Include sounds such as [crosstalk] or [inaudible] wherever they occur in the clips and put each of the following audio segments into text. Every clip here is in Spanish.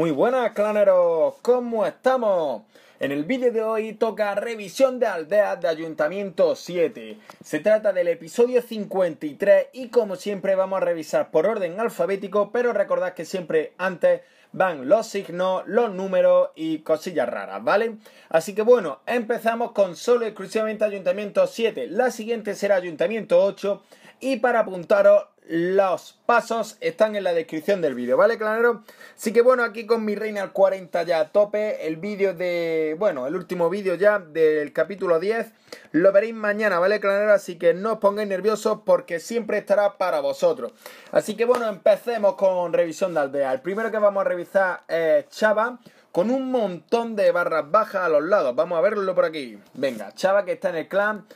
Muy buenas, claneros, ¿cómo estamos? En el vídeo de hoy toca revisión de aldeas de Ayuntamiento 7. Se trata del episodio 53 y como siempre vamos a revisar por orden alfabético, pero recordad que siempre antes van los signos, los números y cosillas raras, ¿vale? Así que bueno, empezamos con solo exclusivamente Ayuntamiento 7. La siguiente será Ayuntamiento 8 y para apuntaros los pasos están en la descripción del vídeo, ¿vale, clanero? Así que bueno, aquí con mi reina al 40 ya a tope, el vídeo de, bueno, el último vídeo ya del capítulo 10, lo veréis mañana, ¿vale, clanero? Así que no os pongáis nerviosos porque siempre estará para vosotros. Así que bueno, empecemos con revisión de aldea. El primero que vamos a revisar es Chava con un montón de barras bajas a los lados. Vamos a verlo por aquí. Venga, Chava que está en el clan.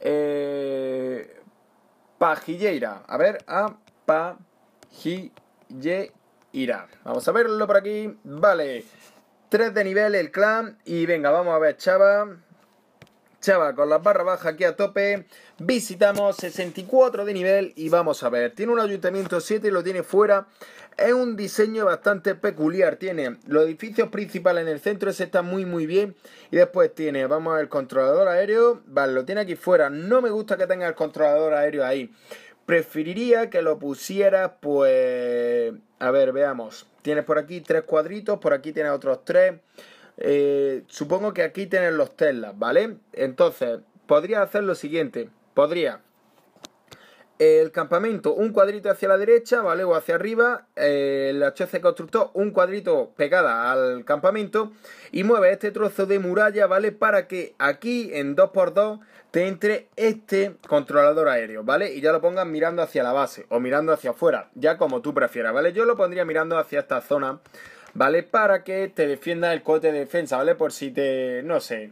Eh, pajilleira. A ver, a pajilleira. Vamos a verlo por aquí. Vale. 3 de nivel el clan. Y venga, vamos a ver, chava. Chava, con la barra baja aquí a tope. Visitamos 64 de nivel y vamos a ver. Tiene un ayuntamiento 7 y lo tiene fuera es un diseño bastante peculiar. Tiene los edificios principales en el centro, ese está muy muy bien. Y después tiene, vamos a ver, el controlador aéreo. Vale, lo tiene aquí fuera. No me gusta que tenga el controlador aéreo ahí. Preferiría que lo pusiera, pues... A ver, veamos. Tienes por aquí tres cuadritos, por aquí tienes otros tres. Eh, supongo que aquí tienes los telas, ¿vale? Entonces, podría hacer lo siguiente. Podría el campamento un cuadrito hacia la derecha, ¿vale? O hacia arriba, eh, El HC constructor un cuadrito pegada al campamento y mueve este trozo de muralla, ¿vale? Para que aquí en 2x2 te entre este controlador aéreo, ¿vale? Y ya lo pongas mirando hacia la base o mirando hacia afuera, ya como tú prefieras, ¿vale? Yo lo pondría mirando hacia esta zona, ¿vale? Para que te defienda el cohete de defensa, ¿vale? Por si te, no sé,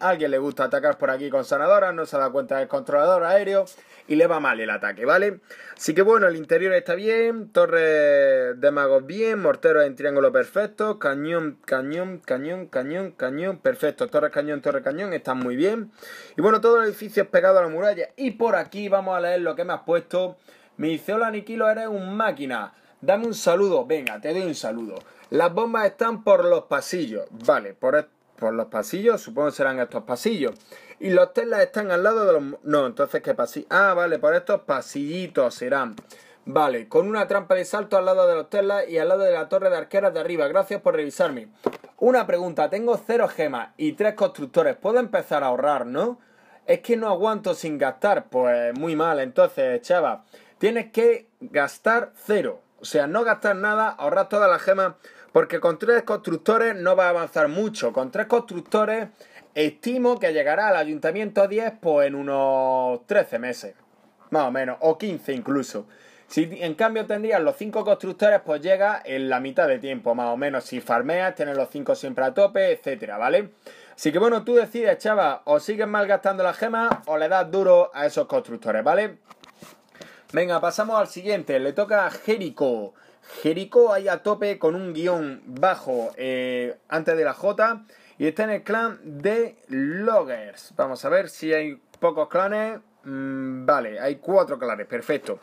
alguien le gusta atacar por aquí con sanadoras, no se da cuenta del controlador aéreo y le va mal el ataque, ¿vale? Así que bueno, el interior está bien, torre de magos bien, morteros en triángulo perfecto, cañón, cañón, cañón, cañón, cañón, perfecto, Torre, cañón, torre cañón, están muy bien. Y bueno, todo el edificio es pegado a la muralla y por aquí vamos a leer lo que me has puesto. Me dice, hola Nikilo, eres un máquina. Dame un saludo, venga, te doy un saludo. Las bombas están por los pasillos. Vale, por, esto. Por los pasillos, supongo que serán estos pasillos. Y los telas están al lado de los... No, entonces, ¿qué pasillo? Ah, vale, por estos pasillitos serán. Vale, con una trampa de salto al lado de los telas y al lado de la torre de arqueras de arriba. Gracias por revisarme. Una pregunta, tengo cero gemas y tres constructores. Puedo empezar a ahorrar, ¿no? Es que no aguanto sin gastar. Pues muy mal, entonces, chava. Tienes que gastar cero. O sea, no gastar nada, ahorrar todas las gemas porque con tres constructores no va a avanzar mucho. Con tres constructores estimo que llegará al ayuntamiento 10 pues en unos 13 meses. Más o menos, o 15 incluso. Si en cambio tendrías los cinco constructores, pues llega en la mitad de tiempo, más o menos. Si farmeas, tienes los cinco siempre a tope, etcétera, ¿vale? Así que bueno, tú decides, chava, o sigues malgastando las gemas o le das duro a esos constructores, ¿vale? Venga, pasamos al siguiente. Le toca a Jericho. Jericó ahí a tope con un guión bajo eh, antes de la J y está en el clan de Loggers. Vamos a ver si hay pocos clanes. Mm, vale, hay cuatro clanes, perfecto.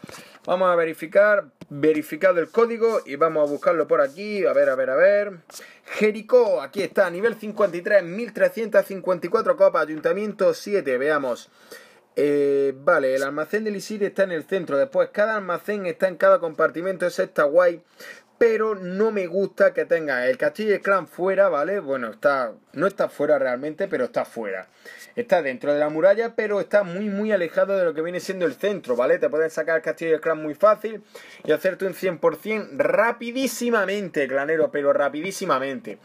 Vamos a verificar, verificado el código y vamos a buscarlo por aquí. A ver, a ver, a ver. Jericó, aquí está, nivel 53, 1354 copas, ayuntamiento 7, veamos. Eh, vale, el almacén del Isir está en el centro. Después, cada almacén está en cada compartimento. Eso está guay. Pero no me gusta que tenga el castillo de Clan fuera, ¿vale? Bueno, está. No está fuera realmente, pero está fuera. Está dentro de la muralla, pero está muy, muy alejado de lo que viene siendo el centro, ¿vale? Te pueden sacar el castillo de Clan muy fácil y hacerte un 100% rapidísimamente, clanero, pero rapidísimamente.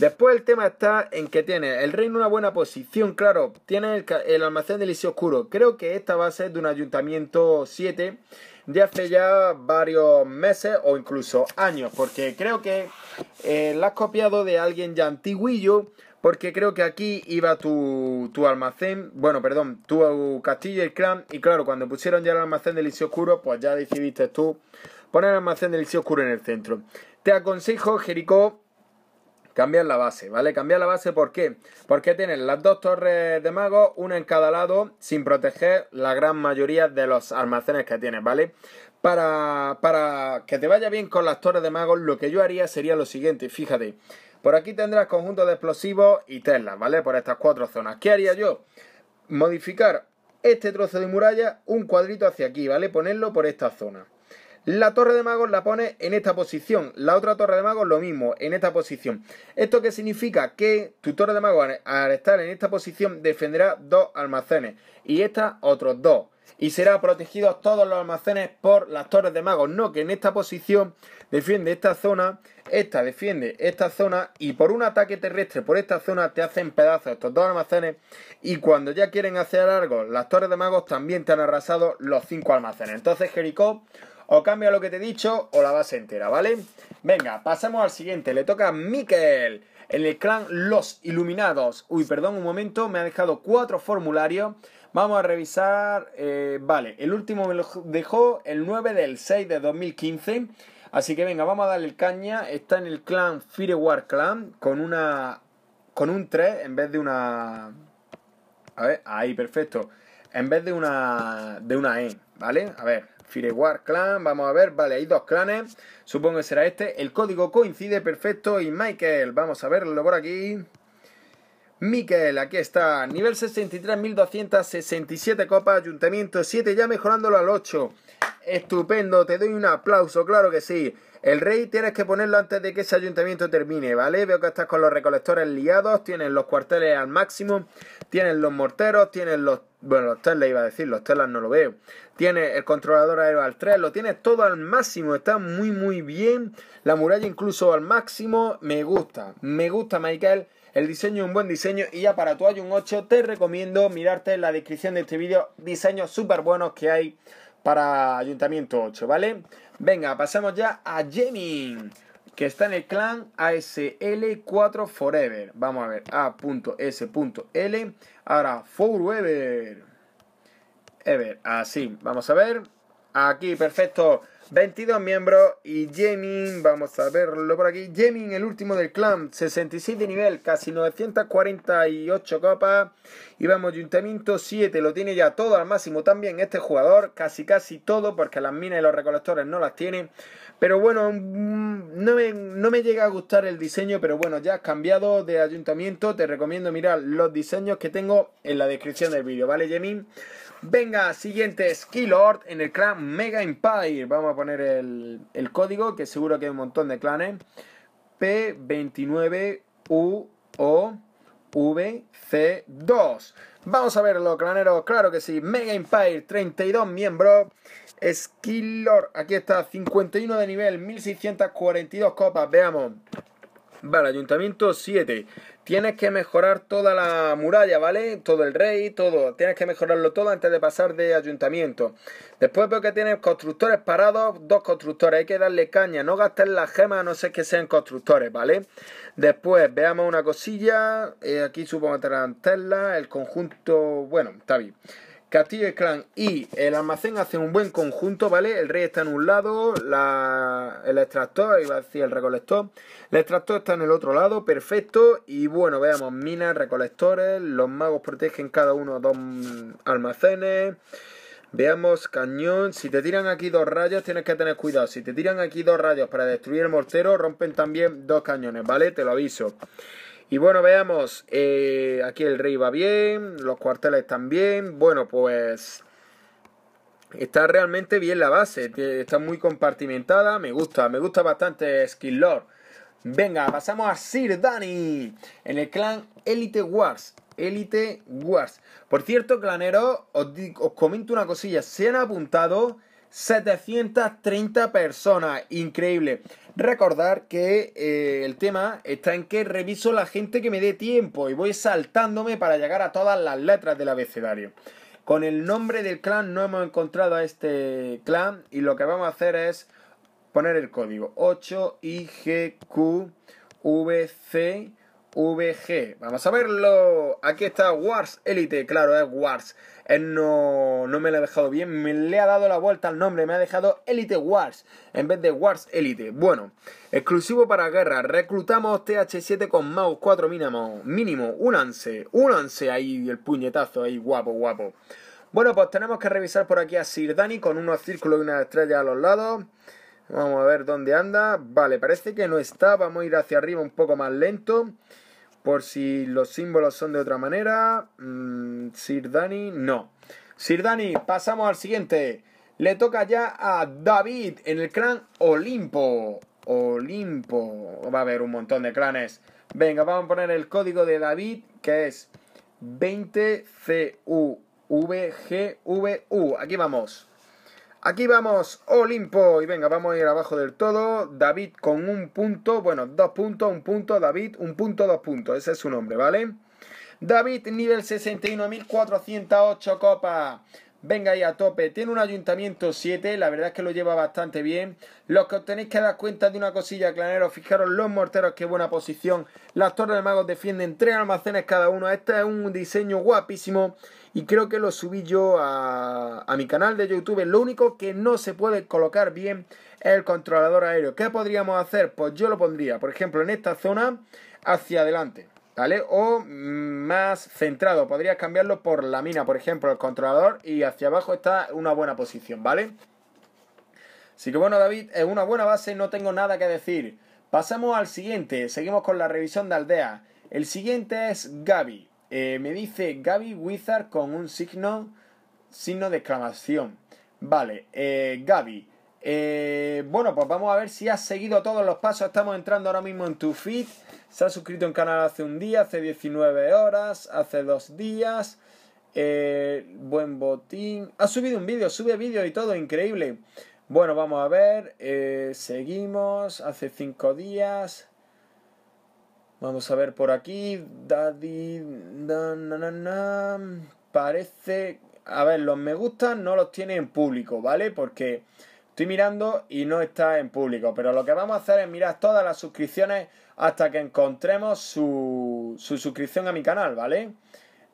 Después el tema está en que tiene el reino una buena posición, claro, tiene el, almacén del Liceo Oscuro. Creo que esta va a ser de un ayuntamiento 7 de hace ya varios meses o incluso años, porque creo que eh, la has copiado de alguien ya antiguillo, porque creo que aquí iba tu, almacén, bueno, perdón, tu castillo y el clan, y claro, cuando pusieron ya el almacén del Liceo Oscuro, pues ya decidiste tú poner el almacén del Liceo Oscuro en el centro. Te aconsejo, Jericó, Cambiar la base, ¿vale? Cambiar la base ¿por qué? Porque tienes las dos torres de magos, una en cada lado, sin proteger la gran mayoría de los almacenes que tienes, ¿vale? Para, para que te vaya bien con las torres de magos, lo que yo haría sería lo siguiente, fíjate. Por aquí tendrás conjunto de explosivos y telas, ¿vale? Por estas cuatro zonas. ¿Qué haría yo? Modificar este trozo de muralla un cuadrito hacia aquí, ¿vale? Ponerlo por esta zona. La torre de magos la pone en esta posición, la otra torre de magos lo mismo, en esta posición. ¿Esto qué significa? Que tu torre de magos al estar en esta posición defenderá dos almacenes y esta otros dos. Y será protegidos todos los almacenes por las torres de magos. No, que en esta posición defiende esta zona, esta defiende esta zona y por un ataque terrestre por esta zona te hacen pedazos estos dos almacenes y cuando ya quieren hacer algo las torres de magos también te han arrasado los cinco almacenes. Entonces Jericó o cambia lo que te he dicho o la base entera, ¿vale? Venga, pasamos al siguiente. Le toca a Miquel. En el clan Los Iluminados. Uy, perdón un momento, me ha dejado cuatro formularios. Vamos a revisar. Eh, vale, el último me lo dejó el 9 del 6 de 2015. Así que venga, vamos a darle caña. Está en el clan Firewar Clan con una. con un 3 en vez de una. A ver, ahí, perfecto. En vez de una. de una E, ¿vale? A ver, Firewar Clan, vamos a ver, vale, hay dos clanes, supongo que será este, el código coincide perfecto y Michael, vamos a verlo por aquí. Michael, aquí está, nivel 63, 1267 copas, ayuntamiento 7, ya mejorándolo al 8. Estupendo, te doy un aplauso, claro que sí. El rey tienes que ponerlo antes de que ese ayuntamiento termine, ¿vale? Veo que estás con los recolectores liados, tienes los cuarteles al máximo, tienes los morteros, tienes los... Bueno, los Tesla iba a decir, los telas no lo veo. Tiene el controlador aéreo al 3, lo tienes todo al máximo, está muy muy bien. La muralla incluso al máximo, me gusta, me gusta Michael. El diseño es un buen diseño y ya para tu un 8 te recomiendo mirarte en la descripción de este vídeo diseños súper buenos que hay para Ayuntamiento 8, ¿vale? Venga, pasamos ya a Jemin, que está en el clan ASL4 Forever. Vamos a ver, A.S.L, ahora Forever. Ever, así, vamos a ver. Aquí, perfecto. 22 miembros y Jemin, vamos a verlo por aquí. Jemin, el último del clan, 66 de nivel, casi 948 copas. Y vamos, Ayuntamiento 7, lo tiene ya todo al máximo también este jugador, casi casi todo, porque las minas y los recolectores no las tienen. Pero bueno, mm, no me, no me llega a gustar el diseño, pero bueno, ya has cambiado de ayuntamiento, te recomiendo mirar los diseños que tengo en la descripción del vídeo, ¿vale, Jemin? Venga, siguiente Skillord en el clan Mega Empire. Vamos a poner el, código, que seguro que hay un montón de clanes. P29UOVC2. Vamos a verlo, claneros. Claro que sí. Mega Empire, 32 miembros. Skillord, aquí está, 51 de nivel, 1642 copas. Veamos. Vale, ayuntamiento 7. Tienes que mejorar toda la muralla, ¿vale? Todo el rey, todo. Tienes que mejorarlo todo antes de pasar de ayuntamiento. Después veo que tienes constructores parados, dos constructores. Hay que darle caña, no gastar las gemas a no ser que sean constructores, ¿vale? Después veamos una cosilla. Eh, aquí supongo que tendrán Tesla, el conjunto... Bueno, está bien. Castillo el Clan y el almacén hacen un buen conjunto, ¿vale? El rey está en un lado, el extractor, iba a decir el recolector. El extractor está en el otro lado, perfecto. Y bueno, veamos, minas, recolectores, los magos protegen cada uno dos almacenes. Veamos, cañón. Si te tiran aquí dos rayos, tienes que tener cuidado. Si te tiran aquí dos rayos para destruir el mortero, rompen también dos cañones, ¿vale? Te lo aviso. Y bueno, veamos, eh, aquí el rey va bien, los cuarteles también. Bueno, pues está realmente bien la base, está muy compartimentada, me gusta, me gusta bastante Skill Lord. Venga, pasamos a Sir Dani en el clan Elite Wars. Elite Wars. Por cierto, clanero os, os comento una cosilla. Se han apuntado 730 personas. Increíble. Recordar que eh, el tema está en que reviso la gente que me dé tiempo y voy saltándome para llegar a todas las letras del abecedario. Con el nombre del clan no hemos encontrado a este clan y lo que vamos a hacer es poner el código 8IGQVCVG. Vamos a verlo. Aquí está Wars Elite, claro, es Wars. Él no, no me lo ha dejado bien, me le ha dado la vuelta al nombre, me ha dejado Elite Wars en vez de Wars Elite. Bueno, exclusivo para guerra, reclutamos TH7 con Mouse 4 mínimo, mínimo, únanse, únanse ahí el puñetazo ahí, guapo, guapo. Bueno, pues tenemos que revisar por aquí a Sir Dani con unos círculos y una estrella a los lados. Vamos a ver dónde anda. Vale, parece que no está. Vamos a ir hacia arriba un poco más lento. Por si los símbolos son de otra manera, mm, Sir Dani no. Sir Dani, pasamos al siguiente. Le toca ya a David en el clan Olimpo. Olimpo. Va a haber un montón de clanes. Venga, vamos a poner el código de David, que es 20 cuvgvu Aquí vamos. Aquí vamos, Olimpo. Y venga, vamos a ir abajo del todo. David con un punto, bueno, dos puntos, un punto, David, un punto, dos puntos. Ese es su nombre, ¿vale? David, nivel 61.408 Copa. Venga ahí a tope. Tiene un ayuntamiento 7. La verdad es que lo lleva bastante bien. Los que os tenéis que dar cuenta de una cosilla, claneros. Fijaros los morteros. Qué buena posición. Las torres de magos defienden tres almacenes cada uno. Este es un diseño guapísimo. Y creo que lo subí yo a mi canal de YouTube. Lo único que no se puede colocar bien es el controlador aéreo. ¿Qué podríamos hacer? Pues yo lo pondría, por ejemplo, en esta zona hacia adelante. ¿vale? O más centrado, podrías cambiarlo por la mina, por ejemplo, el controlador y hacia abajo está una buena posición, ¿vale? Así que bueno, David, es una buena base, no tengo nada que decir. Pasamos al siguiente, seguimos con la revisión de aldea. El siguiente es Gaby. Eh, me dice Gaby Wizard con un signo, signo de exclamación. Vale, eh, Gaby. Eh, bueno, pues vamos a ver si has seguido todos los pasos. Estamos entrando ahora mismo en tu feed. Se ha suscrito en canal hace un día, hace 19 horas, hace dos días. Eh, buen botín. Ha subido un vídeo, sube vídeo y todo, increíble. Bueno, vamos a ver. Eh, seguimos. Hace cinco días. Vamos a ver por aquí. Daddy. Parece. A ver, los me gustan no los tiene en público, ¿vale? Porque estoy mirando y no está en público. Pero lo que vamos a hacer es mirar todas las suscripciones hasta que encontremos su, su suscripción a mi canal, ¿vale?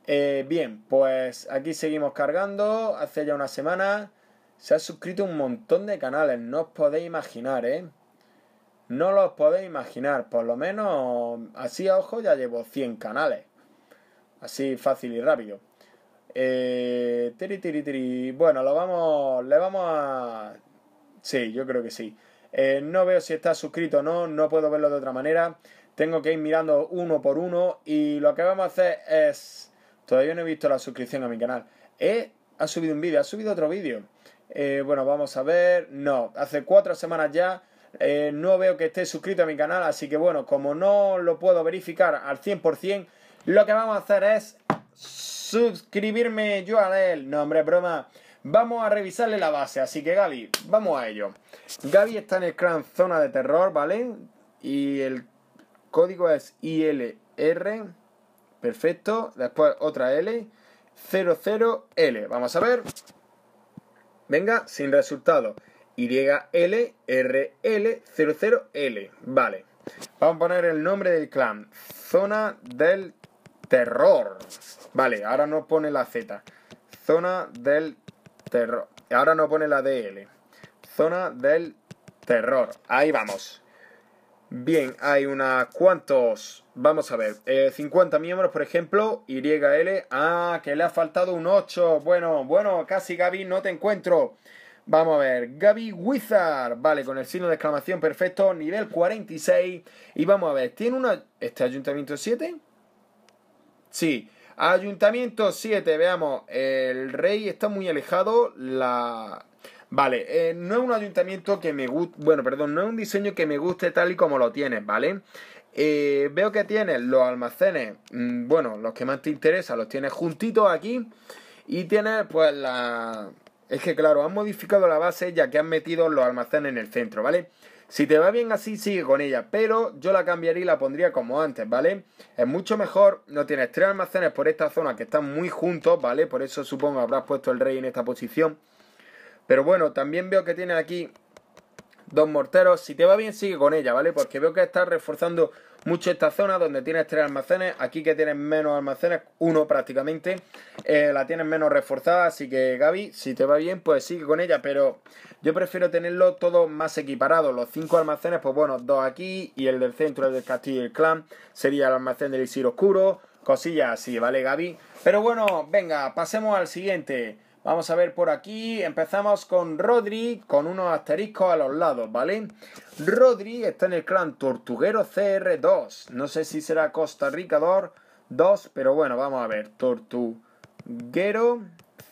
Eh, bien, pues aquí seguimos cargando. Hace ya una semana se ha suscrito un montón de canales, no os podéis imaginar, ¿eh? No los podéis imaginar, por lo menos así a ojo ya llevo 100 canales. Así fácil y rápido. Eh, tiri, tiri, tiri. Bueno, lo vamos, le vamos a... Sí, yo creo que sí. Eh, no veo si está suscrito o no, no puedo verlo de otra manera. Tengo que ir mirando uno por uno y lo que vamos a hacer es... Todavía no he visto la suscripción a mi canal. ¿Eh? Ha subido un vídeo, ha subido otro vídeo. Eh, bueno, vamos a ver. No, hace cuatro semanas ya eh, no veo que esté suscrito a mi canal, así que bueno, como no lo puedo verificar al 100%, lo que vamos a hacer es suscribirme yo a él. No, hombre, broma. Vamos a revisarle la base, así que Gaby, vamos a ello. Gaby está en el clan Zona de Terror, ¿vale? Y el código es ILR, perfecto. Después otra L, 00L. Vamos a ver. Venga, sin resultado. Y llega YLRL00L. Vale. Vamos a poner el nombre del clan. Zona del terror. Vale, ahora no pone la Z. Zona del Terror terror. Ahora no pone la DL. Zona del terror. Ahí vamos. Bien, hay unas cuantos. Vamos a ver. 50 eh, miembros, por ejemplo. YL. Ah, que le ha faltado un 8. Bueno, bueno, casi Gaby, no te encuentro. Vamos a ver, Gaby Wizard, vale, con el signo de exclamación perfecto, nivel 46. Y vamos a ver, ¿tiene una. ¿Este ayuntamiento 7? Sí, Ayuntamiento 7, veamos, el rey está muy alejado, la... Vale, eh, no es un ayuntamiento que me guste, bueno, perdón, no es un diseño que me guste tal y como lo tienes, ¿vale? Eh, veo que tienes los almacenes, mm, bueno, los que más te interesan, los tienes juntitos aquí y tienes pues la es que claro, han modificado la base ya que han metido los almacenes en el centro, ¿vale? Si te va bien así, sigue con ella, pero yo la cambiaría y la pondría como antes, ¿vale? Es mucho mejor, no tienes tres almacenes por esta zona que están muy juntos, ¿vale? Por eso supongo habrás puesto el rey en esta posición. Pero bueno, también veo que tiene aquí dos morteros. Si te va bien, sigue con ella, ¿vale? Porque veo que está reforzando mucho esta zona donde tienes tres almacenes. Aquí que tienes menos almacenes, uno prácticamente, eh, la tienes menos reforzada. Así que Gaby, si te va bien, pues sigue con ella. Pero yo prefiero tenerlo todo más equiparado. Los cinco almacenes, pues bueno, dos aquí y el del centro, el del castillo del clan, sería el almacén del Isir Oscuro. Cosillas así, ¿vale, Gaby? Pero bueno, venga, pasemos al siguiente. Vamos a ver por aquí, empezamos con Rodri, con unos asteriscos a los lados, ¿vale? Rodri está en el clan Tortuguero CR2, no sé si será Costa Rica 2, pero bueno, vamos a ver, Tortuguero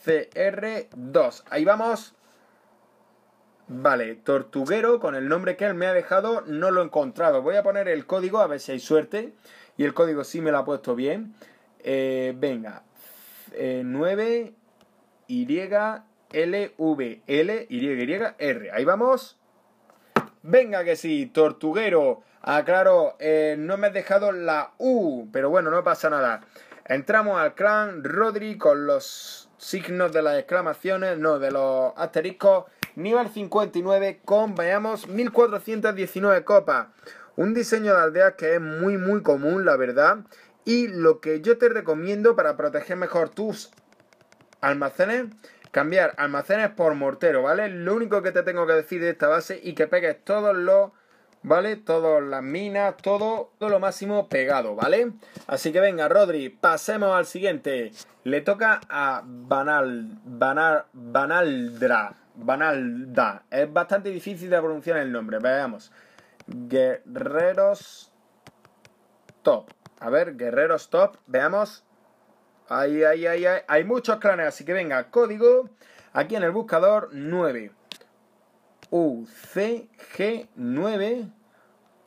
CR2, ahí vamos. Vale, Tortuguero, con el nombre que él me ha dejado, no lo he encontrado. Voy a poner el código, a ver si hay suerte. Y el código sí me lo ha puesto bien. Eh, venga, 9... Y-L-V-L-Y-R. Ahí vamos. Venga que sí, tortuguero. Aclaro, eh, no me has dejado la U, pero bueno, no pasa nada. Entramos al clan Rodri con los signos de las exclamaciones, no, de los asteriscos. Nivel 59 con, vayamos, 1419 copas. Un diseño de aldeas que es muy, muy común, la verdad. Y lo que yo te recomiendo para proteger mejor tus almacenes, cambiar almacenes por mortero, ¿vale? Lo único que te tengo que decir de esta base y que pegues todos los, ¿vale? Todas las minas, todo, lo máximo pegado, ¿vale? Así que venga, Rodri, pasemos al siguiente. Le toca a Banal, Banal, Banaldra, Banalda. Es bastante difícil de pronunciar el nombre, veamos. Guerreros Top. A ver, Guerreros Top, veamos hay muchos clanes, así que venga, código. Aquí en el buscador 9. UCG9.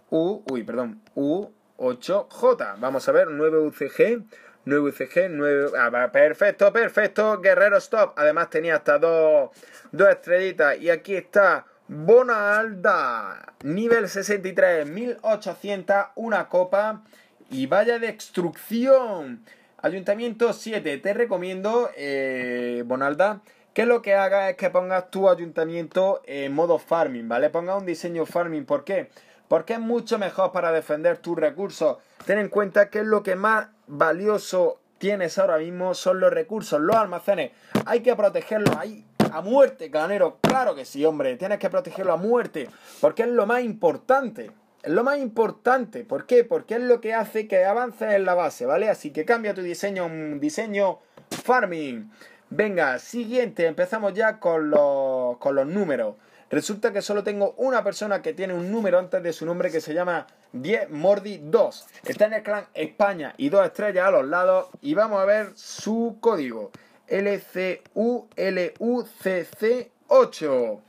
U, uy, perdón. U8J. Vamos a ver, 9UCG. 9UCG, 9... perfecto, perfecto. Guerrero Stop. Además tenía hasta dos, dos estrellitas. Y aquí está. Bonalda, nivel 63, 1800, una copa. Y vaya destrucción. Ayuntamiento 7, te recomiendo, eh, Bonalda, que lo que hagas es que pongas tu ayuntamiento en modo farming, ¿vale? Ponga un diseño farming, ¿por qué? Porque es mucho mejor para defender tus recursos. Ten en cuenta que lo que más valioso tienes ahora mismo son los recursos, los almacenes. Hay que protegerlos ahí a muerte, canero. Claro que sí, hombre. Tienes que protegerlo a muerte. Porque es lo más importante lo más importante. ¿Por qué? Porque es lo que hace que avances en la base, ¿vale? Así que cambia tu diseño un mm, diseño farming. Venga, siguiente. Empezamos ya con los, con los números. Resulta que solo tengo una persona que tiene un número antes de su nombre que se llama 10 Mordi 2. Está en el clan España y dos estrellas a los lados. Y vamos a ver su código. LCULUCC8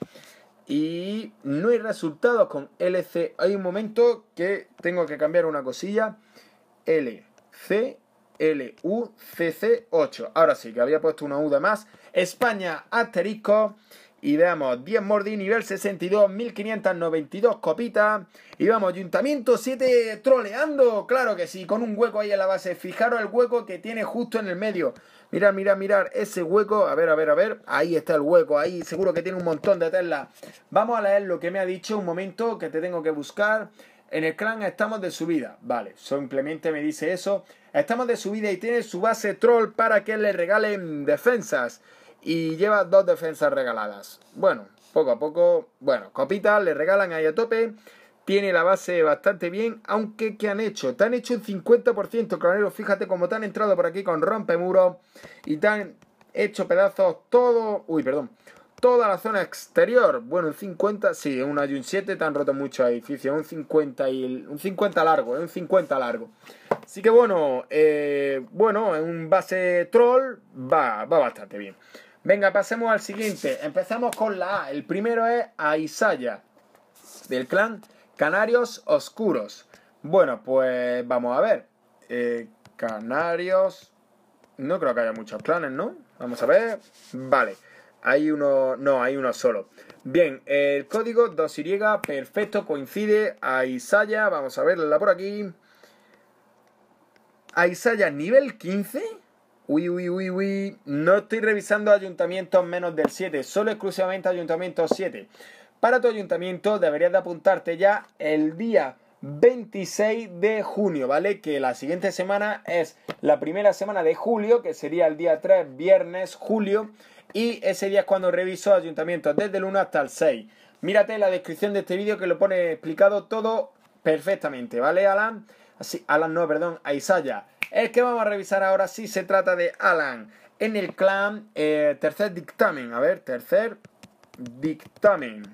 y no hay resultados con LC. Hay un momento que tengo que cambiar una cosilla. lclucc 8 Ahora sí, que había puesto una U de más. España, asterisco. Y veamos, 10 Mordi, nivel 62, 1592 copitas. Y vamos, Ayuntamiento 7 troleando, claro que sí, con un hueco ahí en la base. Fijaros el hueco que tiene justo en el medio. Mira, mira, mirar ese hueco. A ver, a ver, a ver. Ahí está el hueco. Ahí seguro que tiene un montón de telas. Vamos a leer lo que me ha dicho. Un momento que te tengo que buscar. En el clan estamos de subida. Vale, simplemente me dice eso. Estamos de subida y tiene su base troll para que le regalen defensas. Y lleva dos defensas regaladas. Bueno, poco a poco. Bueno, copitas le regalan ahí a tope tiene la base bastante bien, aunque ¿qué han hecho? Te han hecho un 50%, croneros. fíjate cómo te han entrado por aquí con muros y te han hecho pedazos todo, uy, perdón, toda la zona exterior. Bueno, un 50, sí, un y un 7 te han roto mucho edificio un 50 y un 50 largo, eh, un 50 largo. Así que bueno, eh, bueno, en un base troll va, va bastante bien. Venga, pasemos al siguiente. Empezamos con la A. El primero es Aisaya, del clan Canarios oscuros. Bueno, pues vamos a ver. Eh, canarios. No creo que haya muchos clanes, ¿no? Vamos a ver. Vale. Hay uno. No, hay uno solo. Bien, el código 2Y perfecto coincide a Vamos a verla por aquí. A nivel 15. Uy, uy, uy, uy. No estoy revisando ayuntamientos menos del 7. Solo exclusivamente ayuntamientos 7 para tu ayuntamiento deberías de apuntarte ya el día 26 de junio, ¿vale? Que la siguiente semana es la primera semana de julio, que sería el día 3, viernes, julio, y ese día es cuando reviso ayuntamientos desde el 1 hasta el 6. Mírate la descripción de este vídeo que lo pone explicado todo perfectamente, ¿vale, Alan? Así, Alan no, perdón, a Isaya. El que vamos a revisar ahora sí se trata de Alan. En el clan, eh, tercer dictamen, a ver, tercer dictamen,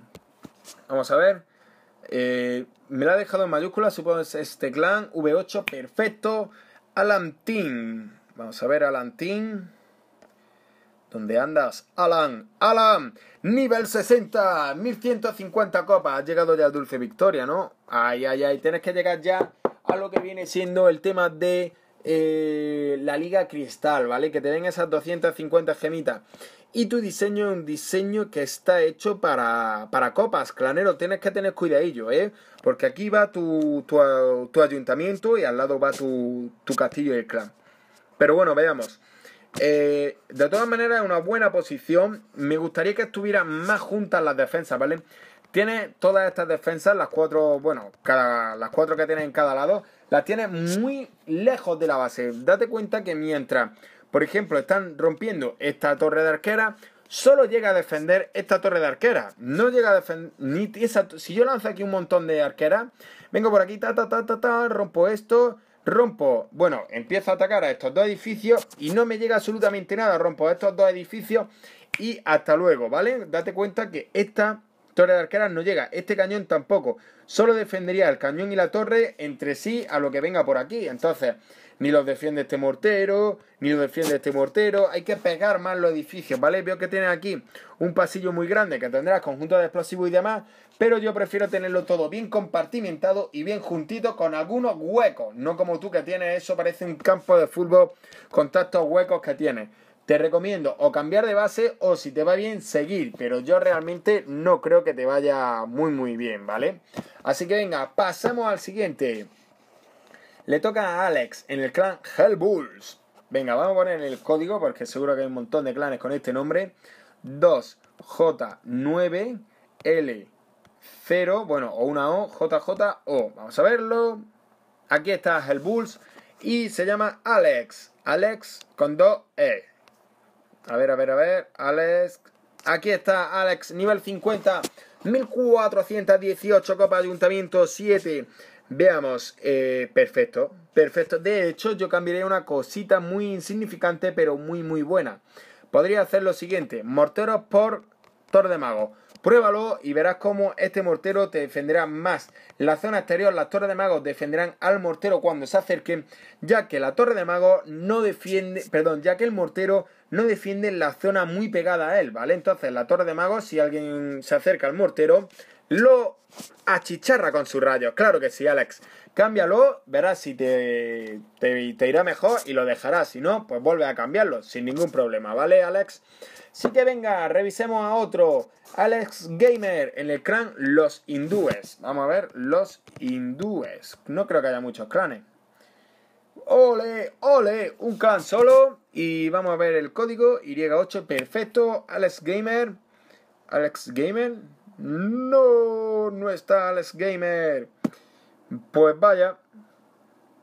Vamos a ver. Eh, me la ha dejado en mayúsculas, supongo que es este clan. V8, perfecto. Alan Vamos a ver, Alan ¿Dónde andas? Alan, Alan, nivel 60, 1150 copas. Has llegado ya a Dulce Victoria, ¿no? Ay, ay, ay, tienes que llegar ya a lo que viene siendo el tema de eh, la Liga Cristal, ¿vale? Que te den esas 250 gemitas y tu diseño es un diseño que está hecho para, para copas, clanero, tienes que tener cuidadillo, ¿eh? Porque aquí va tu, ayuntamiento y al lado va tu, castillo y el clan. Pero bueno, veamos. Eh, de todas maneras, es una buena posición. Me gustaría que estuvieran más juntas las defensas, ¿vale? tiene todas estas defensas, las cuatro, bueno, cada, las cuatro que tienes en cada lado, las tienes muy lejos de la base. Date cuenta que mientras por ejemplo, están rompiendo esta torre de arquera, solo llega a defender esta torre de arquera. No llega a defender. si yo lanzo aquí un montón de arquera, vengo por aquí, ta, ta, ta, ta, ta, rompo esto, rompo. Bueno, empiezo a atacar a estos dos edificios y no me llega absolutamente nada. Rompo estos dos edificios y hasta luego, ¿vale? Date cuenta que esta torre de arqueras no llega, este cañón tampoco. Solo defendería el cañón y la torre entre sí a lo que venga por aquí. Entonces ni los defiende este mortero, ni los defiende este mortero. Hay que pegar más los edificios, ¿vale? Veo que tienes aquí un pasillo muy grande que tendrás conjunto de explosivos y demás, pero yo prefiero tenerlo todo bien compartimentado y bien juntito con algunos huecos. No como tú que tienes eso, parece un campo de fútbol con tantos huecos que tienes. Te recomiendo o cambiar de base o si te va bien seguir, pero yo realmente no creo que te vaya muy muy bien, ¿vale? Así que venga, pasamos al siguiente. Le toca a Alex en el clan Hellbulls. Venga, vamos a poner el código porque seguro que hay un montón de clanes con este nombre. 2J9L0, bueno, o una O, JJO. Vamos a verlo. Aquí está Hellbulls y se llama Alex. Alex con dos E. A ver, a ver, a ver. Alex. Aquí está Alex, nivel 50. 1418 Copa Ayuntamiento 7. Veamos, eh, perfecto, perfecto. De hecho, yo cambiaría una cosita muy insignificante, pero muy, muy buena. Podría hacer lo siguiente, morteros por torre de Mago. Pruébalo y verás cómo este mortero te defenderá más. La zona exterior, las torres de magos defenderán al mortero cuando se acerquen, ya que la torre de mago no defiende, perdón, ya que el mortero no defiende la zona muy pegada a él, ¿vale? Entonces, la torre de magos, si alguien se acerca al mortero, lo achicharra con su rayos. Claro que sí, Alex. Cámbialo, verás si te, te, irá mejor y lo dejarás. Si no, pues vuelve a cambiarlo sin ningún problema, ¿vale, Alex? Sí que venga, revisemos a otro. Alex Gamer, en el clan Los Hindúes. Vamos a ver, Los Hindúes. No creo que haya muchos clanes. Ole, ole, un clan solo. Y vamos a ver el código, Y8, perfecto. Alex Gamer. Alex Gamer. No, no está Alex Gamer. Pues vaya,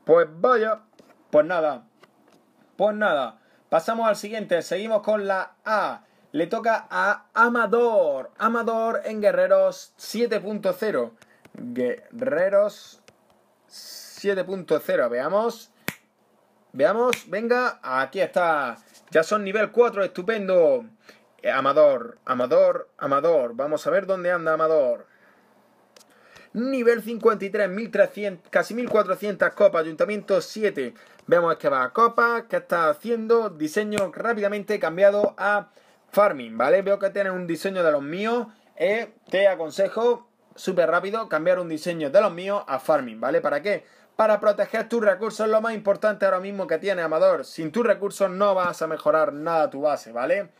pues vaya, pues nada, pues nada. Pasamos al siguiente, seguimos con la A. Le toca a Amador. Amador en Guerreros 7.0. Guerreros 7.0. Veamos. Veamos. Venga. Aquí está. Ya son nivel 4. Estupendo. Eh, Amador, Amador, Amador. Vamos a ver dónde anda Amador. Nivel 53, casi 1400 copas, ayuntamiento 7. Vemos que va a copas, que está haciendo diseño rápidamente cambiado a farming, ¿vale? Veo que tiene un diseño de los míos. Eh, te aconsejo súper rápido cambiar un diseño de los míos a farming, ¿vale? ¿Para qué? Para proteger tus recursos, lo más importante ahora mismo que tiene Amador. Sin tus recursos no vas a mejorar nada tu base, ¿vale?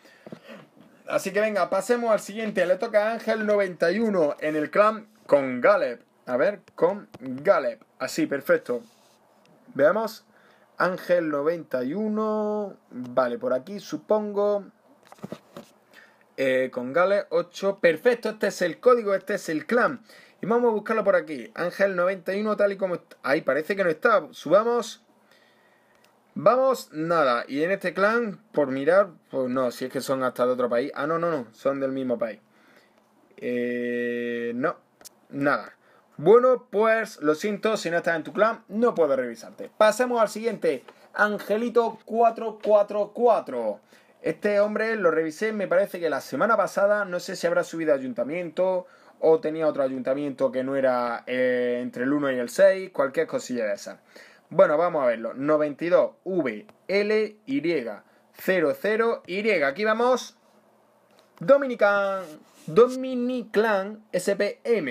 Así que venga, pasemos al siguiente. Le toca a Ángel 91 en el clan con Galep. A ver, con Galep, Así, perfecto. Veamos. Ángel 91. Vale, por aquí supongo. Eh, con Galep 8. Perfecto, este es el código, este es el clan. Y vamos a buscarlo por aquí. Ángel 91 tal y como... Ahí parece que no está. Subamos. Vamos, nada. Y en este clan, por mirar, pues no, si es que son hasta de otro país. Ah, no, no, no, son del mismo país. Eh, no, nada. Bueno, pues lo siento, si no estás en tu clan, no puedo revisarte. Pasemos al siguiente, Angelito 444. Este hombre lo revisé, me parece que la semana pasada, no sé si habrá subido ayuntamiento o tenía otro ayuntamiento que no era eh, entre el 1 y el 6, cualquier cosilla de esa. Bueno, vamos a verlo. 92 Y 00 y Aquí vamos. Dominican. Dominiclan SPM.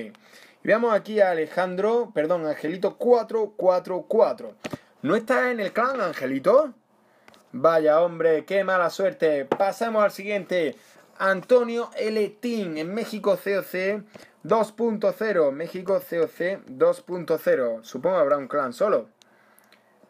Y veamos aquí a Alejandro, perdón, Angelito 444. ¿No está en el clan, Angelito? Vaya hombre, qué mala suerte. Pasamos al siguiente. Antonio L. en México COC 2.0. México COC 2.0. Supongo habrá un clan solo.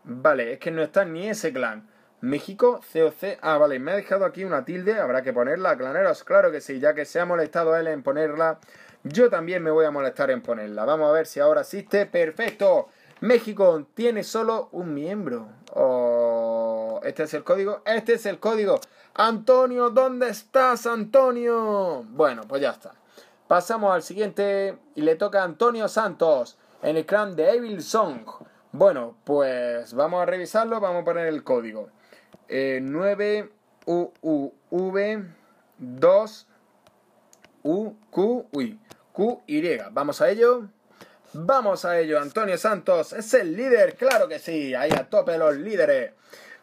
Vale, es que no está ni ese clan. México, COC. Ah, vale, me ha dejado aquí una tilde. Habrá que ponerla, claneros. Claro que sí, ya que se ha molestado él en ponerla. Yo también me voy a molestar en ponerla. Vamos a ver si ahora existe. ¡Perfecto! México tiene solo un miembro. Oh, este es el código. Este es el código. Antonio, ¿dónde estás, Antonio? Bueno, pues ya está. Pasamos al siguiente y le toca a Antonio Santos en el clan de Evil Song. Bueno, pues vamos a revisarlo, vamos a poner el código. 9 uuv 2 y QY. Vamos a ello. Vamos a ello. Antonio Santos es el líder, claro que sí. Ahí a tope los líderes.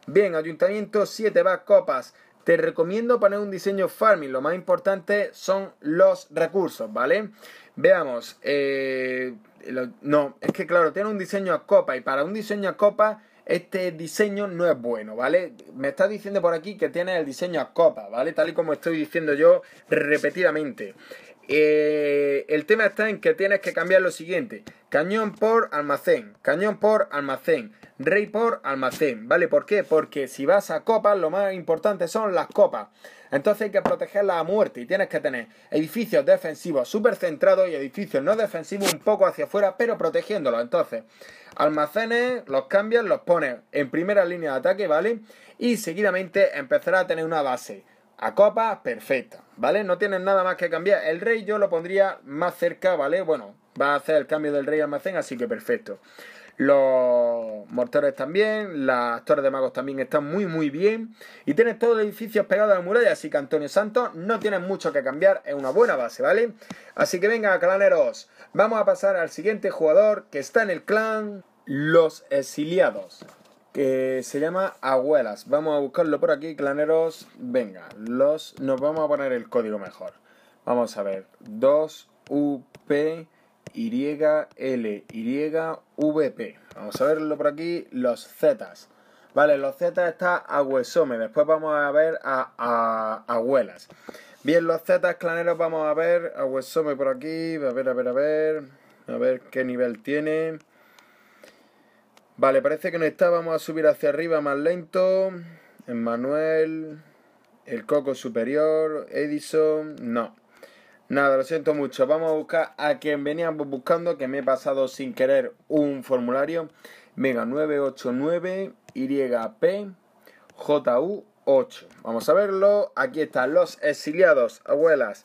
Bien, ayuntamiento 7 va copas. Te recomiendo poner un diseño farming. Lo más importante son los recursos, ¿vale? Veamos. Eh, eh, no, es que claro, tiene un diseño a copa y para un diseño a copa este diseño no es bueno, ¿vale? Me está diciendo por aquí que tiene el diseño a copa, ¿vale? Tal y como estoy diciendo yo repetidamente. Eh, el tema está en que tienes que cambiar lo siguiente. Cañón por almacén, cañón por almacén, rey por almacén, ¿vale? ¿Por qué? Porque si vas a copas, lo más importante son las copas. Entonces hay que protegerlas a muerte y tienes que tener edificios defensivos súper centrados y edificios no defensivos un poco hacia afuera, pero protegiéndolos. Entonces, almacenes, los cambias, los pones en primera línea de ataque, ¿vale? Y seguidamente empezará a tener una base a copas perfecta. ¿vale? No tienen nada más que cambiar. El rey yo lo pondría más cerca, ¿vale? Bueno, va a hacer el cambio del rey almacén, así que perfecto. Los morteros también, las torres de magos también están muy muy bien. Y tienes todo el edificios pegado a la muralla, así que Antonio Santos no tienes mucho que cambiar, es una buena base, ¿vale? Así que venga, claneros, vamos a pasar al siguiente jugador que está en el clan, los exiliados se llama Abuelas. Vamos a buscarlo por aquí, claneros. Venga, los, nos vamos a poner el código mejor. Vamos a ver, 2UP. VP Vamos a verlo por aquí, los Zetas. Vale, los Zetas está huesome después vamos a ver a, a, Abuelas. Bien, los Zetas claneros vamos a ver Agüesome por aquí, a ver, a ver, a ver, a ver qué nivel tiene. Vale, parece que no está. Vamos a subir hacia arriba más lento. Manuel. El coco superior. Edison. No. Nada, lo siento mucho. Vamos a buscar a quien veníamos buscando, que me he pasado sin querer un formulario. Venga, 989 YP JU8. Vamos a verlo. Aquí están los exiliados, abuelas.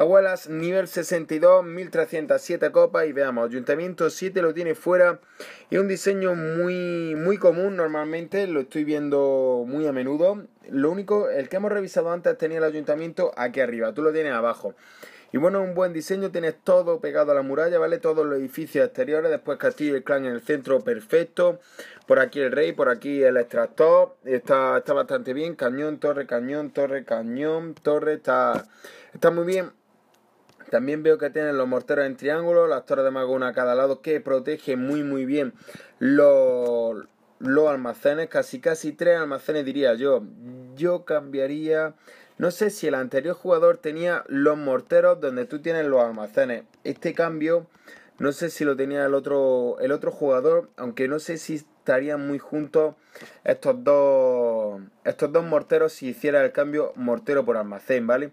Abuelas, nivel 62, 1307 copas. Y veamos, Ayuntamiento 7 lo tiene fuera. y un diseño muy, muy común normalmente, lo estoy viendo muy a menudo. Lo único, el que hemos revisado antes tenía el Ayuntamiento aquí arriba, tú lo tienes abajo. Y bueno, un buen diseño, tienes todo pegado a la muralla, ¿vale? Todos los edificios exteriores, después Castillo y el Clan en el centro, perfecto. Por aquí el Rey, por aquí el Extractor, está, está bastante bien. Cañón, torre, cañón, torre, cañón, torre, está, está muy bien. También veo que tienen los morteros en triángulo, las torres de mago a cada lado que protege muy muy bien los, los almacenes, casi casi tres almacenes diría yo. Yo cambiaría, no sé si el anterior jugador tenía los morteros donde tú tienes los almacenes. Este cambio no sé si lo tenía el otro el otro jugador, aunque no sé si estarían muy juntos estos dos, estos dos morteros si hiciera el cambio mortero por almacén, ¿vale?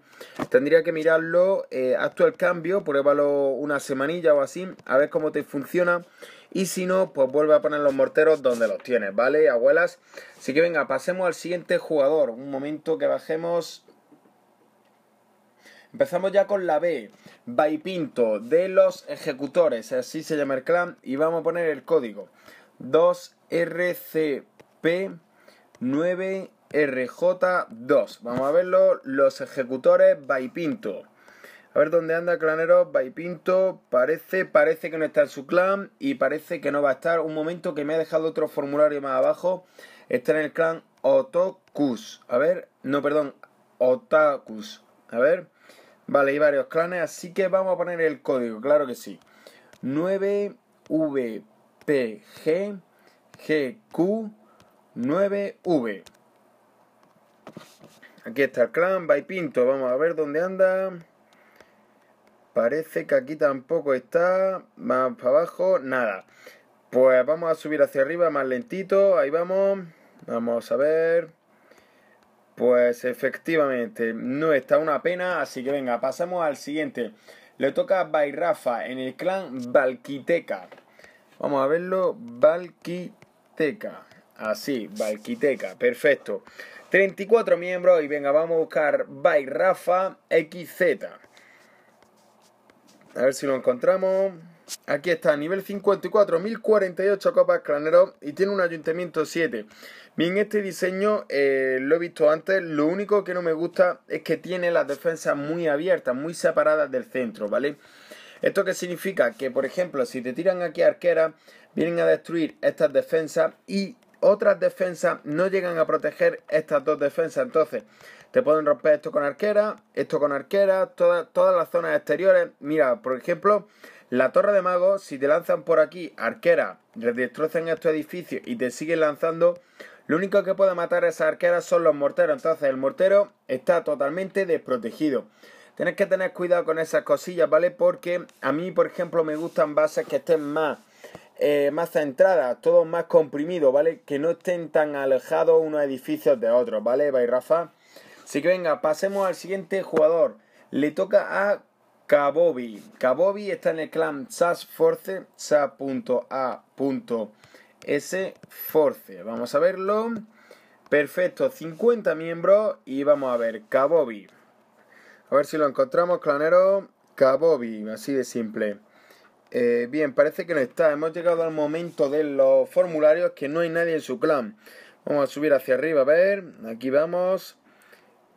Tendría que mirarlo, eh, haz tú el cambio, pruébalo una semanilla o así, a ver cómo te funciona. Y si no, pues vuelve a poner los morteros donde los tienes, ¿vale, abuelas? Así que venga, pasemos al siguiente jugador. Un momento que bajemos Empezamos ya con la B, Vaipinto, de los ejecutores, así se llama el clan, y vamos a poner el código 2RCP9RJ2. Vamos a verlo, los ejecutores by A ver dónde anda Clanero by Parece, parece que no está en su clan y parece que no va a estar. Un momento que me ha dejado otro formulario más abajo. Está en el clan Otokus. A ver, no, perdón, Otakus. A ver. Vale, hay varios clanes, así que vamos a poner el código, claro que sí. 9V PGGQ9V. Aquí está el clan by Pinto. Vamos a ver dónde anda. Parece que aquí tampoco está. Más para abajo, nada. Pues vamos a subir hacia arriba, más lentito. Ahí vamos. Vamos a ver. Pues efectivamente, no está una pena. Así que venga, pasamos al siguiente. Le toca a Bairrafa en el clan Valquiteca. Vamos a verlo. Valquiteca. Así, Valquiteca. Perfecto. 34 miembros. Y venga, vamos a buscar by XZ. A ver si lo encontramos. Aquí está, nivel 54, 1048 copas clanero y tiene un ayuntamiento 7. Bien, este diseño eh, lo he visto antes, lo único que no me gusta es que tiene las defensas muy abiertas, muy separadas del centro, ¿vale? vale ¿Esto qué significa? Que, por ejemplo, si te tiran aquí arqueras, vienen a destruir estas defensas y otras defensas no llegan a proteger estas dos defensas. Entonces, te pueden romper esto con arquera, esto con arquera, todas las zonas exteriores. Mira, por ejemplo, la torre de magos, si te lanzan por aquí arquera, les destrozan estos edificios y te siguen lanzando, lo único que puede matar a esas arqueras son los morteros. Entonces, el mortero está totalmente desprotegido. Tienes que tener cuidado con esas cosillas, ¿vale? Porque a mí, por ejemplo, me gustan bases que estén más, eh, más centradas, todos más comprimidos, ¿vale? Que no estén tan alejados unos edificios de otros, ¿vale? Bye, Rafa. Así que venga, pasemos al siguiente jugador. Le toca a Kabobi. Kabobi está en el clan SAS-Force, Force. Vamos a verlo. Perfecto, 50 miembros y vamos a ver, Kabobi. A ver si lo encontramos, clanero. Kabobi, así de simple. Eh, bien, parece que no está. Hemos llegado al momento de los formularios que no hay nadie en su clan. Vamos a subir hacia arriba, a ver. Aquí vamos.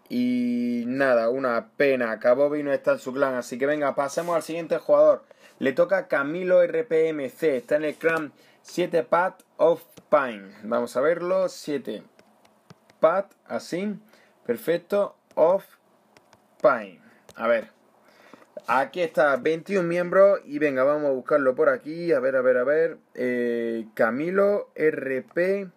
Y nada, una pena. Kabobi no está en su clan. Así que venga, pasemos al siguiente jugador. Le toca Camilo RPMC. Está en el clan 7 Pat of Pine. Vamos a verlo. 7 Pat, así. Perfecto. Of a ver. Aquí está, 21 miembros. Y venga, vamos a buscarlo por aquí. A ver, a ver, a ver. Eh, Camilo RP.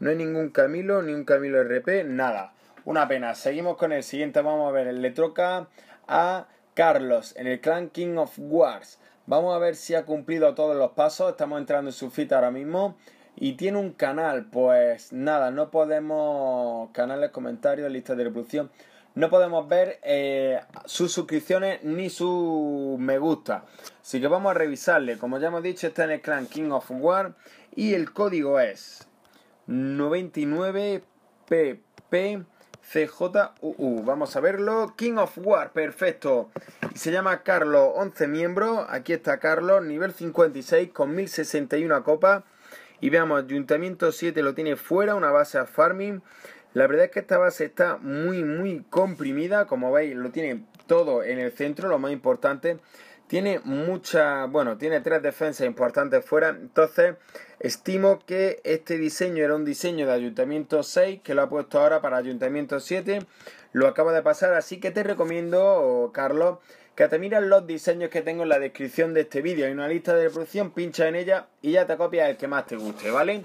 No hay ningún Camilo, ni un Camilo RP, nada. Una pena. Seguimos con el siguiente. Vamos a ver. Le troca a Carlos en el clan King of Wars. Vamos a ver si ha cumplido todos los pasos. Estamos entrando en su fita ahora mismo. Y tiene un canal. Pues nada, no podemos. Canales, comentarios, listas de reproducción no podemos ver eh, sus suscripciones ni su me gusta. Así que vamos a revisarle. Como ya hemos dicho, está en el clan King of War y el código es 99PPCJUU. Vamos a verlo. King of War, perfecto. se llama Carlos, 11 miembros. Aquí está Carlos, nivel 56 con 1061 copas. Y veamos, Ayuntamiento 7 lo tiene fuera, una base a farming. La verdad es que esta base está muy, muy comprimida. Como veis, lo tiene todo en el centro, lo más importante. Tiene mucha, bueno, tiene tres defensas importantes fuera. Entonces, estimo que este diseño era un diseño de Ayuntamiento 6, que lo ha puesto ahora para Ayuntamiento 7. Lo acaba de pasar, así que te recomiendo, Carlos, que te miras los diseños que tengo en la descripción de este vídeo. Hay una lista de reproducción, pincha en ella y ya te copias el que más te guste, ¿vale?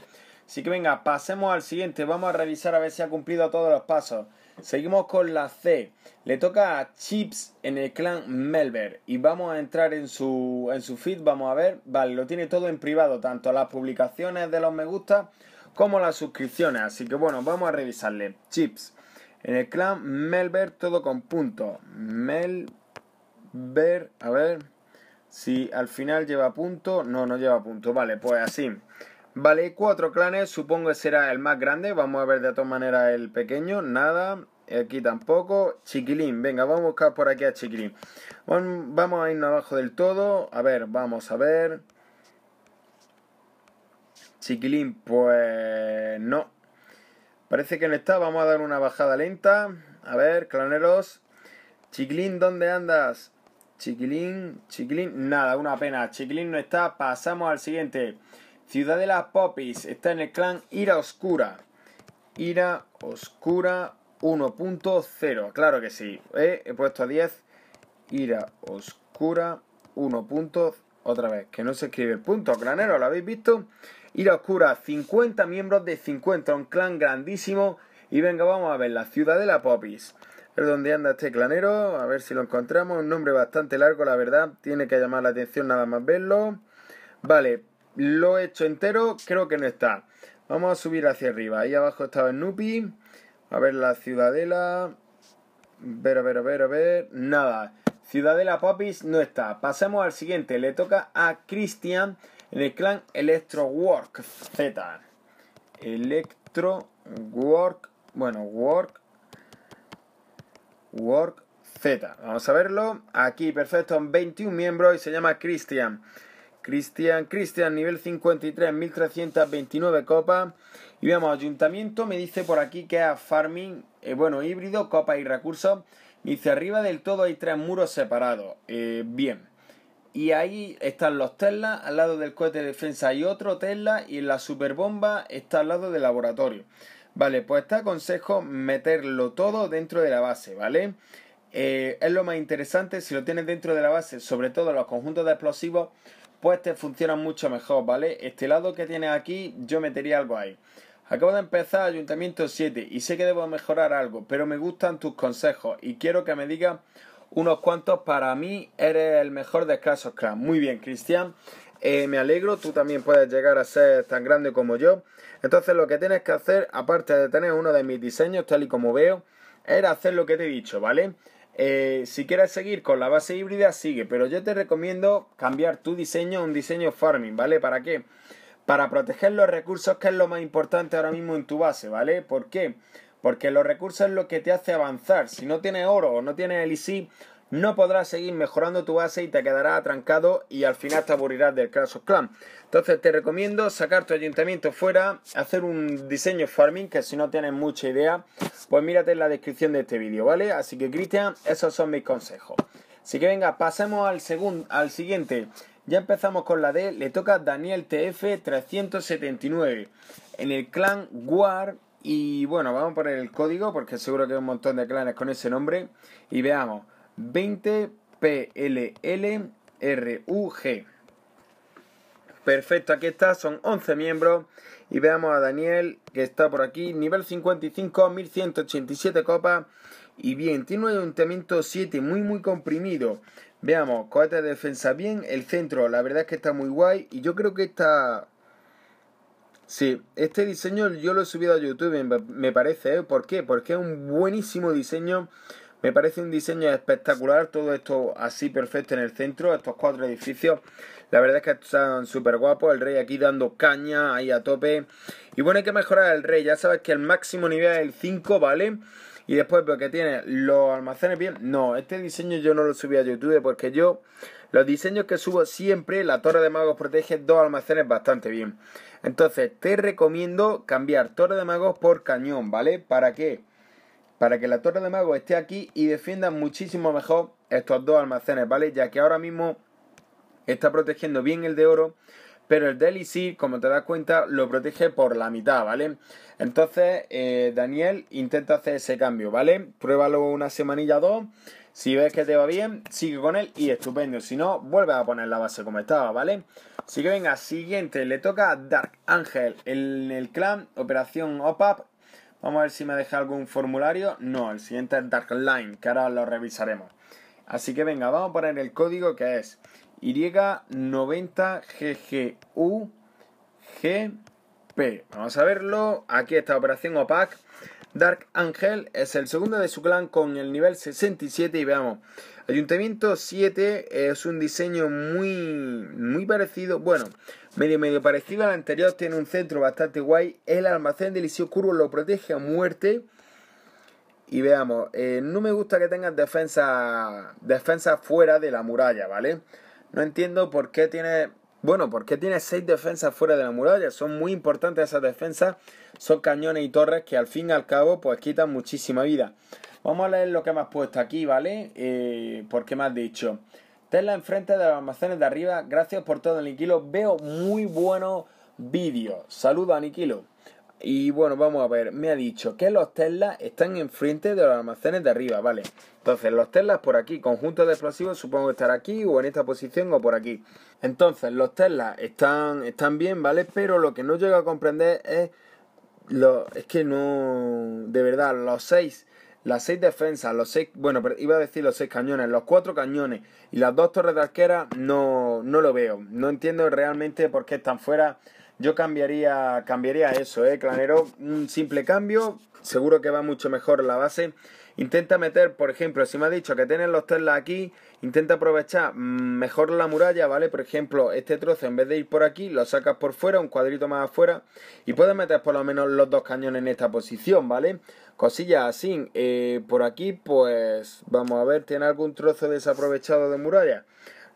Así que venga, pasemos al siguiente. Vamos a revisar a ver si ha cumplido todos los pasos. Seguimos con la C. Le toca a Chips en el clan Melver. Y vamos a entrar en su, en su feed. Vamos a ver. Vale, lo tiene todo en privado. Tanto las publicaciones de los me gusta como las suscripciones. Así que bueno, vamos a revisarle. Chips. En el clan Melver todo con punto. Melber. A ver. Si al final lleva punto. No, no lleva punto. Vale, pues así. Vale, cuatro clanes, supongo que será el más grande. Vamos a ver de todas maneras el pequeño. Nada, aquí tampoco. Chiquilín, venga, vamos a buscar por aquí a Chiquilín. Vamos a irnos abajo del todo. A ver, vamos a ver. Chiquilín, pues no. Parece que no está. Vamos a dar una bajada lenta. A ver, claneros. Chiquilín, ¿dónde andas? Chiquilín, chiquilín. Nada, una pena. Chiquilín no está. Pasamos al siguiente de las Popis está en el clan Ira Oscura. Ira Oscura 1.0, claro que sí. Eh, he puesto a 10. Ira Oscura 1.0 Otra vez, que no se escribe el punto, granero, ¿lo habéis visto? Ira Oscura, 50 miembros de 50, un clan grandísimo. Y venga, vamos a ver, la Ciudadela Popis. ver dónde anda este clanero, a ver si lo encontramos. Un nombre bastante largo, la verdad, tiene que llamar la atención nada más verlo. Vale, lo he hecho entero, creo que no está. Vamos a subir hacia arriba. Ahí abajo estaba Snoopy. A ver la ciudadela. Ver, a ver, a ver, a ver. Nada. Ciudadela Popis no está. Pasamos al siguiente. Le toca a Christian en el clan Electro Work Z. Work. Bueno, Work. Work Z. Vamos a verlo. Aquí, perfecto. 21 miembros y se llama Christian. Cristian, Cristian, nivel 53, 1329 copas. Y veamos, ayuntamiento me dice por aquí que es farming, eh, bueno, híbrido, copa y recursos. Me dice, arriba del todo hay tres muros separados. Eh, bien. Y ahí están los Tesla, al lado del cohete de defensa hay otro Tesla y la superbomba está al lado del laboratorio. Vale, pues te aconsejo meterlo todo dentro de la base, ¿vale? Eh, es lo más interesante, si lo tienes dentro de la base, sobre todo los conjuntos de explosivos, pues te funcionan mucho mejor, ¿vale? Este lado que tienes aquí, yo metería algo ahí. Acabo de empezar Ayuntamiento 7 y sé que debo mejorar algo, pero me gustan tus consejos y quiero que me digas unos cuantos. Para mí eres el mejor de escasos, of Muy bien, Cristian. Eh, me alegro, tú también puedes llegar a ser tan grande como yo. Entonces lo que tienes que hacer, aparte de tener uno de mis diseños, tal y como veo, era hacer lo que te he dicho, ¿vale? Eh, si quieres seguir con la base híbrida, sigue, pero yo te recomiendo cambiar tu diseño a un diseño farming, ¿vale? ¿Para qué? Para proteger los recursos, que es lo más importante ahora mismo en tu base, ¿vale? ¿Por qué? Porque los recursos es lo que te hace avanzar. Si no tienes oro o no tienes el no podrás seguir mejorando tu base y te quedarás atrancado y al final te aburrirás del Crash of Clans. Entonces te recomiendo sacar tu ayuntamiento fuera, hacer un diseño farming, que si no tienes mucha idea, pues mírate en la descripción de este vídeo, ¿vale? Así que Cristian, esos son mis consejos. Así que venga, pasemos al, segundo, al siguiente. Ya empezamos con la D, le toca Daniel TF379 en el clan War. Y bueno, vamos a poner el código porque seguro que hay un montón de clanes con ese nombre. Y veamos, 20PLLRUG. Perfecto, aquí está, son 11 miembros. Y veamos a Daniel, que está por aquí, nivel 55, 1187 copas. Y bien, tiene un ayuntamiento 7 muy, muy comprimido. Veamos, cohete de defensa bien, el centro, la verdad es que está muy guay. Y yo creo que está... Sí, este diseño yo lo he subido a YouTube, me parece, ¿eh? ¿Por qué? Porque es un buenísimo diseño. Me parece un diseño espectacular, todo esto así perfecto en el centro, estos cuatro edificios. La verdad es que están súper guapos. El rey aquí dando caña ahí a tope. Y bueno, hay que mejorar el rey. Ya sabes que el máximo nivel es el 5, ¿vale? Y después, que tiene los almacenes bien. No, este diseño yo no lo subí a YouTube porque yo. Los diseños que subo siempre, la Torre de Magos protege dos almacenes bastante bien. Entonces, te recomiendo cambiar Torre de Magos por cañón, ¿vale? ¿Para qué? Para que la Torre de Magos esté aquí y defienda muchísimo mejor estos dos almacenes, ¿vale? Ya que ahora mismo está protegiendo bien el de oro, pero el de elixir, como te das cuenta, lo protege por la mitad, ¿vale? Entonces, eh, Daniel, intenta hacer ese cambio, ¿vale? Pruébalo una semanilla o dos. Si ves que te va bien, sigue con él y estupendo. Si no, vuelve a poner la base como estaba, ¿vale? Así que venga, siguiente. Le toca Dark Angel en el clan, operación OPAP. Vamos a ver si me deja algún formulario. No, el siguiente es Dark Line, que ahora lo revisaremos. Así que venga, vamos a poner el código que es y90GGUGP. Vamos a verlo. Aquí está Operación OPAC. Dark Angel es el segundo de su clan con el nivel 67 y veamos. Ayuntamiento 7 es un diseño muy, muy parecido, bueno, medio medio parecido al anterior, tiene un centro bastante guay, el almacén de liceo curvo lo protege a muerte. Y veamos, eh, no me gusta que tengan defensa, defensa fuera de la muralla, ¿vale? No entiendo por qué tiene. Bueno, porque tiene seis defensas fuera de la muralla. Son muy importantes esas defensas. Son cañones y torres que al fin y al cabo pues quitan muchísima vida. Vamos a leer lo que me has puesto aquí, ¿vale? Eh, porque me has dicho. Tesla enfrente de los almacenes de arriba. Gracias por todo, Niquilo. Veo muy buenos vídeos. Saludos a y bueno, vamos a ver, me ha dicho que los Teslas están enfrente de los almacenes de arriba, ¿vale? Entonces, los Teslas por aquí, conjunto de explosivos, supongo que estará aquí o en esta posición o por aquí. Entonces, los Teslas están, están bien, ¿vale? Pero lo que no llego a comprender es, lo, es que no, de verdad, los seis, las seis defensas, los seis, bueno, iba a decir los seis cañones, los cuatro cañones y las dos torres de arquera, no, no lo veo. No entiendo realmente por qué están fuera yo cambiaría, cambiaría eso, ¿eh, Clanero? Un simple cambio, seguro que va mucho mejor la base. Intenta meter, por ejemplo, si me ha dicho que tienen los Tesla aquí, intenta aprovechar mm, mejor la muralla, ¿vale? Por ejemplo, este trozo, en vez de ir por aquí, lo sacas por fuera, un cuadrito más afuera, y puedes meter por lo menos los dos cañones en esta posición, ¿vale? Cosillas así. Eh, por aquí, pues, vamos a ver, ¿tiene algún trozo desaprovechado de muralla?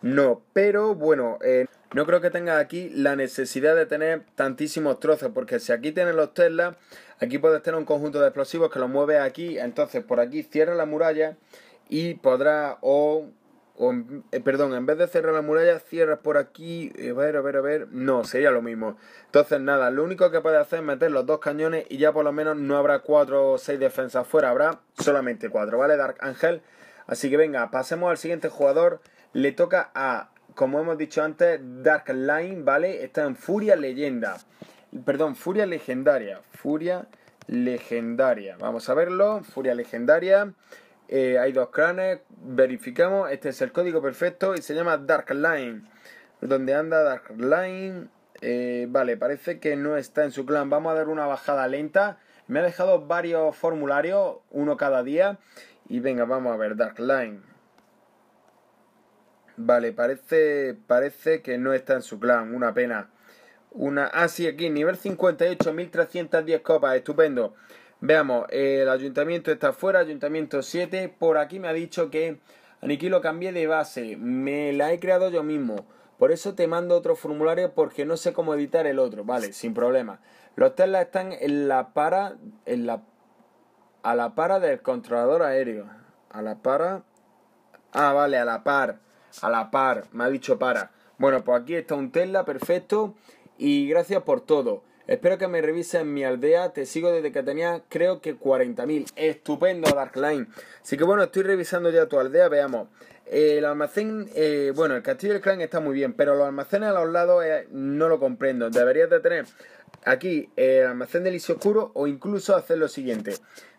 No, pero bueno, eh, no creo que tengas aquí la necesidad de tener tantísimos trozos, porque si aquí tienes los Tesla, aquí puedes tener un conjunto de explosivos que los mueves aquí, entonces por aquí cierra la muralla y podrá o, eh, perdón, en vez de cerrar la muralla, cierras por aquí, eh, a ver, a ver, a ver, no, sería lo mismo. Entonces nada, lo único que puedes hacer es meter los dos cañones y ya por lo menos no habrá cuatro o seis defensas fuera, habrá solamente cuatro, ¿vale? Dark Angel. Así que venga, pasemos al siguiente jugador. Le toca a como hemos dicho antes, Dark Line, ¿vale? Está en Furia Leyenda. Perdón, Furia Legendaria. Furia Legendaria. Vamos a verlo. Furia Legendaria. Eh, hay dos clanes. Verificamos. Este es el código perfecto y se llama Dark Line. ¿Dónde anda Dark Line. Eh, vale, parece que no está en su clan. Vamos a dar una bajada lenta. Me ha dejado varios formularios, uno cada día. Y venga, vamos a ver, Dark Line. Vale, parece, parece que no está en su clan, una pena. Una, ah, sí, aquí, nivel 58, 1310 copas, estupendo. Veamos, el ayuntamiento está fuera, ayuntamiento 7. Por aquí me ha dicho que aniquilo, cambié de base, me la he creado yo mismo. Por eso te mando otro formulario porque no sé cómo editar el otro. Vale, sin problema. Los telas están en la para, en a la para del controlador aéreo. A la para. Ah, vale, a la par a la par, me ha dicho para. Bueno, pues aquí está un Tesla, perfecto. Y gracias por todo. Espero que me revises en mi aldea. Te sigo desde que tenía, creo que 40.000. Estupendo, Darkline. Así que bueno, estoy revisando ya tu aldea. Veamos. el almacén, eh, bueno, el castillo del clan está muy bien, pero los almacenes a los lados eh, no lo comprendo. Deberías de tener aquí el almacén de Isio Oscuro o incluso hacer lo siguiente.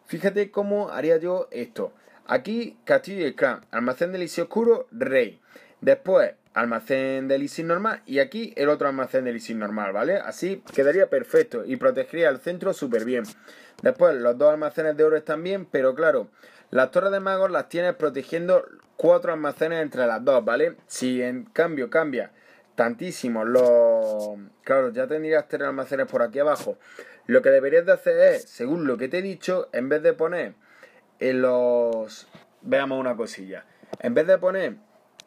Fíjate cómo haría yo esto. Aquí, Castillo y Almacén del Isi Oscuro, Rey. Después, almacén de ISIS normal y aquí el otro almacén de ISIS normal, ¿vale? Así quedaría perfecto y protegería el centro súper bien. Después, los dos almacenes de oro están bien, pero claro, las torres de magos las tienes protegiendo cuatro almacenes entre las dos, ¿vale? Si en cambio cambia tantísimo los... Claro, ya tendrías tres almacenes por aquí abajo. Lo que deberías de hacer es, según lo que te he dicho, en vez de poner en los... Veamos una cosilla. En vez de poner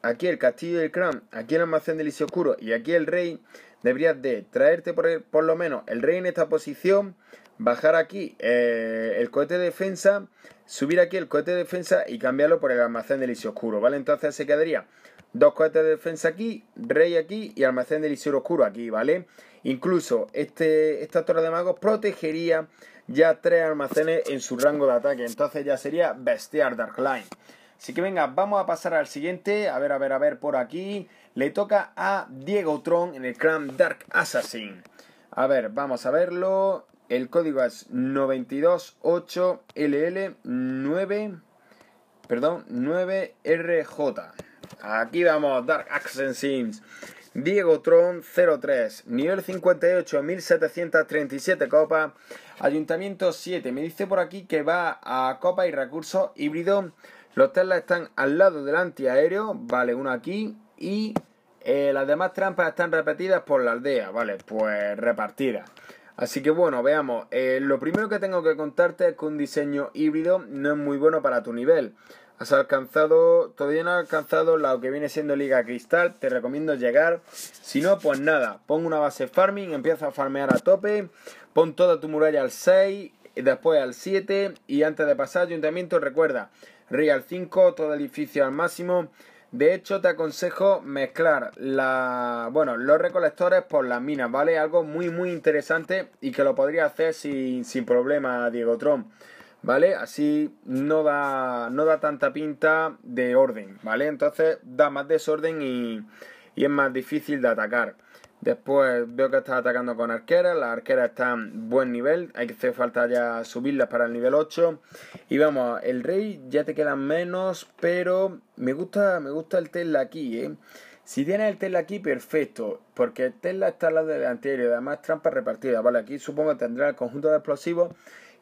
aquí el castillo del el aquí el almacén del Isio oscuro y aquí el rey, deberías de traerte por, por, lo menos el rey en esta posición, bajar aquí eh, el cohete de defensa, subir aquí el cohete de defensa y cambiarlo por el almacén del Isio oscuro, ¿vale? Entonces se quedaría dos cohetes de defensa aquí, rey aquí y almacén del Isio oscuro aquí, ¿vale? Incluso este, esta torre de magos protegería ya tres almacenes en su rango de ataque. Entonces ya sería bestiar Line. Así que venga, vamos a pasar al siguiente. A ver, a ver, a ver, por aquí. Le toca a Diego Tron en el clan Dark Assassin. A ver, vamos a verlo. El código es 928LL9. Perdón, 9RJ. Aquí vamos, Dark Assassin's Diego Tron 03, nivel 58, 1737 copas, ayuntamiento 7. Me dice por aquí que va a Copa y recursos híbridos. Los telas están al lado del antiaéreo, vale, uno aquí. Y eh, las demás trampas están repetidas por la aldea, vale, pues repartidas. Así que bueno, veamos. Eh, lo primero que tengo que contarte es que un diseño híbrido no es muy bueno para tu nivel. Has alcanzado, todavía no has alcanzado lo que viene siendo Liga Cristal, te recomiendo llegar. Si no, pues nada, pon una base farming, empieza a farmear a tope, pon toda tu muralla al 6, después al 7 y antes de pasar ayuntamiento recuerda, Real 5, todo el edificio al máximo. De hecho, te aconsejo mezclar bueno, los recolectores por las minas, ¿vale? Algo muy, muy interesante y que lo podría hacer sin, sin problema, Diego Tron. ¿vale? Así no da, no da tanta pinta de orden, ¿vale? Entonces da más desorden y, es más difícil de atacar. Después veo que está atacando con arqueras, las arqueras están buen nivel, hay que hacer falta ya subirlas para el nivel 8. Y vamos, el rey ya te quedan menos, pero me gusta, me gusta el Tesla aquí, ¿eh? Si tienes el Tesla aquí, perfecto, porque el Tesla está al lado anterior y además trampa repartida. Vale, aquí supongo que tendrá el conjunto de explosivos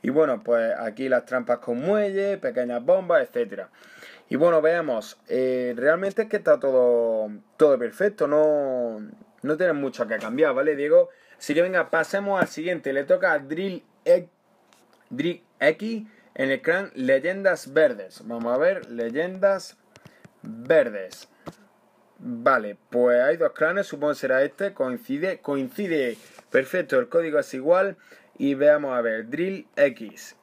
y bueno, pues aquí las trampas con muelle, pequeñas bombas, etcétera. Y bueno, veamos, eh, realmente es que está todo, todo perfecto, no, no mucho que cambiar, ¿vale, Diego? Así que venga, pasemos al siguiente, le toca Drill, Drill X en el clan Leyendas Verdes. Vamos a ver, Leyendas Verdes. Vale, pues hay dos clanes, supongo que será este, coincide, coincide, perfecto, el código es igual, y veamos a ver, Drill X.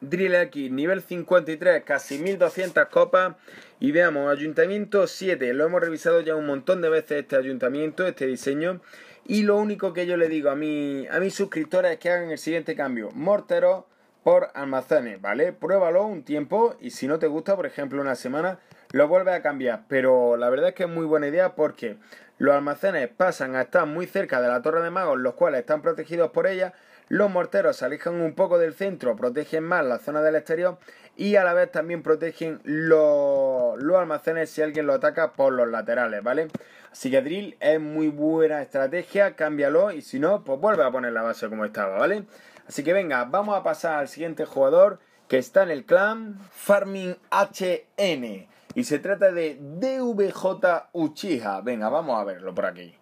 Drill X, nivel 53, casi 1200 copas. Y veamos, ayuntamiento 7. Lo hemos revisado ya un montón de veces este ayuntamiento, este diseño. Y lo único que yo le digo a, mi, a mis suscriptores es que hagan el siguiente cambio. mortero por almacenes, ¿vale? Pruébalo un tiempo y si no te gusta, por ejemplo, una semana, lo vuelve a cambiar. Pero la verdad es que es muy buena idea porque los almacenes pasan a estar muy cerca de la torre de magos, los cuales están protegidos por ella. Los morteros se alejan un poco del centro, protegen más la zona del exterior y a la vez también protegen los, los almacenes si alguien lo ataca por los laterales, ¿vale? Así que Drill es muy buena estrategia, cámbialo y si no, pues vuelve a poner la base como estaba, ¿vale? Así que venga, vamos a pasar al siguiente jugador que está en el clan Farming HN. Y se trata de DVJ Uchiha. Venga, vamos a verlo por aquí.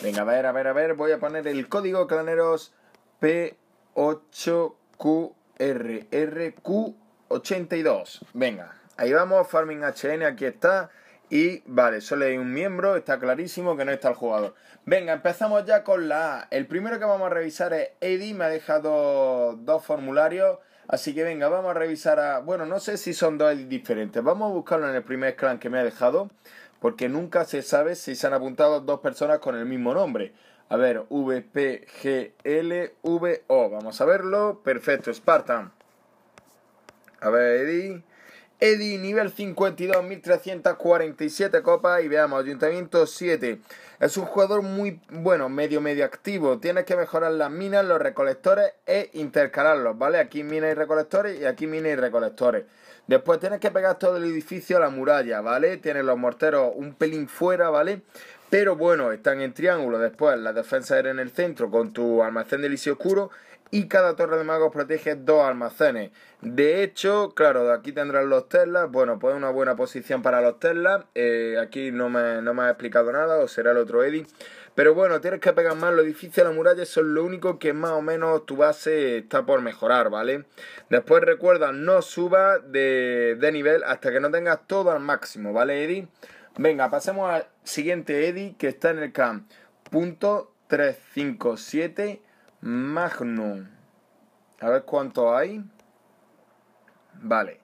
Venga, a ver, a ver, a ver. Voy a poner el código claneros P8QRRQ82. Venga, ahí vamos. Farming HN, aquí está. Y vale, solo hay un miembro, está clarísimo que no está el jugador. Venga, empezamos ya con la A. El primero que vamos a revisar es Eddie, me ha dejado dos formularios Así que venga, vamos a revisar a... Bueno, no sé si son dos diferentes. Vamos a buscarlo en el primer clan que me ha dejado, porque nunca se sabe si se han apuntado dos personas con el mismo nombre. A ver, VPGLVO. Vamos a verlo. Perfecto, Spartan. A ver, Eddie. Edi nivel 52, 1347 copas. Y veamos, Ayuntamiento 7. Es un jugador muy bueno, medio medio activo. Tienes que mejorar las minas, los recolectores e intercalarlos, ¿vale? Aquí minas y recolectores y aquí minas y recolectores. Después tienes que pegar todo el edificio a la muralla, ¿vale? Tienes los morteros un pelín fuera, ¿vale? Pero bueno, están en triángulo. Después la defensa era en el centro con tu almacén de lisio oscuro y cada torre de magos protege dos almacenes. De hecho, claro, aquí tendrán los Teslas. Bueno, pues una buena posición para los Teslas. Eh, aquí no me, ha explicado nada, o será el otro Eddy Pero bueno, tienes que pegar más los edificios las murallas muralla, es lo único que más o menos tu base está por mejorar, ¿vale? Después recuerda, no suba de, nivel hasta que no tengas todo al máximo, ¿vale, Eddy? Venga, pasemos al siguiente Eddy que está en el camp. Punto 357 Magnum. A ver cuánto hay. Vale.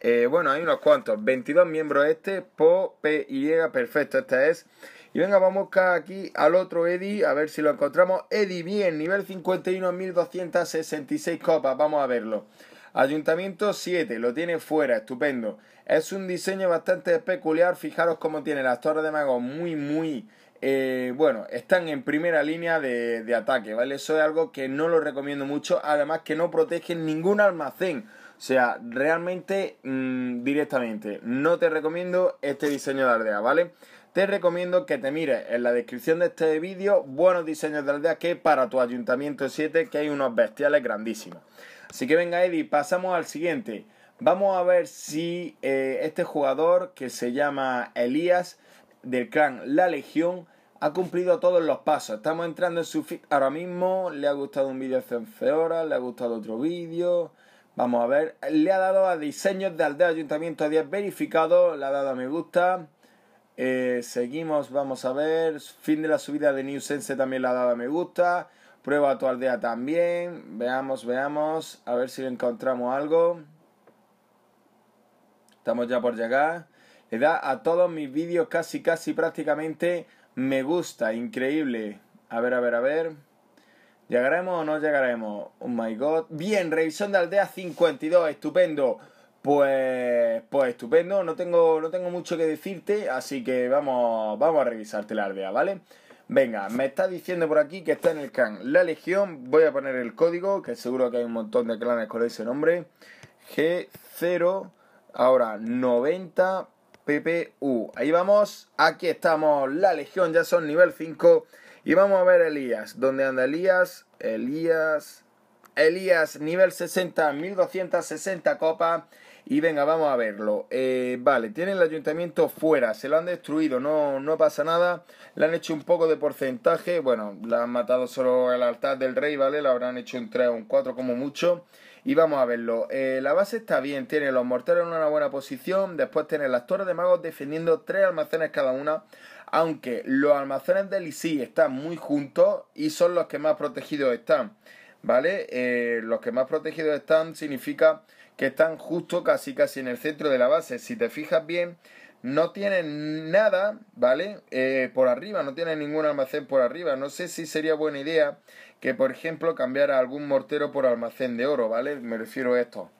Eh, bueno, hay unos cuantos. 22 miembros este. Po, P, Y. Perfecto, esta es. Y venga, vamos acá aquí al otro Eddie. A ver si lo encontramos. Eddie, bien. Nivel 51, 1266 copas. Vamos a verlo. Ayuntamiento 7, lo tiene fuera, estupendo. Es un diseño bastante peculiar, fijaros cómo tiene las torres de Mago muy, muy eh, bueno, están en primera línea de, ataque, ¿vale? Eso es algo que no lo recomiendo mucho, además que no protegen ningún almacén. O sea, realmente mm, directamente, no te recomiendo este diseño de aldea, ¿vale? Te recomiendo que te mires en la descripción de este vídeo buenos diseños de aldea que para tu ayuntamiento 7, que hay unos bestiales grandísimos. Así que venga, Eddie, pasamos al siguiente. Vamos a ver si eh, este jugador que se llama Elías del clan La Legión ha cumplido todos los pasos. Estamos entrando en su ahora mismo. Le ha gustado un vídeo hace 11 horas, le ha gustado otro vídeo. Vamos a ver, le ha dado a diseños de aldea ayuntamiento a 10 verificado, le ha dado a me gusta. Eh, seguimos, vamos a ver. Fin de la subida de New Sense también le ha dado a me gusta. Prueba a tu aldea también. Veamos, veamos. A ver si encontramos algo. Estamos ya por llegar. Le da a todos mis vídeos casi, casi prácticamente me gusta, increíble. A ver, a ver, a ver. ¿Llegaremos o no llegaremos? Oh my god. Bien, revisión de aldea 52, estupendo. Pues, pues estupendo, no tengo, no tengo mucho que decirte, así que vamos, vamos a revisarte la aldea, ¿vale? Venga, me está diciendo por aquí que está en el can la legión, voy a poner el código, que seguro que hay un montón de clanes con ese nombre. G0, ahora 90 PPU. Ahí vamos, aquí estamos, la legión ya son nivel 5 y vamos a ver Elías. ¿Dónde anda Elías? Elías, Elías, nivel 60, 1260 copas. Y venga, vamos a verlo. Eh, vale, tiene el ayuntamiento fuera, se lo han destruido, no, no pasa nada. Le han hecho un poco de porcentaje, bueno, le han matado solo el altar del rey, ¿vale? Le habrán hecho un 3 o un 4 como mucho. Y vamos a verlo. Eh, la base está bien, tiene los morteros en una buena posición, después tiene las torres de magos defendiendo tres almacenes cada una, aunque los almacenes de ISI están muy juntos y son los que más protegidos están. ¿Vale? Eh, los que más protegidos están significa que están justo casi casi en el centro de la base. Si te fijas bien, no tiene nada, ¿vale? Eh, por arriba, no tiene ningún almacén por arriba. No sé si sería buena idea que, por ejemplo, cambiara algún mortero por almacén de oro, ¿vale? Me refiero a esto,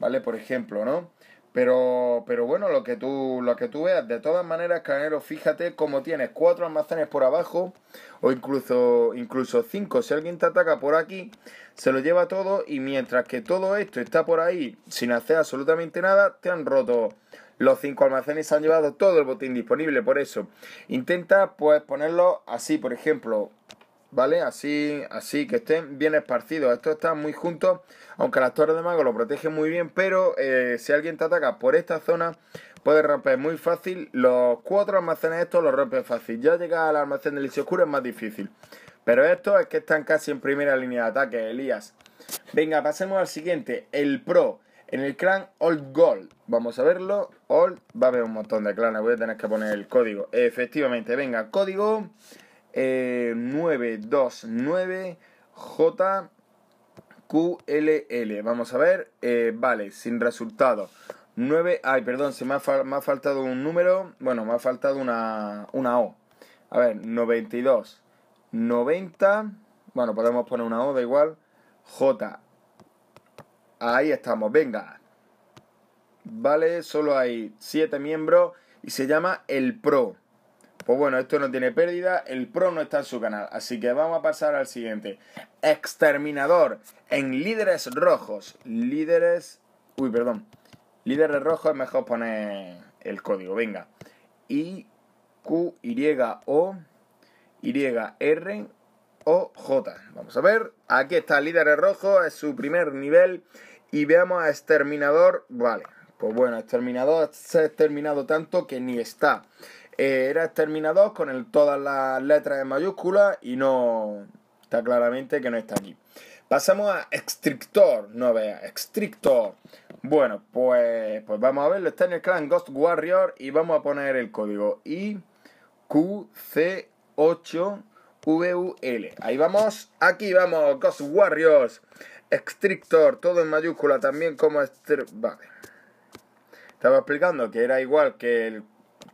¿vale? Por ejemplo, ¿no? Pero, pero bueno, lo que, tú, lo que tú veas, de todas maneras, carnero, fíjate cómo tienes cuatro almacenes por abajo, o incluso, incluso cinco. Si alguien te ataca por aquí, se lo lleva todo, y mientras que todo esto está por ahí sin hacer absolutamente nada, te han roto los cinco almacenes han llevado todo el botín disponible, por eso. Intenta pues ponerlo así, por ejemplo, ¿vale? Así, así, que estén bien esparcidos. Estos están muy juntos, aunque las torres de mago lo protegen muy bien, pero eh, si alguien te ataca por esta zona, puede romper muy fácil. Los cuatro almacenes estos los rompe fácil. Ya llegar al almacén del Liceo Oscuro es más difícil. Pero estos es que están casi en primera línea de ataque, Elías. Venga, pasemos al siguiente, el Pro. En el clan Old Gold, vamos a verlo. Old, va a haber un montón de clanes, voy a tener que poner el código. Efectivamente, venga, código 929JQLL. Eh, vamos a ver, eh, vale, sin resultado. 9, ay, perdón, se me ha, faltado un número, bueno, me ha faltado una, una O. A ver, 92, 90, bueno, podemos poner una O, da igual, J, Ahí estamos, venga. Vale, solo hay 7 miembros y se llama El Pro. Pues bueno, esto no tiene pérdida, el Pro no está en su canal, así que vamos a pasar al siguiente. Exterminador en líderes rojos. Líderes... Uy, perdón. Líderes rojos es mejor poner el código, venga. I, Q, Y, O, Y, R, o J. Vamos a ver. Aquí está líderes rojos, es su primer nivel. Y veamos a Exterminador. Vale, pues bueno, Exterminador se ha exterminado tanto que ni está. Eh, era Exterminador con todas las letras en mayúsculas y no. Está claramente que no está aquí. Pasamos a Extrictor. No vea, Extrictor. Bueno, pues, pues vamos a verlo. Está en el clan Ghost Warrior y vamos a poner el código IQC8VUL. Ahí vamos, aquí vamos, Ghost Warriors. Extrictor, todo en mayúscula, también como Vale. Estaba explicando que era igual que el,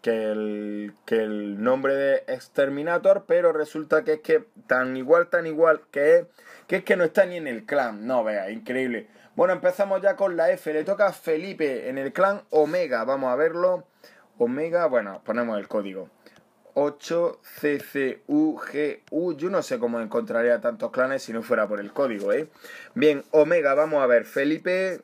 que el, que el nombre de Exterminator, pero resulta que es que tan igual, tan igual que es, que es que no está ni en el clan. No, vea, increíble. Bueno, empezamos ya con la F. Le toca a Felipe en el clan Omega. Vamos a verlo. Omega, bueno, ponemos el código. 8 CCUGU. Yo no sé cómo encontraría tantos clanes si no fuera por el código, ¿eh? Bien, Omega, vamos a ver. Felipe.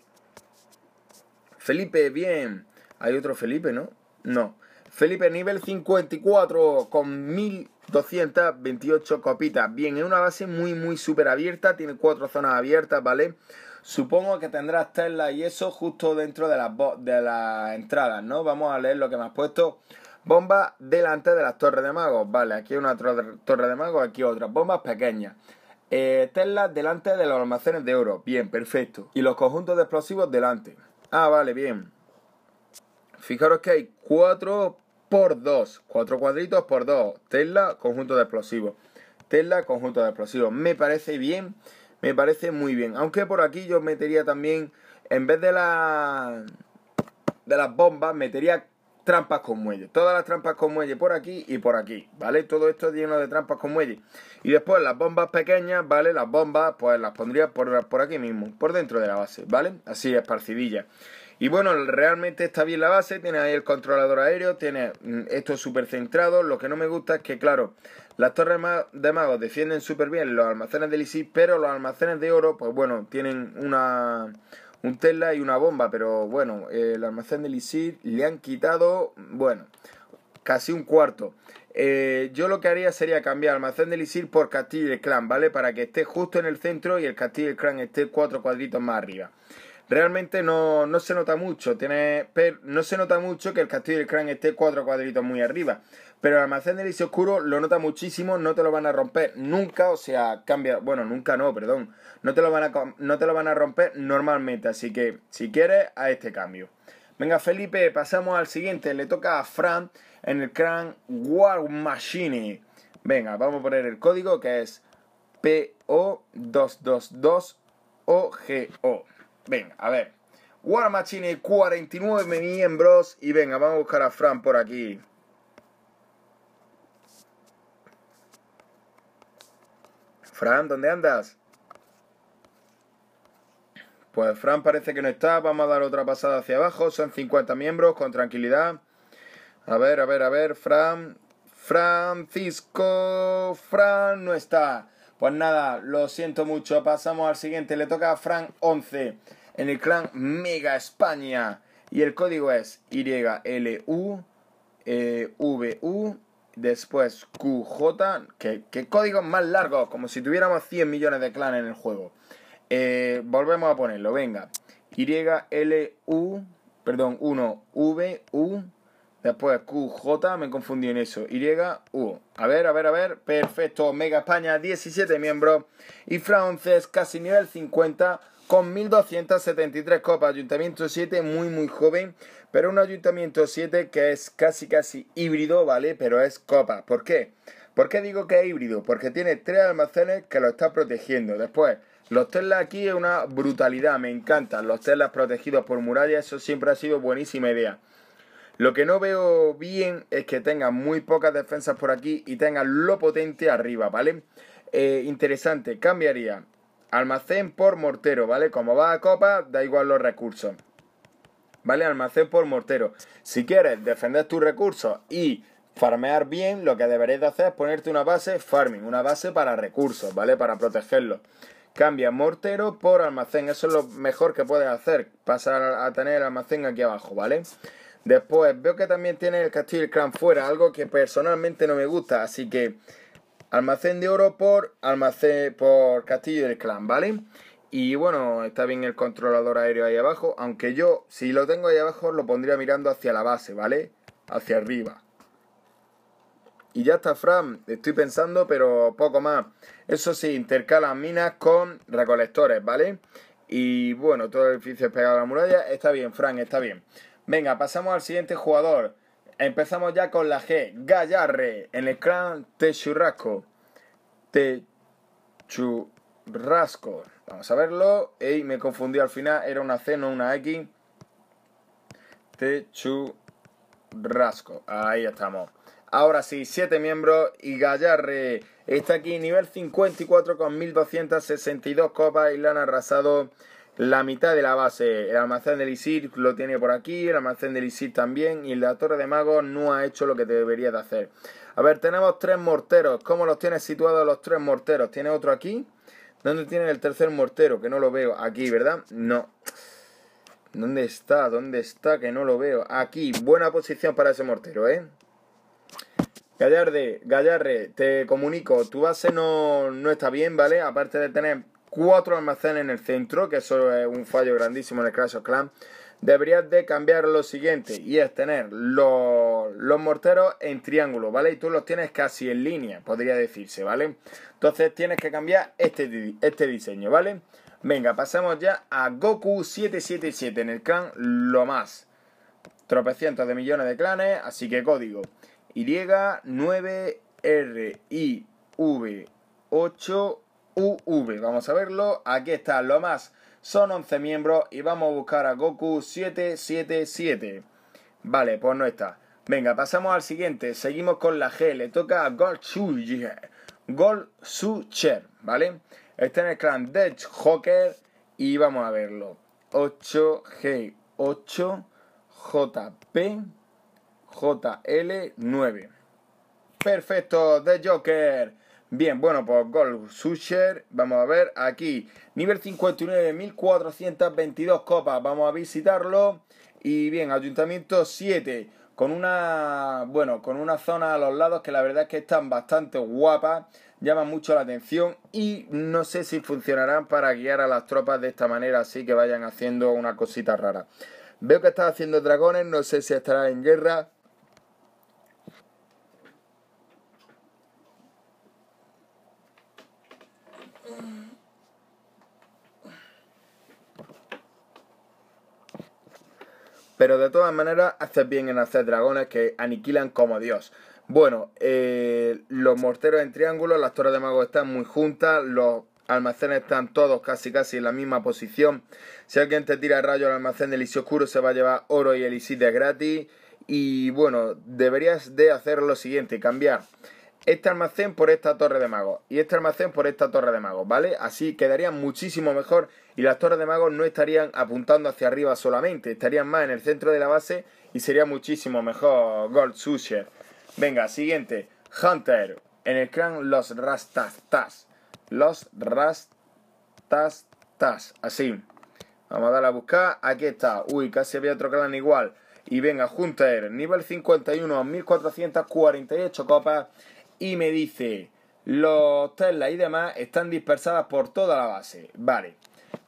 Felipe, bien. Hay otro Felipe, ¿no? No. Felipe, nivel 54 con 1228 copitas. Bien, es una base muy, muy súper abierta. Tiene cuatro zonas abiertas, ¿vale? Supongo que tendrá Tesla y eso justo dentro de las, de las entradas, ¿no? Vamos a leer lo que me has puesto. Bombas delante de las torres de magos. Vale, aquí una torre de magos, aquí otra. Bombas pequeñas. Eh, delante de los almacenes de oro. Bien, perfecto. Y los conjuntos de explosivos delante. Ah, vale, bien. Fijaros que hay 4 por 2. 4 cuadritos por 2. tela conjunto de explosivos. Tesla, conjunto de explosivos. Me parece bien. Me parece muy bien. Aunque por aquí yo metería también. En vez de la. De las bombas, metería trampas con muelle. Todas las trampas con muelle por aquí y por aquí, ¿vale? Todo esto lleno de trampas con muelle. Y después las bombas pequeñas, ¿vale? Las bombas, pues las pondría por, por aquí mismo, por dentro de la base, ¿vale? Así esparcidillas. Y bueno, realmente está bien la base, tiene ahí el controlador aéreo, tiene mm, esto súper centrado. Lo que no me gusta es que, claro, las torres de magos defienden súper bien los almacenes de ISIS, pero los almacenes de oro, pues bueno, tienen una un Tesla y una bomba, pero bueno, el almacén de Lisir le han quitado, bueno, casi un cuarto. Eh, yo lo que haría sería cambiar almacén de Lisir por Castillo del Clan, ¿vale? Para que esté justo en el centro y el Castillo Clan esté cuatro cuadritos más arriba. Realmente no, no se nota mucho, tiene, no se nota mucho que el castillo del crán esté cuatro cuadritos muy arriba. Pero el almacén del Liceo Oscuro lo nota muchísimo, no te lo van a romper nunca, o sea, cambia, bueno, nunca no, perdón, no te lo van a, no te lo van a romper normalmente, así que si quieres, a este cambio. Venga, Felipe, pasamos al siguiente, le toca a Fran en el CRAN War Machine. Venga, vamos a poner el código que es PO222OGO. Venga, a ver. War Machine, 49 miembros. Y venga, vamos a buscar a Fran por aquí. Fran, ¿dónde andas? Pues Fran parece que no está. Vamos a dar otra pasada hacia abajo. Son 50 miembros, con tranquilidad. A ver, a ver, a ver. Fran. Francisco. Fran no está. Pues nada, lo siento mucho. Pasamos al siguiente. Le toca a Frank 11 en el clan Mega España. Y el código es YLU e VU. Después QJ. Que, código más largo, Como si tuviéramos 100 millones de clan en el juego. Eh, volvemos a ponerlo. Venga. YLU. Perdón, 1 U. Después QJ, me confundí en eso. Y, U. A ver, a ver, a ver. Perfecto. Mega España, 17 miembros. Y francés, casi nivel 50, con 1.273 copas. Ayuntamiento 7, muy, muy joven. Pero un ayuntamiento 7 que es casi, casi híbrido, ¿vale? Pero es copa. ¿Por qué? ¿Por qué digo que es híbrido? Porque tiene tres almacenes que lo está protegiendo. Después, los telas aquí es una brutalidad. Me encantan. Los telas protegidos por murallas, eso siempre ha sido buenísima idea. Lo que no veo bien es que tenga muy pocas defensas por aquí y tenga lo potente arriba, ¿vale? Eh, interesante, cambiaría almacén por mortero, ¿vale? Como va a copa, da igual los recursos. ¿Vale? Almacén por mortero. Si quieres defender tus recursos y farmear bien, lo que deberéis de hacer es ponerte una base farming, una base para recursos, ¿vale? Para protegerlos. Cambia mortero por almacén, eso es lo mejor que puedes hacer, pasar a tener almacén aquí abajo, ¿vale? vale Después veo que también tiene el castillo del clan fuera, algo que personalmente no me gusta, así que almacén de oro por almacén por castillo del clan, ¿vale? Y bueno, está bien el controlador aéreo ahí abajo, aunque yo si lo tengo ahí abajo lo pondría mirando hacia la base, ¿vale? Hacia arriba. Y ya está, Fran, estoy pensando, pero poco más. Eso sí, intercala minas con recolectores, ¿vale? Y bueno, todo el edificio es pegado a la muralla. Está bien, Fran, está bien. Venga, pasamos al siguiente jugador. Empezamos ya con la G. Gallarre. En el clan Techurrasco. Techurrasco. Vamos a verlo. Ey, me confundí al final. Era una C, no una X. Techurrasco. Ahí estamos. Ahora sí, siete miembros y Gallarre está aquí, nivel 54 con 1262 copas y le han arrasado la mitad de la base. El almacén del ISIR lo tiene por aquí, el almacén del ISIR también, y la torre de magos no ha hecho lo que debería de hacer. A ver, tenemos tres morteros. ¿Cómo los tienes situados los tres morteros? ¿Tiene otro aquí? ¿Dónde tiene el tercer mortero? Que no lo veo. Aquí, ¿verdad? No. ¿Dónde está? ¿Dónde está? Que no lo veo. Aquí. Buena posición para ese mortero, ¿eh? Gallarde, Gallarre, te comunico. Tu base no está bien, ¿vale? Aparte de tener cuatro almacenes en el centro, que eso es un fallo grandísimo en el Clash of Clans, deberías de cambiar lo siguiente y es tener los, morteros en triángulo, ¿vale? Y tú los tienes casi en línea, podría decirse, ¿vale? Entonces tienes que cambiar este, este diseño, ¿vale? Venga, pasamos ya a Goku 777 en el clan lo más. Tropecientos de millones de clanes, así que código Y9RIV8 Vamos a verlo. Aquí está lo más. Son 11 miembros y vamos a buscar a Goku 777. Vale, pues no está. Venga, pasamos al siguiente. Seguimos con la G. Le toca a Gol Sucher, ¿vale? Está en el clan Dead Joker y vamos a verlo. 8G, 8, JP, JL9. Perfecto, The Joker. Bien, bueno, pues Gold Susher, vamos a ver aquí, nivel 59, 1422 copas, vamos a visitarlo. Y bien, Ayuntamiento 7, con una, bueno, con una zona a los lados que la verdad es que están bastante guapas, llaman mucho la atención y no sé si funcionarán para guiar a las tropas de esta manera, así que vayan haciendo una cosita rara. Veo que está haciendo dragones, no sé si estará en guerra, Pero de todas maneras, haces bien en hacer dragones que aniquilan como Dios. Bueno, eh, los morteros en triángulo, las torres de mago están muy juntas, los almacenes están todos casi casi en la misma posición. Si alguien te tira rayo al almacén del Elixir Oscuro se va a llevar oro y elixir de gratis. Y bueno, deberías de hacer lo siguiente, cambiar este almacén por esta torre de magos y este almacén por esta torre de magos, ¿vale? Así quedaría muchísimo mejor y las torres de magos no estarían apuntando hacia arriba solamente, estarían más en el centro de la base y sería muchísimo mejor Gold Susher. Venga, siguiente. Hunter. En el clan los tas, Los rastastas. Así. Vamos a dar a buscar. Aquí está. Uy, casi había otro clan igual. Y venga, Hunter. Nivel 51, 1448 copas y me dice, los Tesla y demás están dispersadas por toda la base. Vale,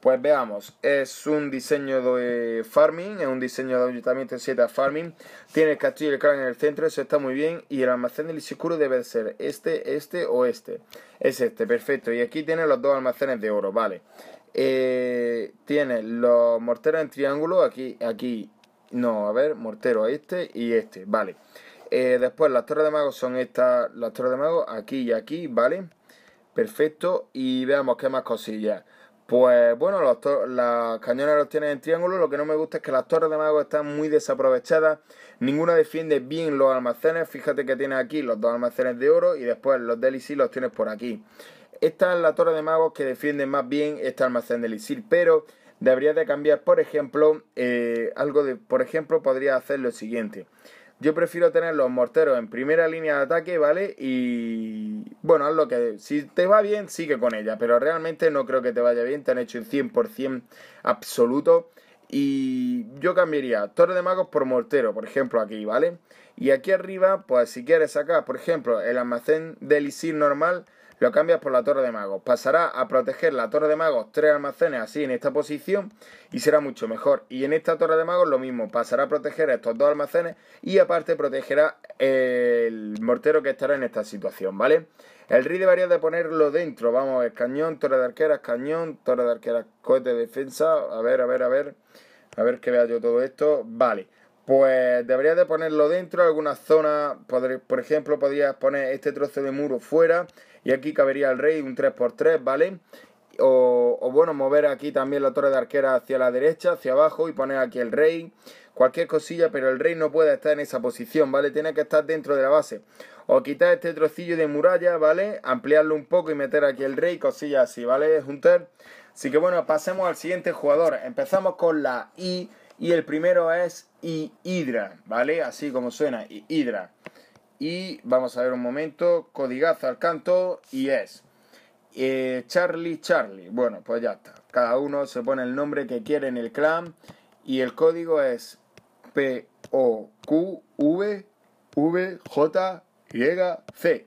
pues veamos, es un diseño de farming, es un diseño de ayuntamiento en farming. Tiene el castillo y el cráneo en el centro, eso está muy bien. Y el almacén del isicuro debe ser este, este o este. Es este, perfecto. Y aquí tiene los dos almacenes de oro, vale. Eh, tiene los morteros en triángulo, aquí, aquí, no, a ver, mortero este y este, vale. Eh, después, las torres de magos son estas, las torres de magos aquí y aquí, ¿vale? Perfecto. Y veamos qué más cosillas. Pues bueno, las cañones los tienen en triángulo. Lo que no me gusta es que las torres de magos están muy desaprovechadas. Ninguna defiende bien los almacenes. Fíjate que tienes aquí los dos almacenes de oro y después los de Elixir los tienes por aquí. Esta es la torre de magos que defiende más bien este almacén de Elixir, pero debería de cambiar, por ejemplo, eh, algo de, por ejemplo, podría hacer lo siguiente. Yo prefiero tener los morteros en primera línea de ataque, ¿vale? Y bueno, haz lo que... Si te va bien, sigue con ella, pero realmente no creo que te vaya bien, te han hecho un 100% absoluto. Y yo cambiaría Torre de Magos por Mortero, por ejemplo, aquí, ¿vale? Y aquí arriba, pues si quieres sacar, por ejemplo, el almacén de Isil normal, lo cambias por la torre de magos. Pasará a proteger la torre de magos tres almacenes así en esta posición y será mucho mejor. Y en esta torre de magos lo mismo, pasará a proteger estos dos almacenes y aparte protegerá el mortero que estará en esta situación, ¿vale? El rey debería de ponerlo dentro, vamos, el cañón, torre de arqueras, cañón, torre de arqueras, cohete de defensa, a ver, a ver, a ver, a ver que vea yo todo esto, vale pues debería de ponerlo dentro, alguna zona, por ejemplo, podrías poner este trozo de muro fuera, y aquí cabería el rey, un 3x3, ¿vale? O, bueno, mover aquí también la torre de arquera hacia la derecha, hacia abajo y poner aquí el rey, cualquier cosilla, pero el rey no puede estar en esa posición, ¿vale? Tiene que estar dentro de la base. O quitar este trocillo de muralla, ¿vale? Ampliarlo un poco y meter aquí el rey, cosilla así, ¿vale? Juntar. Así que bueno, pasemos al siguiente jugador. Empezamos con la I y el primero es I Hydra, ¿vale? Así como suena, I Hydra. Y vamos a ver un momento, codigazo al canto y es eh, Charlie Charlie. Bueno, pues ya está. Cada uno se pone el nombre que quiere en el clan y el código es P O Q V V J Y C.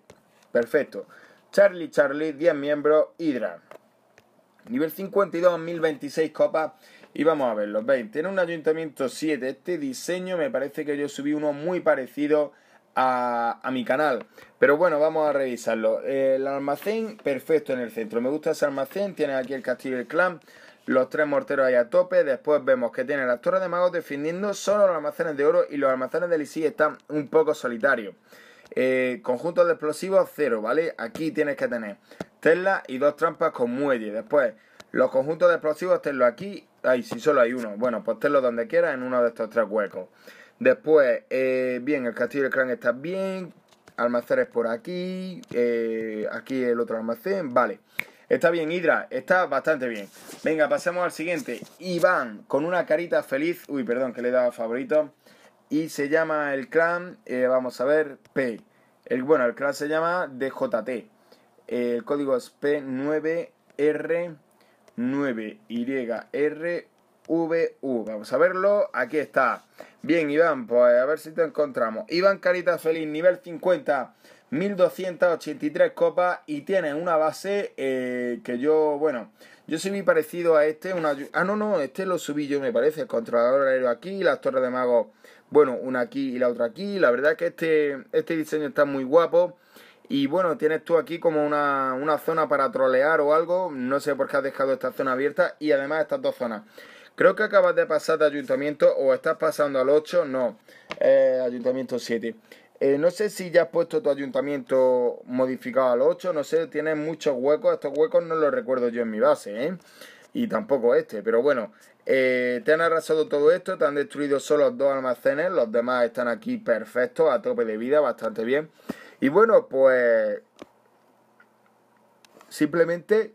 Perfecto. Charlie Charlie, 10 miembros, Hydra. Nivel 52, 1026 copas. Y vamos a verlo. Tiene un ayuntamiento 7. Este diseño me parece que yo subí uno muy parecido a, mi canal. Pero bueno, vamos a revisarlo. Eh, el almacén, perfecto en el centro. Me gusta ese almacén. Tiene aquí el castillo y el clan. Los tres morteros ahí a tope. Después vemos que tiene las torres de magos defendiendo solo los almacenes de oro. Y los almacenes de Lisi están un poco solitarios. Eh, conjuntos de explosivos, cero, ¿vale? Aquí tienes que tener Tesla y dos trampas con muelle. Después, los conjuntos de explosivos, tenlo aquí. Ay, si solo hay uno. Bueno, pues tenlo donde quieras en uno de estos tres huecos. Después, eh, bien, el castillo del clan está bien. Almacenes por aquí. Eh, aquí el otro almacén. Vale. Está bien, Hydra. Está bastante bien. Venga, pasemos al siguiente. Iván, con una carita feliz. Uy, perdón, que le he dado favorito. Y se llama el clan, eh, vamos a ver, P. El, bueno, el clan se llama DJT. El código es P9R9YR1. Vamos a verlo. Aquí está. Bien, Iván, pues a ver si te encontramos. Iván Caritas Feliz, nivel 50, 1283 copas y tiene una base eh, que yo, bueno, yo soy muy parecido a este. Una, ah, no, no, este lo subí yo, me parece. El controlador aéreo aquí, las torres de magos, bueno, una aquí y la otra aquí. La verdad es que este, este diseño está muy guapo. Y bueno, tienes tú aquí como una, una zona para trolear o algo. No sé por qué has dejado esta zona abierta y además estas dos zonas. Creo que acabas de pasar de ayuntamiento o estás pasando al 8, no, eh, ayuntamiento 7. Eh, no sé si ya has puesto tu ayuntamiento modificado al 8, no sé, tienes muchos huecos, estos huecos no los recuerdo yo en mi base, ¿eh? Y tampoco este, pero bueno, eh, te han arrasado todo esto, te han destruido solo dos almacenes, los demás están aquí perfectos, a tope de vida, bastante bien. Y bueno, pues simplemente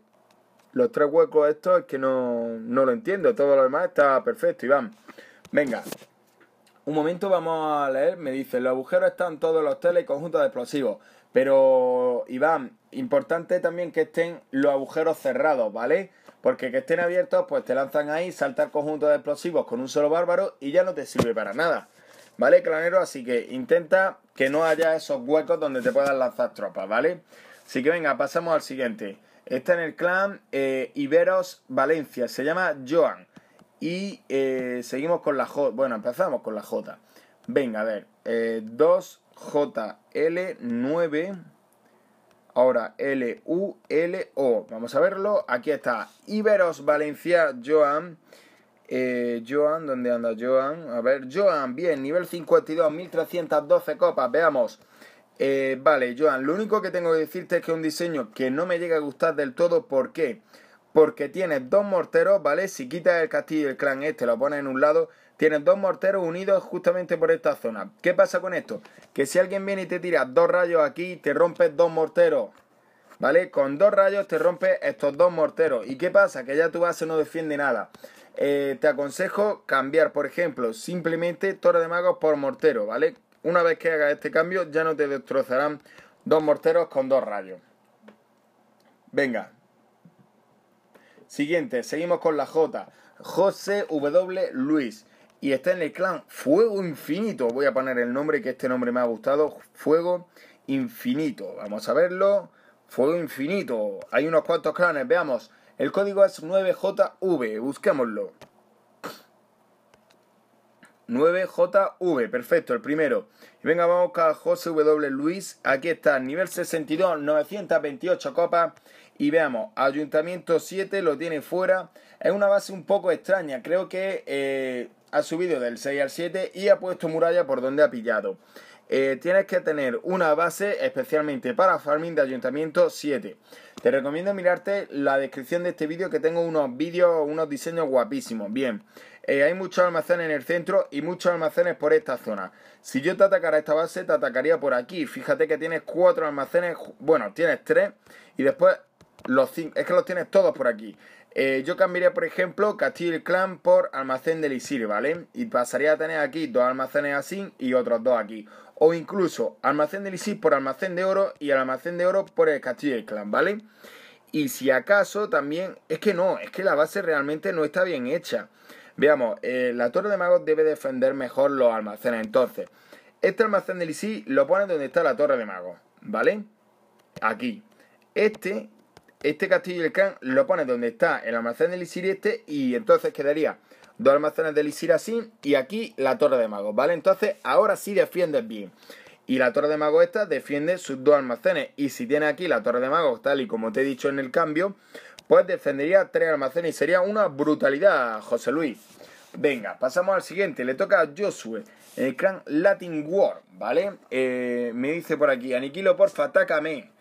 los tres huecos esto es que no, no lo entiendo. Todo lo demás está perfecto, Iván. Venga. Un momento, vamos a leer. Me dice, los agujeros están todos los teles y conjuntos de explosivos. Pero, Iván, importante también que estén los agujeros cerrados, ¿vale? Porque que estén abiertos, pues te lanzan ahí, saltar conjuntos de explosivos con un solo bárbaro y ya no te sirve para nada. ¿Vale, clanero? Así que intenta que no haya esos huecos donde te puedan lanzar tropas, ¿vale? Así que venga, pasamos al siguiente. Está en el clan eh, Iberos Valencia. Se llama Joan. Y eh, seguimos con la J. Bueno, empezamos con la J. Venga, a ver. 2JL9. Eh, Ahora L-U-L-O. Vamos a verlo. Aquí está. Iberos Valencia Joan. Joan, ¿dónde anda Joan? A ver, Joan, bien, nivel 52, 1312 copas, veamos. Eh, vale, Joan, lo único que tengo que decirte es que es un diseño que no me llega a gustar del todo. ¿Por qué? Porque tienes dos morteros, ¿vale? Si quitas el castillo y el clan este, lo pones en un lado, tienes dos morteros unidos justamente por esta zona. ¿Qué pasa con esto? Que si alguien viene y te tira dos rayos aquí, te rompes dos morteros. ¿Vale? Con dos rayos te rompes estos dos morteros. ¿Y qué pasa? Que ya tu base no defiende nada. Eh, te aconsejo cambiar, por ejemplo, simplemente Torre de Magos por mortero, ¿vale? Una vez que hagas este cambio ya no te destrozarán dos morteros con dos rayos. Venga. Siguiente, seguimos con la J. José W. Luis. Y está en el clan Fuego Infinito. Voy a poner el nombre, que este nombre me ha gustado. Fuego Infinito. Vamos a verlo. Fuego Infinito. Hay unos cuantos clanes, veamos. El código es 9JV. Busquémoslo. 9JV, perfecto, el primero. Venga, vamos a José W. Luis. Aquí está, nivel 62, 928 copas. Y veamos, Ayuntamiento 7 lo tiene fuera. Es una base un poco extraña. Creo que eh, ha subido del 6 al 7 y ha puesto muralla por donde ha pillado. Eh, tienes que tener una base especialmente para farming de Ayuntamiento 7. Te recomiendo mirarte la descripción de este vídeo que tengo unos vídeos, unos diseños guapísimos. Bien, eh, hay muchos almacenes en el centro y muchos almacenes por esta zona. Si yo te atacara esta base, te atacaría por aquí. Fíjate que tienes cuatro almacenes, bueno, tienes tres y después los cinco, es que los tienes todos por aquí. Eh, yo cambiaría, por ejemplo, Castillo Clan por Almacén del Isir, ¿vale? Y pasaría a tener aquí dos almacenes así y otros dos aquí. O incluso Almacén del Isir por Almacén de Oro y Almacén de Oro por el Castillo Clan, ¿vale? Y si acaso también, es que no, es que la base realmente no está bien hecha. Veamos, eh, la torre de magos debe defender mejor los almacenes. Entonces, este almacén del lisi lo pone donde está la torre de magos, ¿vale? Aquí. Este, este castillo y el can lo pone donde está el almacén del ISIR este y entonces quedaría dos almacenes de ISIR así y aquí la torre de magos, ¿vale? Entonces, ahora sí defiende bien. Y la torre de magos esta defiende sus dos almacenes. Y si tiene aquí la torre de magos, tal y como te he dicho en el cambio, pues defendería tres almacenes y sería una brutalidad, José Luis. Venga, pasamos al siguiente. Le toca a Josué, el clan Latin War, ¿vale? Eh, me dice por aquí, aniquilo porfa, atácame.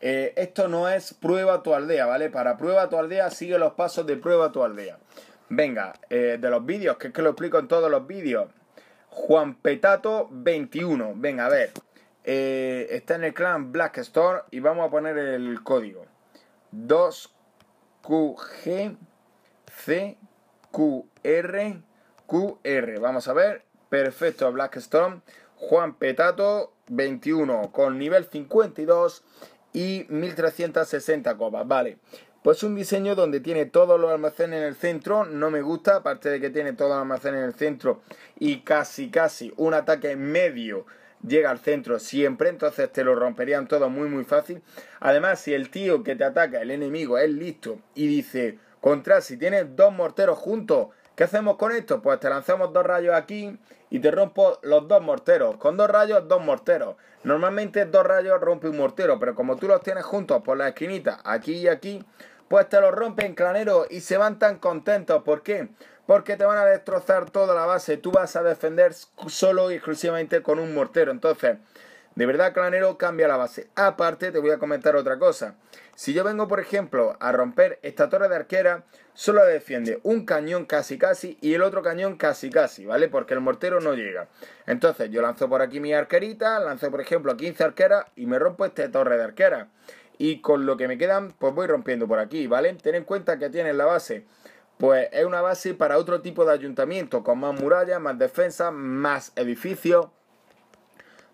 Eh, esto no es prueba tu aldea, ¿vale? Para prueba tu aldea sigue los pasos de prueba tu aldea. Venga, eh, de los vídeos, que es que lo explico en todos los vídeos. Juan Petato 21. Venga, a ver. está en el clan Black Store y vamos a poner el código. 2 QG, C, QR, QR. Vamos a ver. Perfecto, Blackstone. Juan Petato, 21, con nivel 52 y 1360 copas. Vale. Pues un diseño donde tiene todos los almacenes en el centro, no me gusta, aparte de que tiene todo los almacenes en el centro y casi casi un ataque medio llega al centro siempre, entonces te lo romperían todo muy muy fácil. Además, si el tío que te ataca, el enemigo, es listo y dice, contra, si tienes dos morteros juntos, ¿qué hacemos con esto? Pues te lanzamos dos rayos aquí y te rompo los dos morteros. Con dos rayos, dos morteros. Normalmente dos rayos rompe un mortero, pero como tú los tienes juntos por la esquinita, aquí y aquí, pues te lo rompen, clanero, y se van tan contentos. ¿Por qué? Porque te van a destrozar toda la base. Tú vas a defender solo y exclusivamente con un mortero. Entonces, de verdad, clanero, cambia la base. Aparte, te voy a comentar otra cosa. Si yo vengo, por ejemplo, a romper esta torre de arquera, solo defiende un cañón casi casi y el otro cañón casi casi, ¿vale? Porque el mortero no llega. Entonces, yo lanzo por aquí mi arquerita, lanzo, por ejemplo, 15 arqueras y me rompo esta torre de arquera. Y con lo que me quedan, pues voy rompiendo por aquí, ¿vale? Ten en cuenta que tienen la base. Pues es una base para otro tipo de ayuntamiento, con más murallas, más defensa más edificios.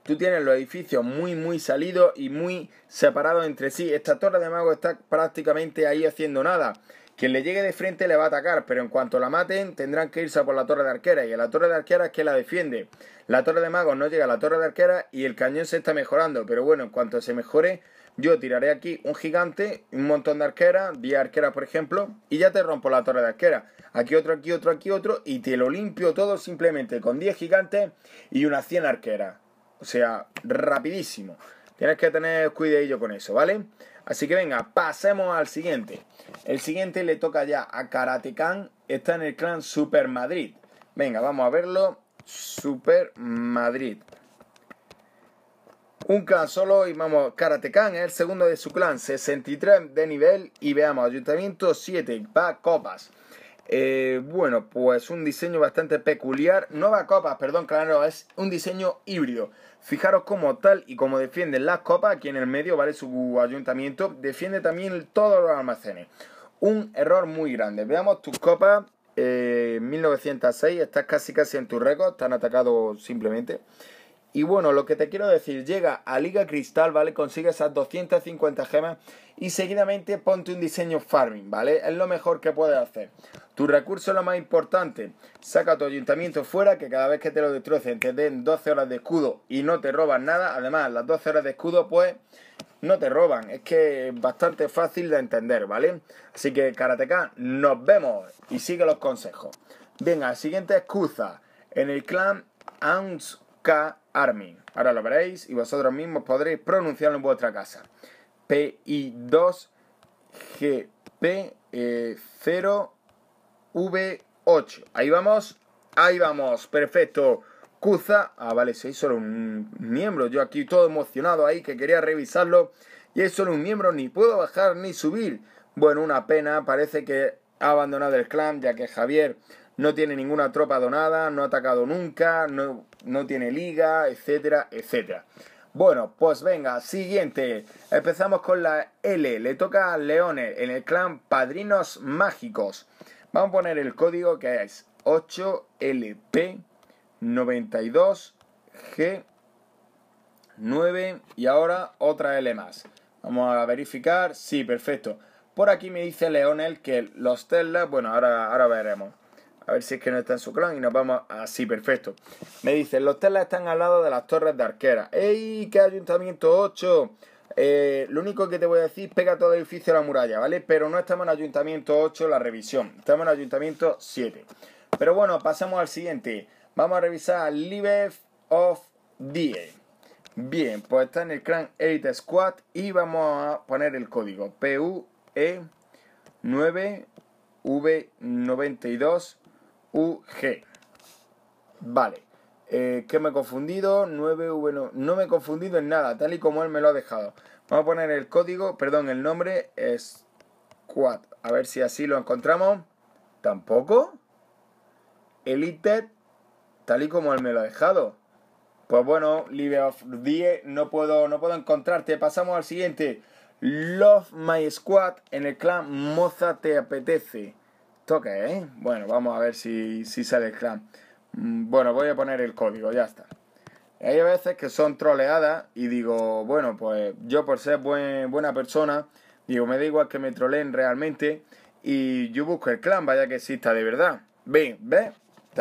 Tú tienes los edificios muy, muy salidos y muy separados entre sí. Esta torre de mago está prácticamente ahí haciendo nada. Quien le llegue de frente le va a atacar, pero en cuanto la maten tendrán que irse por la torre de arquera y a la torre de arquera es que la defiende. La torre de mago no llega a la torre de arquera y el cañón se está mejorando, pero bueno, en cuanto se mejore yo tiraré aquí un gigante, un montón de arqueras, 10 arqueras por ejemplo, y ya te rompo la torre de arqueras. Aquí otro, aquí otro, aquí otro, y te lo limpio todo simplemente con 10 gigantes y unas 100 arqueras. O sea, rapidísimo. Tienes que tener cuidado con eso, ¿vale? Así que venga, pasemos al siguiente. El siguiente le toca ya a Karatekan. Está en el clan Super Madrid. Venga, vamos a verlo. Super Madrid. Un clan solo y vamos, Karate es el segundo de su clan, 63 de nivel y veamos, Ayuntamiento 7, va copas. Eh, bueno, pues un diseño bastante peculiar. No va copas, perdón, claro, es un diseño híbrido. Fijaros como tal y como defienden las copas, aquí en el medio, ¿vale? Su ayuntamiento defiende también todos los almacenes. Un error muy grande. Veamos tus copas. 1906, eh, estás casi casi en tu récord, están atacados simplemente. Y bueno, lo que te quiero decir, llega a Liga Cristal, ¿vale? Consigue esas 250 gemas y seguidamente ponte un diseño farming, ¿vale? Es lo mejor que puedes hacer. Tu recurso es lo más importante. Saca tu ayuntamiento fuera, que cada vez que te lo destrocen te den 12 horas de escudo y no te roban nada. Además, las 12 horas de escudo, pues, no te roban. Es que es bastante fácil de entender, ¿vale? Así que, Karateka, nos vemos y sigue los consejos. Venga, siguiente excusa. En el clan k Armin, Ahora lo veréis y vosotros mismos podréis pronunciarlo en vuestra casa. PI2GP0V8. Eh, ahí vamos, ahí vamos, perfecto. Cuza, ah, vale, soy solo un miembro. Yo aquí todo emocionado ahí que quería revisarlo. Y es solo un miembro, ni puedo bajar ni subir. Bueno, una pena, parece que ha abandonado el clan, ya que Javier no tiene ninguna tropa donada, no ha atacado nunca, no, tiene liga, etcétera, etcétera. Bueno, pues venga, siguiente. Empezamos con la L. Le toca a Leones en el clan Padrinos Mágicos. Vamos a poner el código que es 8LP92G9 y ahora otra L más. Vamos a verificar. Sí, perfecto. Por aquí me dice Leonel que los Tesla, bueno, ahora, ahora veremos. A ver si es que no está en su clan y nos vamos así, perfecto. Me dicen, los telas están al lado de las torres de arquera. ¡Ey! ¡Qué ayuntamiento 8! Eh, lo único que te voy a decir, pega todo el edificio a la muralla, ¿vale? Pero no estamos en ayuntamiento 8, la revisión. Estamos en ayuntamiento 7. Pero bueno, pasamos al siguiente. Vamos a revisar Live of 10, Bien, pues está en el clan edit Squad y vamos a poner el código PUE9V92 UG. Vale. Eh, ¿Qué me he confundido, 9V, no, me he confundido en nada, tal y como él me lo ha dejado. Vamos a poner el código, perdón, el nombre es Quad. A ver si así lo encontramos. Tampoco. Elite, tal y como él me lo ha dejado. Pues bueno, of 10 no puedo, no puedo encontrarte. Pasamos al siguiente. Love My Squad en el clan Moza te apetece ok ¿eh? Bueno, vamos a ver si, si sale el clan. Mm, bueno, voy a poner el código, ya está. Hay veces que son troleadas y digo, bueno, pues yo por ser buena persona, digo, me da igual que me troleen realmente y yo busco el clan, vaya que exista de verdad. ve ¿ves? Te,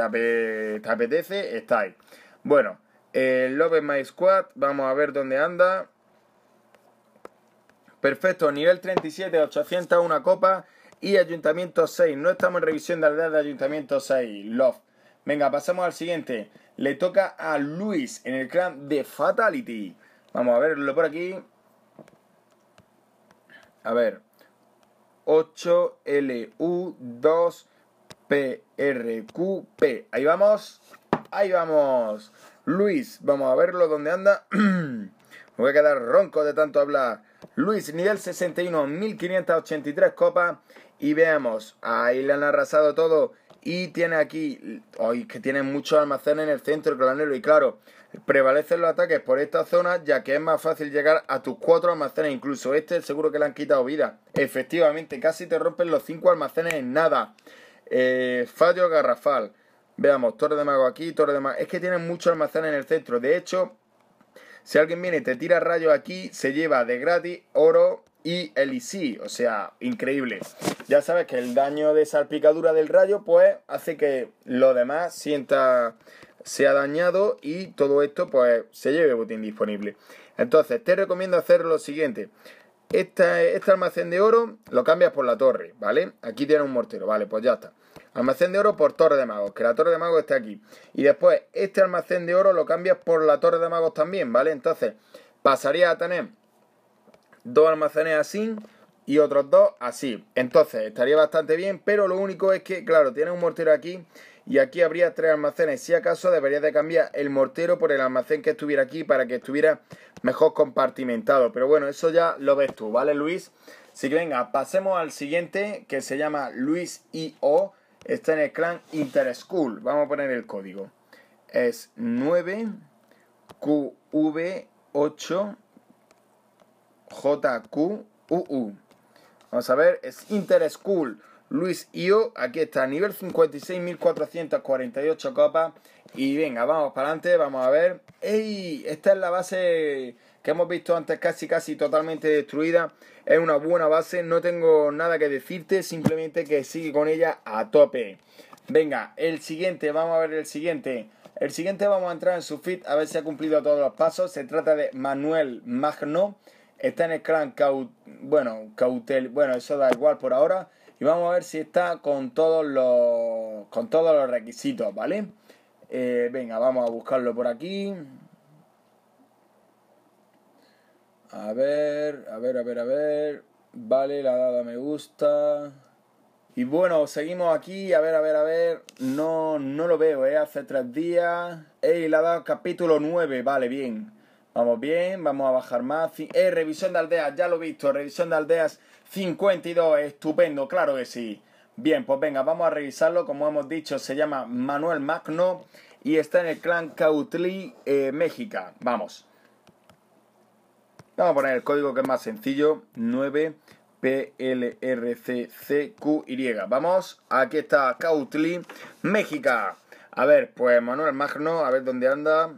apetece, está ahí. Bueno, el Love My Squad, vamos a ver dónde anda. Perfecto, nivel 37, 801 copa y Ayuntamiento 6. No estamos en revisión de edad de Ayuntamiento 6. Love. Venga, pasamos al siguiente. Le toca a Luis en el clan de Fatality. Vamos a verlo por aquí. A ver. 8LU2PRQP. Ahí vamos. Ahí vamos. Luis, vamos a verlo dónde anda. [clears throat] Me voy a quedar ronco de tanto hablar. Luis, nivel 61, 1583 copas y veamos, ahí le han arrasado todo. Y tiene aquí, hoy que tiene muchos almacenes en el centro el granero. Y claro, prevalecen los ataques por esta zona, ya que es más fácil llegar a tus cuatro almacenes. Incluso este, seguro que le han quitado vida. Efectivamente, casi te rompen los cinco almacenes en nada. Eh, fallo garrafal. Veamos, torre de mago aquí, torre de mago. Es que tienen mucho almacén en el centro. De hecho, si alguien viene y te tira rayos aquí, se lleva de gratis oro, y el IC, o sea, increíble. Ya sabes que el daño de salpicadura del rayo, pues, hace que lo demás sienta, sea dañado y todo esto, pues, se lleve botín disponible. Entonces, te recomiendo hacer lo siguiente. este almacén de oro lo cambias por la torre, ¿vale? Aquí tiene un mortero, vale, pues ya está. Almacén de oro por torre de magos, que la torre de magos esté aquí. Y después, este almacén de oro lo cambias por la torre de magos también, ¿vale? Entonces, pasaría a tener dos almacenes así y otros dos así. Entonces estaría bastante bien, pero lo único es que, claro, tiene un mortero aquí y aquí habría tres almacenes. Si acaso deberías de cambiar el mortero por el almacén que estuviera aquí para que estuviera mejor compartimentado. Pero bueno, eso ya lo ves tú, ¿vale, Luis? Así que venga, pasemos al siguiente que se llama Luis I.O. Está en el clan Interschool. Vamos a poner el código. Es 9QV8. JQUU. Vamos a ver, es Inter School Luis Io, aquí está, nivel 56.448 copas. Y venga, vamos para adelante, vamos a ver. ¡Ey! Esta es la base que hemos visto antes casi casi totalmente destruida. Es una buena base, no tengo nada que decirte, simplemente que sigue con ella a tope. Venga, el siguiente, vamos a ver el siguiente. El siguiente vamos a entrar en su fit a ver si ha cumplido todos los pasos. Se trata de Manuel Magno. Está en el clan Bueno, Cautel... Bueno, eso da igual por ahora. Y vamos a ver si está con todos los, con todos los requisitos, ¿vale? Eh, venga, vamos a buscarlo por aquí. A ver, a ver, a ver, a ver. Vale, la dada me gusta. Y bueno, seguimos aquí, a ver, a ver, a ver. No, no lo veo, ¿eh? Hace tres días. Ey, la dada capítulo 9, vale, bien. Vamos bien, vamos a bajar más. Eh, revisión de aldeas, ya lo he visto. Revisión de aldeas 52, estupendo, claro que sí. Bien, pues venga, vamos a revisarlo. Como hemos dicho, se llama Manuel Magno y está en el clan Cautli, eh, México. Vamos. Vamos a poner el código que es más sencillo, 9PLRCCQY. Vamos, aquí está Cautli, México. A ver, pues Manuel Magno, a ver dónde anda.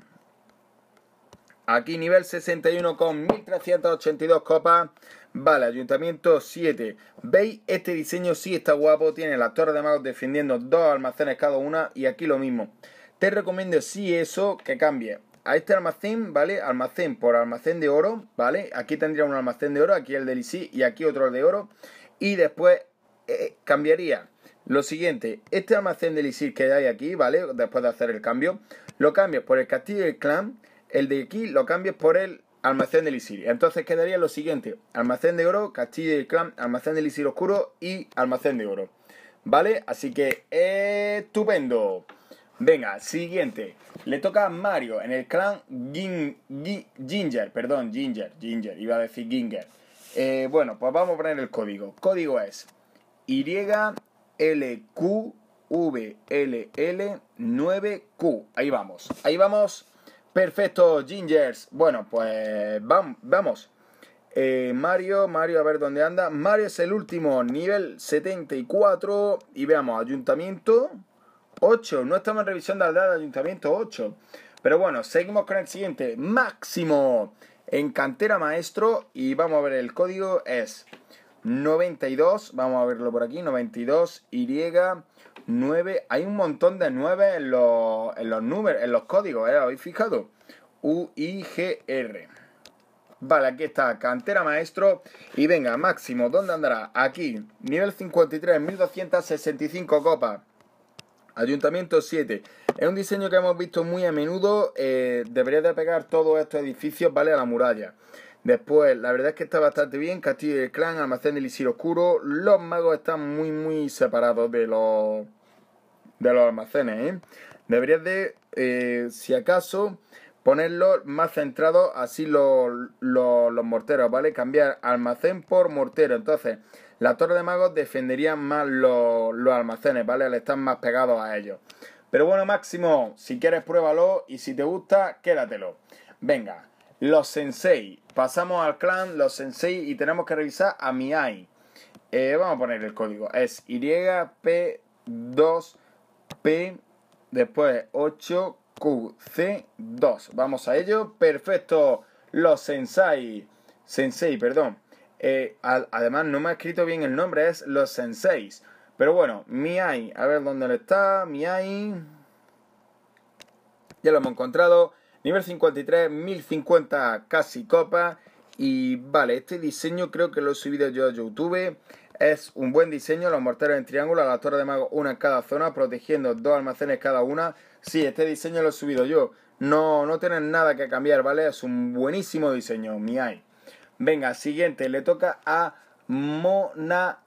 Aquí nivel 61 con 1382 copas. Vale, ayuntamiento 7. ¿Veis? Este diseño sí está guapo. Tiene la torre de magos defendiendo dos almacenes cada una. Y aquí lo mismo. Te recomiendo sí eso que cambie. A este almacén, ¿vale? Almacén por almacén de oro, ¿vale? Aquí tendría un almacén de oro, aquí el de y aquí otro de oro. Y después eh, eh, cambiaría lo siguiente, este almacén de Lisí que hay aquí, ¿vale? Después de hacer el cambio, lo cambias por el castillo del clan el de aquí lo cambies por el almacén del Isir. Entonces quedaría lo siguiente: almacén de oro, castillo del clan, almacén del Isir oscuro y almacén de oro. ¿Vale? Así que estupendo. Venga, siguiente. Le toca a Mario en el clan Ginger. Perdón, Ginger. Ginger. Iba a decir Ginger. Eh, bueno, pues vamos a poner el código. Código es YLQVLL9Q. Ahí vamos. Ahí vamos. Perfecto, Gingers. Bueno, pues vamos. Eh, Mario, Mario, a ver dónde anda. Mario es el último, nivel 74. Y veamos, ayuntamiento 8. No estamos en revisión de edad de ayuntamiento 8. Pero bueno, seguimos con el siguiente. Máximo en cantera maestro. Y vamos a ver, el código es 92. Vamos a verlo por aquí. 92 Y 9, hay un montón de 9 en los, en los números, en los códigos, ¿eh? ¿Habéis fijado? u i r Vale, aquí está, cantera maestro. Y venga, máximo, ¿dónde andará? Aquí, nivel 53, 1265 copas. Ayuntamiento 7. Es un diseño que hemos visto muy a menudo. Eh, debería de pegar todos estos edificios, ¿vale? A la muralla. Después, la verdad es que está bastante bien. Castillo del Clan, Almacén del Oscuro Los magos están muy, muy separados de los, de los almacenes. ¿eh? Deberías de, eh, si acaso, ponerlos más centrados así los, morteros, ¿vale? Cambiar almacén por mortero. Entonces, la torre de magos defendería más los, almacenes, ¿vale? Al más pegados a ellos. Pero bueno, Máximo, si quieres pruébalo y si te gusta, quédatelo. Venga, los sensei. Pasamos al clan, los sensei y tenemos que revisar a Miai. Eh, vamos a poner el código. Es YP2P después 8QC2. Vamos a ello. Perfecto. Los sensei. Sensei, perdón. Eh, además no me ha escrito bien el nombre. Es los senseis. Pero bueno, Miai. A ver dónde le está. Miai. Ya lo hemos encontrado. Nivel 53, 1050 casi copa. Y vale, este diseño creo que lo he subido yo a YouTube. Es un buen diseño, los morteros en triángulo, la las de mago una en cada zona, protegiendo dos almacenes cada una. Sí, este diseño lo he subido yo. No, no tienen nada que cambiar, ¿vale? Es un buenísimo diseño, mía Venga, siguiente, le toca a mona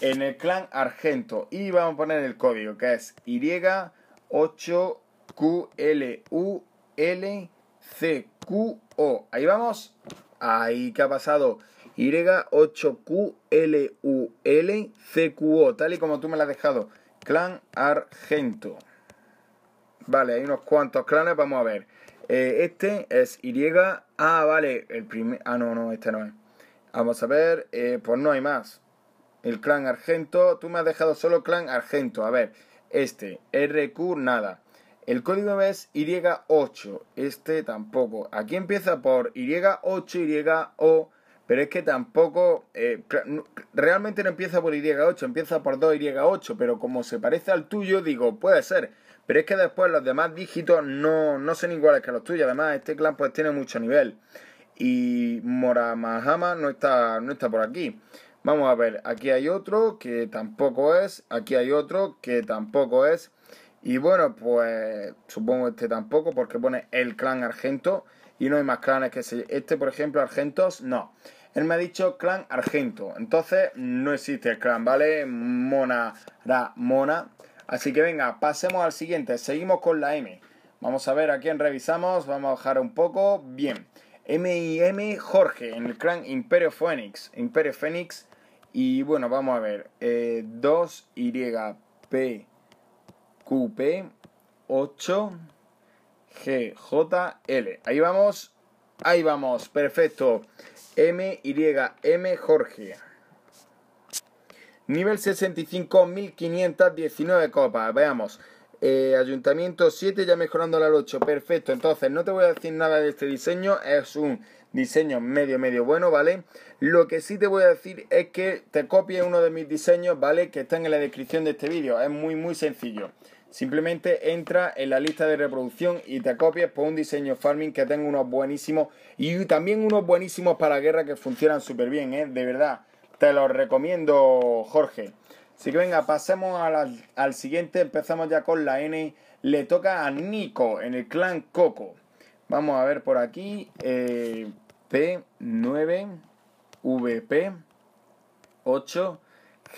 en el clan Argento. Y vamos a poner el código que es Y8 Q, L, U, L, C, Q, O. Ahí vamos. Ahí, ¿qué ha pasado? Y, 8Q, L, U, L, C, Q, O. Tal y como tú me lo has dejado. Clan Argento. Vale, hay unos cuantos clanes. Vamos a ver. Eh, este es Y. Ah, vale. El primer. Ah, no, no, este no es. Vamos a ver. Eh, pues no hay más. El clan Argento. Tú me has dejado solo clan Argento. A ver. Este. RQ, nada. El código es Y8, este tampoco. Aquí empieza por Y8, YO, pero es que tampoco, eh, realmente no empieza por Y8, empieza por 2Y8, pero como se parece al tuyo, digo, puede ser. Pero es que después los demás dígitos no, no son iguales que los tuyos, además este clan pues tiene mucho nivel. Y Moramahama no está, no está por aquí. Vamos a ver, aquí hay otro que tampoco es, aquí hay otro que tampoco es. Y bueno, pues supongo este tampoco porque pone el clan Argento y no hay más clanes que ese. Este, por ejemplo, Argentos, no. Él me ha dicho clan Argento. Entonces no existe el clan, ¿vale? Mona, la mona. Así que venga, pasemos al siguiente. Seguimos con la M. Vamos a ver a quién revisamos. Vamos a bajar un poco. Bien. M y M Jorge en el clan Imperio Fénix. Imperio Fénix. Y bueno, vamos a ver. Eh, 2Y P QP 8 GJL. Ahí vamos. Ahí vamos. Perfecto. M Y M Jorge. Nivel 65, 1519 copas. Veamos. Eh, ayuntamiento 7, ya mejorando al 8. Perfecto. Entonces, no te voy a decir nada de este diseño. Es un diseño medio, medio bueno, ¿vale? Lo que sí te voy a decir es que te copie uno de mis diseños, ¿vale? Que están en la descripción de este vídeo. Es muy, muy sencillo. Simplemente entra en la lista de reproducción y te copias por un diseño farming que tenga unos buenísimos y también unos buenísimos para guerra que funcionan súper bien, ¿eh? de verdad. Te los recomiendo, Jorge. Así que venga, pasemos al, siguiente. Empezamos ya con la N. Le toca a Nico en el clan Coco. Vamos a ver por aquí. Eh, P9 VP 8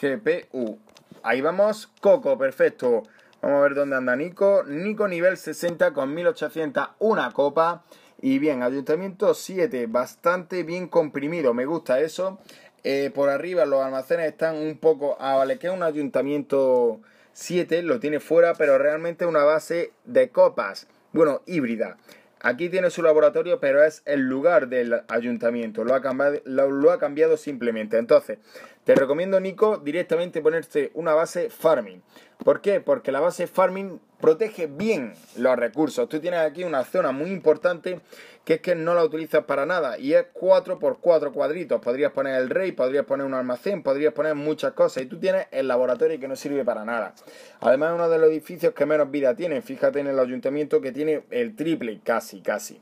GPU. Ahí vamos, Coco, perfecto. Vamos a ver dónde anda Nico. Nico nivel 60 con 1.800, una copa. Y bien, ayuntamiento 7, bastante bien comprimido, me gusta eso. Eh, por arriba los almacenes están un poco... Ah, vale, que es un ayuntamiento 7, lo tiene fuera, pero realmente una base de copas. Bueno, híbrida. Aquí tiene su laboratorio, pero es el lugar del ayuntamiento. lo ha cambiado simplemente. Entonces, te recomiendo, Nico, directamente ponerse una base farming. ¿Por qué? Porque la base farming protege bien los recursos. Tú tienes aquí una zona muy importante que es que no la utilizas para nada y es 4 por 4 cuadritos. Podrías poner el rey, podrías poner un almacén, podrías poner muchas cosas y tú tienes el laboratorio que no sirve para nada. Además, es uno de los edificios que menos vida tiene. Fíjate en el ayuntamiento que tiene el triple, casi, casi.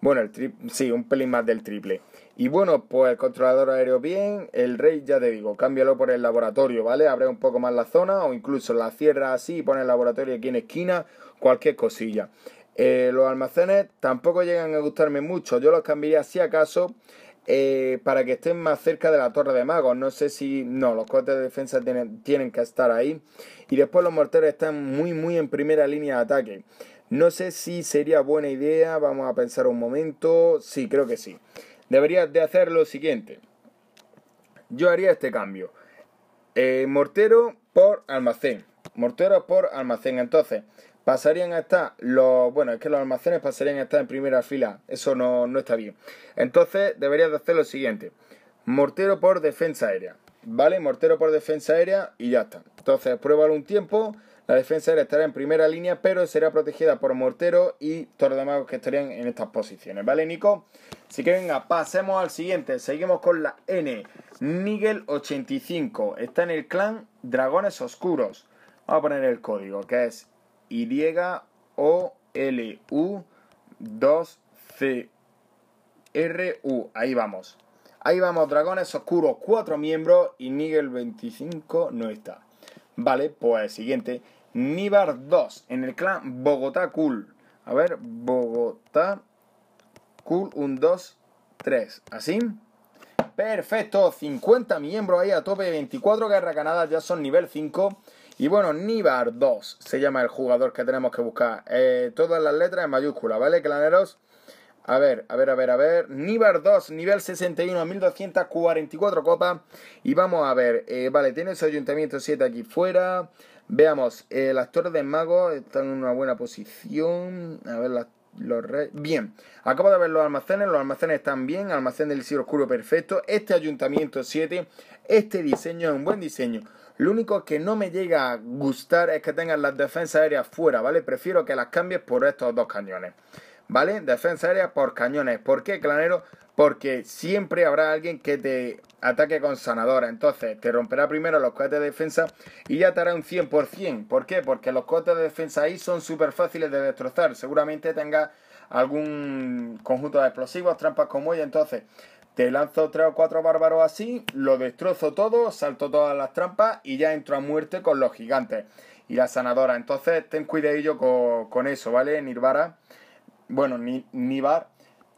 Bueno, el sí, un pelín más del triple. Y bueno, pues el controlador aéreo bien, el rey ya te digo, cámbialo por el laboratorio, ¿vale? Abre un poco más la zona o incluso la cierra así y pone el laboratorio aquí en esquina, cualquier cosilla. Eh, los almacenes tampoco llegan a gustarme mucho, yo los cambiaría si acaso eh, para que estén más cerca de la torre de magos. No sé si. No, los cortes de defensa tienen, tienen, que estar ahí. Y después los morteros están muy, muy en primera línea de ataque. No sé si sería buena idea. Vamos a pensar un momento. Sí, creo que sí deberías de hacer lo siguiente. Yo haría este cambio. Eh, mortero por almacén. Mortero por almacén. Entonces, pasarían a estar los. Bueno, es que los almacenes pasarían a estar en primera fila. Eso no, no está bien. Entonces, deberías de hacer lo siguiente. Mortero por defensa aérea. ¿Vale? Mortero por defensa aérea y ya está. Entonces, pruébalo un tiempo. La defensa aérea estará en primera línea, pero será protegida por mortero y todos los demás que estarían en estas posiciones. ¿Vale, Nico? Así que venga, pasemos al siguiente. Seguimos con la N. Nigel 85. Está en el clan Dragones Oscuros. Vamos a poner el código, que es YOLU2CRU. Ahí vamos. Ahí vamos, Dragones Oscuros, cuatro miembros y Nigel 25 no está. Vale, pues siguiente. Nibar 2 en el clan Bogotá Cool. A ver, Bogotá Cool, un, dos, tres. Así. Perfecto, 50 miembros ahí a tope, 24 canadas ya son nivel 5. Y bueno, Nibar 2 se llama el jugador que tenemos que buscar. Eh, todas las letras en mayúscula, ¿vale, claneros? A ver, a ver, a ver, a ver. Nibar 2, nivel 61, 1244 copas. Y vamos a ver, eh, vale, tiene su ayuntamiento 7 aquí fuera. Veamos, el eh, las torres de mago están en una buena posición. A ver, las Bien, acabo de ver los almacenes, los almacenes están bien, almacén del cielo oscuro perfecto, este ayuntamiento 7, este diseño es un buen diseño. Lo único que no me llega a gustar es que tengan las defensas aéreas fuera, ¿vale? Prefiero que las cambies por estos dos cañones. ¿vale? Defensa aérea por cañones. ¿Por qué, Clanero? Porque siempre habrá alguien que te ataque con sanadora. Entonces, te romperá primero los cohetes de defensa y ya te hará un 100%. ¿Por qué? Porque los cohetes de defensa ahí son súper fáciles de destrozar. Seguramente tenga algún conjunto de explosivos, trampas como ella. Entonces, te lanzo tres o cuatro bárbaros así, lo destrozo todo, salto todas las trampas y ya entro a muerte con los gigantes y la sanadora. Entonces, ten cuidadillo con, con eso, ¿vale, Nirvara? bueno, ni, bar.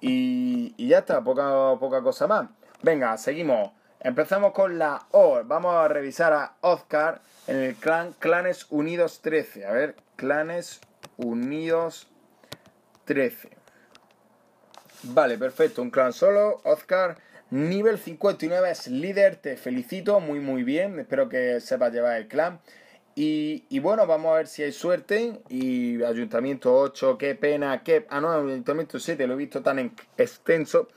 Y, ya está, poca, poca cosa más. Venga, seguimos. Empezamos con la O. Vamos a revisar a Oscar en el clan Clanes Unidos 13. A ver, Clanes Unidos 13. Vale, perfecto. Un clan solo. Oscar, nivel 59 es líder. Te felicito. Muy, muy bien. Espero que sepas llevar el clan. Y, bueno, vamos a ver si hay suerte. Y Ayuntamiento 8, qué pena, qué. Ah, no, Ayuntamiento 7, lo he visto tan extenso.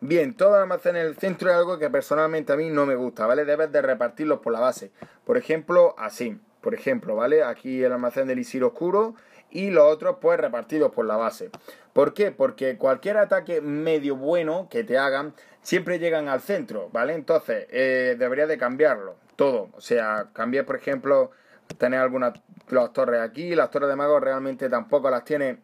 Bien, todo el almacén en el centro es algo que personalmente a mí no me gusta, ¿vale? Debes de repartirlos por la base. Por ejemplo, así. Por ejemplo, ¿vale? Aquí el almacén del Isir Oscuro y los otros pues repartidos por la base. ¿Por qué? Porque cualquier ataque medio bueno que te hagan siempre llegan al centro, ¿vale? Entonces, eh, debería de cambiarlo todo. O sea, cambiar, por ejemplo, tener algunas las torres aquí, las torres de mago realmente tampoco las tiene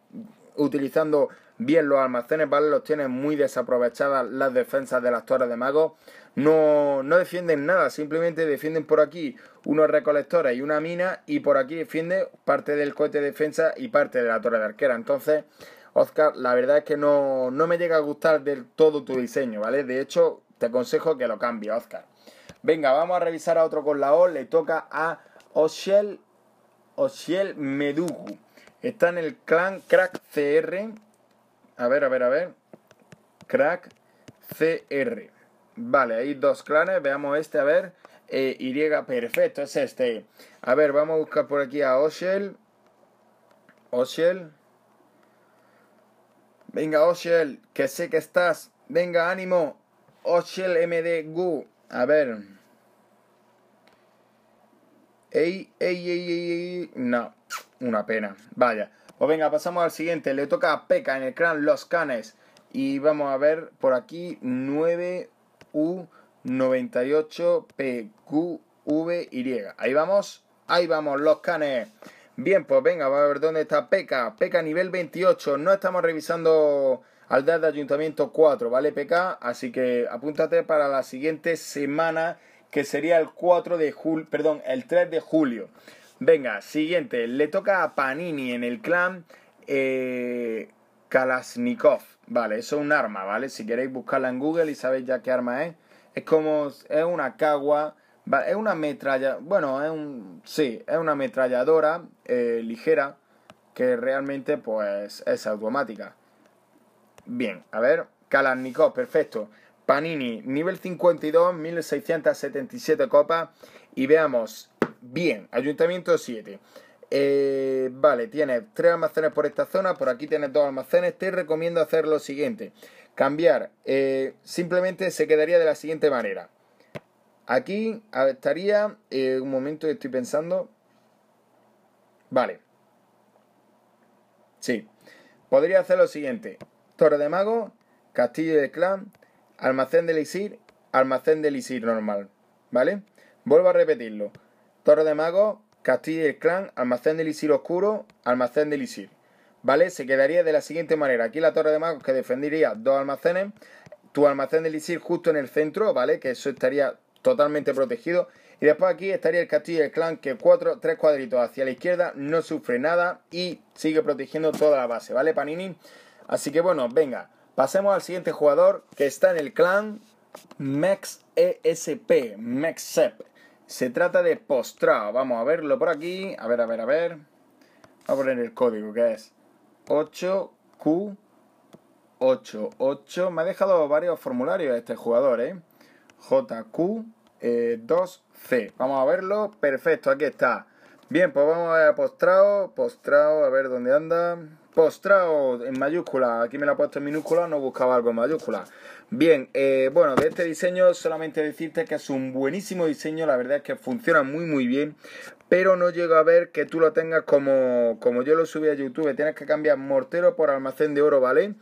utilizando bien los almacenes, ¿vale? Los tiene muy desaprovechadas las defensas de las torres de mago No, no defienden nada, simplemente defienden por aquí unos recolectores y una mina y por aquí defiende parte del cohete de defensa y parte de la torre de arquera. Entonces, Oscar, la verdad es que no, no me llega a gustar del todo tu diseño, ¿vale? De hecho, te aconsejo que lo cambie, Oscar. Venga, vamos a revisar a otro con la O. Le toca a Oshiel, Oshiel Medugu. Está en el clan Crack CR. A ver, a ver, a ver. Crack CR. Vale, hay dos clanes. Veamos este, a ver. Eh, y perfecto, es este. A ver, vamos a buscar por aquí a Oshel. Oshel. Venga, Oshel, que sé que estás. Venga, ánimo. Oshel MDG. A ver. No, una pena. Vaya. Pues venga, pasamos al siguiente. Le toca a Peca en el clan, Los Canes. Y vamos a ver por aquí 9U98PQVY. Ahí vamos. Ahí vamos, Los Canes. Bien, pues venga, vamos a ver dónde está Peca. Peca nivel 28. No estamos revisando dar de ayuntamiento 4, ¿vale, Peca. Así que apúntate para la siguiente semana que sería el 4 de julio, perdón, el 3 de julio. Venga, siguiente, le toca a Panini en el clan eh, Kalashnikov, vale, eso es un arma, ¿vale? Si queréis buscarla en Google y sabéis ya qué arma es, es como, es una cagua, ¿vale? es una metralla, bueno, es un, sí, es una ametralladora eh, ligera que realmente pues es automática. Bien, a ver, Kalashnikov, perfecto. Panini, nivel 52, 1677 copas. Y veamos, bien, Ayuntamiento 7. Eh, vale, tienes tres almacenes por esta zona, por aquí tienes dos almacenes. Te recomiendo hacer lo siguiente: cambiar. Eh, simplemente se quedaría de la siguiente manera. Aquí estaría eh, un momento, estoy pensando. Vale. Sí. Podría hacer lo siguiente: Torre de Mago, Castillo de Clan, almacén de elixir, almacén de elixir normal, ¿vale? Vuelvo a repetirlo. Torre de magos, castillo del clan, almacén de elixir oscuro, almacén de elixir. ¿Vale? Se quedaría de la siguiente manera. Aquí la torre de magos que defendería dos almacenes. Tu almacén de elixir justo en el centro, ¿vale? Que eso estaría totalmente protegido. Y después aquí estaría el castillo del clan que cuatro, tres cuadritos hacia la izquierda no sufre nada y sigue protegiendo toda la base, ¿vale, Panini? Así que bueno, venga. Pasemos al siguiente jugador que está en el clan MEXESP, ESP, Se trata de Postrao. Vamos a verlo por aquí. A ver, a ver, a ver. Vamos a poner el código que es 8Q88. Me ha dejado varios formularios este jugador, ¿eh? JQ2C. Eh, vamos a verlo. Perfecto, aquí está. Bien, pues vamos a ver a Postrao. Postrao, a ver dónde anda postrado en mayúscula, aquí me la he puesto en minúscula, no buscaba algo en mayúscula. Bien, eh, bueno, de este diseño solamente decirte que es un buenísimo diseño, la verdad es que funciona muy muy bien, pero no llego a ver que tú lo tengas como, como yo lo subí a YouTube, tienes que cambiar mortero por almacén de oro, ¿vale?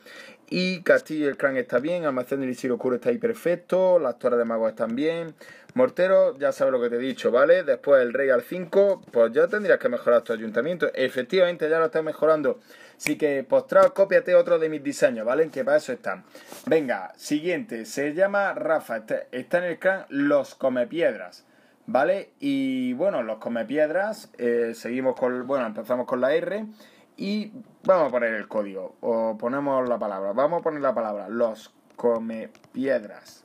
Y Castillo y el Clan está bien, Almacén de Isir Oscuro está ahí perfecto, las Torres de mago están bien, Mortero, ya sabes lo que te he dicho, ¿vale? Después el Rey al 5, pues ya tendrías que mejorar tu ayuntamiento. Efectivamente, ya lo estás mejorando, Así que postra cópiate otro de mis diseños, ¿vale? Que para eso están. Venga, siguiente. Se llama Rafa. Está, en el clan Los Comepiedras. ¿Vale? Y bueno, los Comepiedras. piedras. Eh, seguimos con. Bueno, empezamos con la R. Y vamos a poner el código. O ponemos la palabra. Vamos a poner la palabra. Los Comepiedras.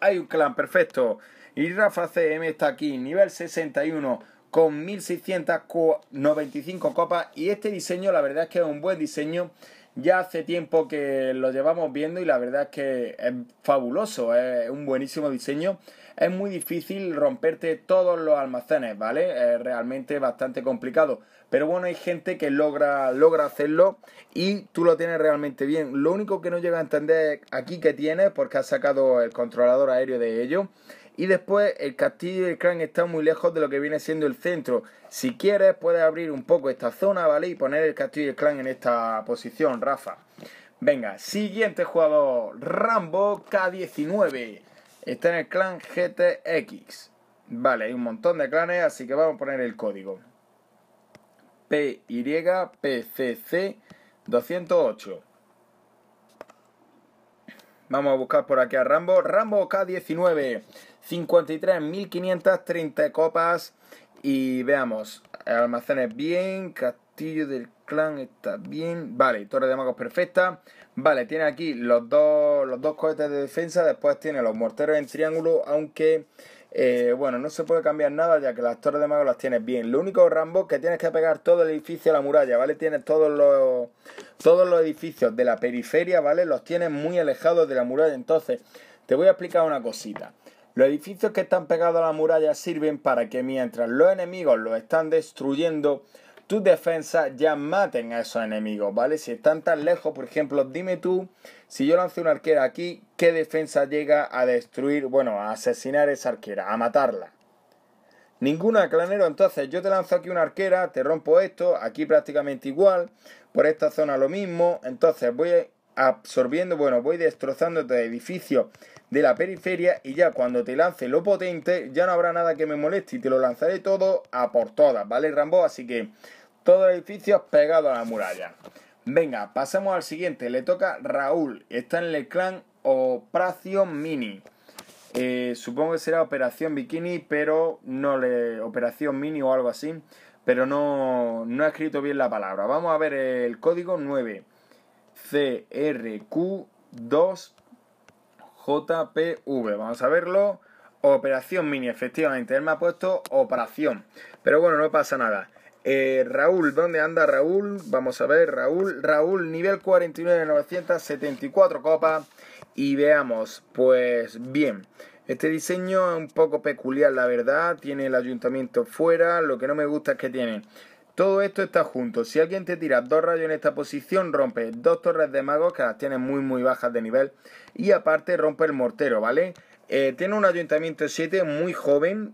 Hay un clan, perfecto. Y Rafa CM está aquí, nivel 61 con 1695 copas y este diseño la verdad es que es un buen diseño ya hace tiempo que lo llevamos viendo y la verdad es que es fabuloso, es un buenísimo diseño. Es muy difícil romperte todos los almacenes, ¿vale? Es realmente bastante complicado. Pero bueno, hay gente que logra, logra hacerlo y tú lo tienes realmente bien. Lo único que no llega a entender aquí que tiene, porque ha sacado el controlador aéreo de ello, y después el castillo y el clan están muy lejos de lo que viene siendo el centro. Si quieres puedes abrir un poco esta zona, ¿vale? Y poner el castillo y el clan en esta posición, Rafa. Venga, siguiente jugador, Rambo K19. Está en el clan GTX. Vale, hay un montón de clanes, así que vamos a poner el código. PYPCC 208. Vamos a buscar por aquí a Rambo. Rambo K19. 53.530 copas. Y veamos, almacenes bien, castillo del clan está bien. Vale, torre de magos perfecta. Vale, tiene aquí los dos, los dos cohetes de defensa. Después tiene los morteros en triángulo, aunque... Eh, bueno, no se puede cambiar nada ya que las torres de magos las tienes bien. Lo único, Rambo, que tienes que pegar todo el edificio a la muralla, ¿vale? Tienes todos los, todos los edificios de la periferia, ¿vale? Los tienes muy alejados de la muralla. Entonces, te voy a explicar una cosita. Los edificios que están pegados a la muralla sirven para que mientras los enemigos los están destruyendo, tus defensas ya maten a esos enemigos, ¿vale? Si están tan lejos, por ejemplo, dime tú, si yo lanzo una arquera aquí, ¿qué defensa llega a destruir, bueno, a asesinar a esa arquera, a matarla? Ninguna, clanero. Entonces, yo te lanzo aquí una arquera, te rompo esto, aquí prácticamente igual, por esta zona lo mismo. Entonces, voy absorbiendo, bueno, voy destrozando este edificio de la periferia y ya cuando te lance lo potente ya no habrá nada que me moleste y te lo lanzaré todo a por todas, ¿vale Rambo? Así que todo el edificio pegado a la muralla. Venga, pasamos al siguiente, le toca Raúl, está en el clan Operación Mini. Eh, supongo que será Operación Bikini, pero no le... Operación Mini o algo así, pero no, no escrito bien la palabra. Vamos a ver el código 9. CRQ2 JPV. Vamos a verlo. Operación Mini, efectivamente. Él me ha puesto operación. Pero bueno, no pasa nada. Eh, Raúl, ¿dónde anda Raúl? Vamos a ver, Raúl. Raúl, nivel 49, 974 copas. Y veamos, pues bien. Este diseño es un poco peculiar, la verdad. Tiene el ayuntamiento fuera. Lo que no me gusta es que tiene todo esto está junto. Si alguien te tira dos rayos en esta posición, rompe dos torres de magos que las tienes muy muy bajas de nivel. Y aparte rompe el mortero, ¿vale? Eh, tiene un ayuntamiento 7 muy joven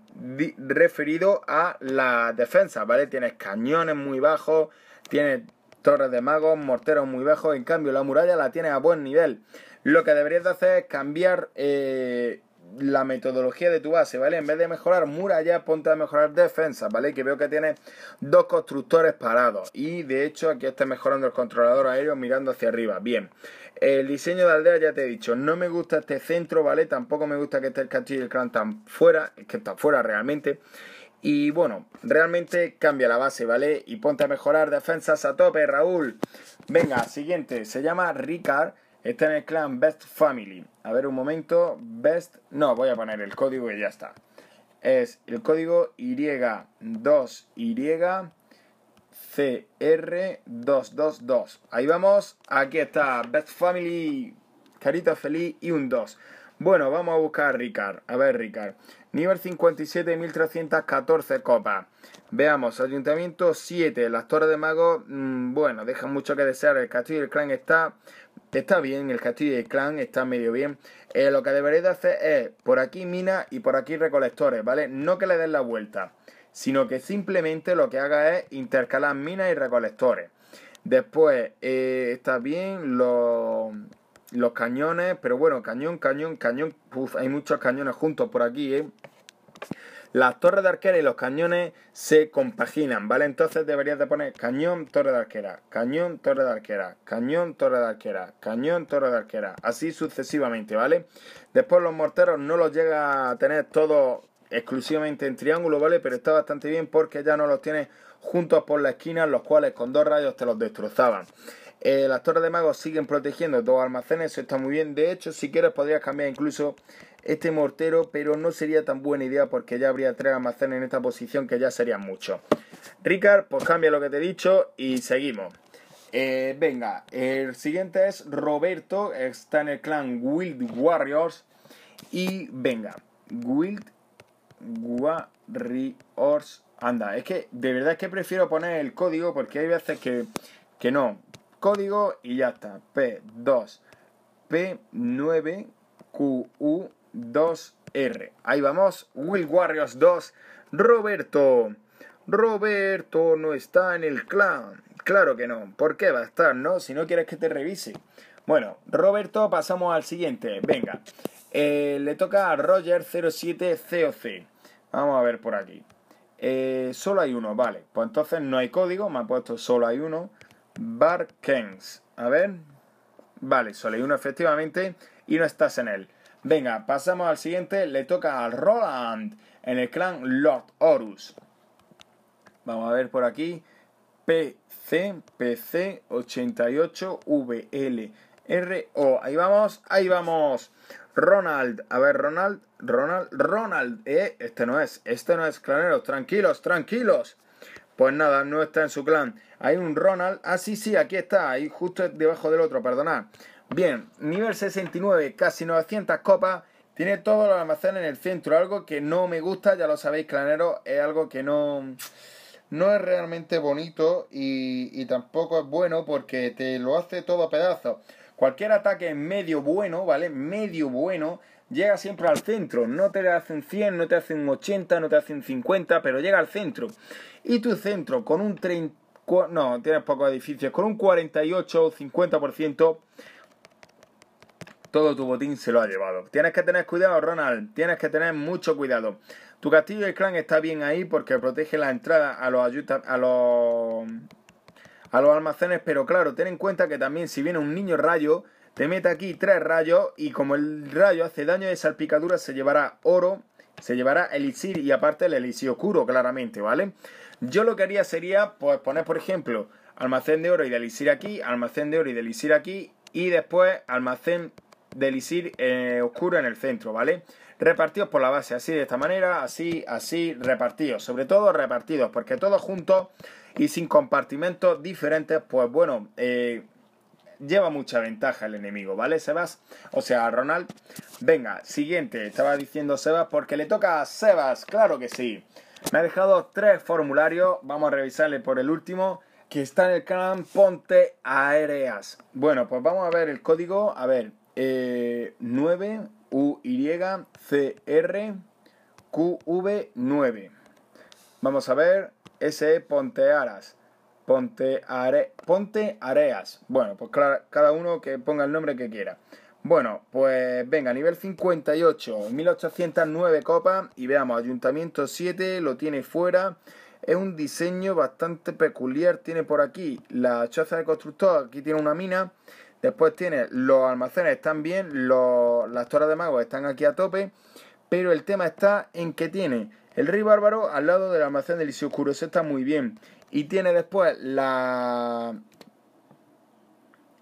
referido a la defensa, ¿vale? Tienes cañones muy bajos, tienes torres de magos, morteros muy bajos. En cambio, la muralla la tiene a buen nivel. Lo que deberías de hacer es cambiar eh, la metodología de tu base, ¿vale? En vez de mejorar murallas, ponte a mejorar defensa, ¿vale? Que veo que tienes dos constructores parados. Y de hecho, aquí está mejorando el controlador aéreo mirando hacia arriba. Bien. El diseño de aldea, ya te he dicho, no me gusta este centro, ¿vale? Tampoco me gusta que esté el castillo y el clan tan fuera, que está fuera realmente. Y bueno, realmente cambia la base, ¿vale? Y ponte a mejorar defensas a tope, Raúl. Venga, siguiente. Se llama Ricard Está en el clan Best Family. A ver un momento. Best. No, voy a poner el código y ya está. Es el código y 2 ycr 222 Ahí vamos. Aquí está. Best Family. Carita feliz y un 2. Bueno, vamos a buscar a Ricard. A ver, Ricard. Nivel 57, 1314 copas. Veamos, Ayuntamiento 7. Las Torres de mago. Mm, bueno, deja mucho que desear. El Castillo y el Clan está Está bien, el castillo el clan está medio bien. Eh, lo que deberéis de hacer es por aquí minas y por aquí recolectores, ¿vale? No que le den la vuelta, sino que simplemente lo que haga es intercalar minas y recolectores. Después, eh, está bien los, los cañones, pero bueno, cañón, cañón, cañón. Uf, hay muchos cañones juntos por aquí, ¿eh? las torres de arquera y los cañones se compaginan, ¿vale? Entonces deberías de poner cañón, torre de arquera, cañón, torre de arquera, cañón, torre de arquera, cañón, torre de arquera, así sucesivamente, ¿vale? Después los morteros no los llega a tener todos exclusivamente en triángulo, ¿vale? Pero está bastante bien porque ya no los tienes juntos por la esquina, los cuales con dos rayos te los destrozaban. Eh, las torres de magos siguen protegiendo dos almacenes, eso está muy bien. De hecho, si quieres podrías cambiar incluso este mortero, pero no sería tan buena idea porque ya habría tres almacenes en esta posición que ya serían muchos. Ricard, pues cambia lo que te he dicho y seguimos. Eh, venga, el siguiente es Roberto, está en el clan Wild Warriors. Y venga, Wild Warriors. Anda, es que de verdad es que prefiero poner el código porque hay veces que, que no. Código y ya está. P2, P9, QU 2R. Ahí vamos, Will Warriors 2, Roberto. Roberto no está en el clan. Claro que no. ¿Por qué va a estar, no? Si no quieres que te revise. Bueno, Roberto, pasamos al siguiente. Venga. Eh, le toca a Roger07COC. Vamos a ver por aquí. Eh, solo hay uno, vale. Pues entonces no hay código. Me ha puesto solo hay uno. Barkens. A ver. Vale, solo hay uno efectivamente. Y no estás en él. Venga, pasamos al siguiente. Le toca a Roland en el clan Lord Horus. Vamos a ver por aquí. PC, PC 88VLRO. Ahí vamos, ahí vamos. Ronald, a ver, Ronald, Ronald, Ronald. Eh, este no es, este no es, claneros. Tranquilos, tranquilos. Pues nada, no está en su clan. Hay un Ronald. Ah, sí, sí, aquí está. Ahí justo debajo del otro, perdonad. Bien, nivel 69, casi 900 copas. Tiene todo el almacén en el centro, algo que no me gusta, ya lo sabéis, clanero es algo que no, no es realmente bonito y, tampoco es bueno porque te lo hace todo a pedazos. Cualquier ataque medio bueno, ¿vale? Medio bueno, llega siempre al centro. No te hace un 100, no te hace un 80, no te hace un 50, pero llega al centro. Y tu centro con un 30, no, tienes pocos edificios, con un 48 o 50% todo tu botín se lo ha llevado. Tienes que tener cuidado, Ronald, tienes que tener mucho cuidado. Tu castillo del clan está bien ahí porque protege la entrada a los, a los, almacenes, pero claro, ten en cuenta que también si viene un niño rayo, te mete aquí tres rayos y como el rayo hace daño de salpicadura se llevará oro, se llevará elixir y aparte el elixir oscuro, claramente, ¿vale? Yo lo que haría sería pues, poner, por ejemplo, almacén de oro y de elixir aquí, almacén de oro y de elixir aquí y después almacén del eh, oscuro en el centro, ¿vale? Repartidos por la base, así de esta manera, así, así, repartidos. Sobre todo repartidos, porque todos juntos y sin compartimentos diferentes, pues bueno, eh, lleva mucha ventaja el enemigo, ¿vale, Sebas? O sea, Ronald. Venga, siguiente. Estaba diciendo Sebas porque le toca a Sebas, claro que sí. Me ha dejado tres formularios. Vamos a revisarle por el último. Que está en el canal Ponte Aéreas. Bueno, pues vamos a ver el código. A ver, eh, 9 UYCRQV9. Vamos a ver, SE Pontearas. Ponte, are, Ponte Areas. Bueno, pues cada uno que ponga el nombre que quiera. Bueno, pues venga, nivel 58, 1809 copas y veamos, Ayuntamiento 7 lo tiene fuera. Es un diseño bastante peculiar, tiene por aquí la choza de constructor, aquí tiene una mina Después tiene los almacenes están bien, las torres de magos están aquí a tope, pero el tema está en que tiene el rey bárbaro al lado del almacén del Isio Oscuro, eso está muy bien. Y tiene después la,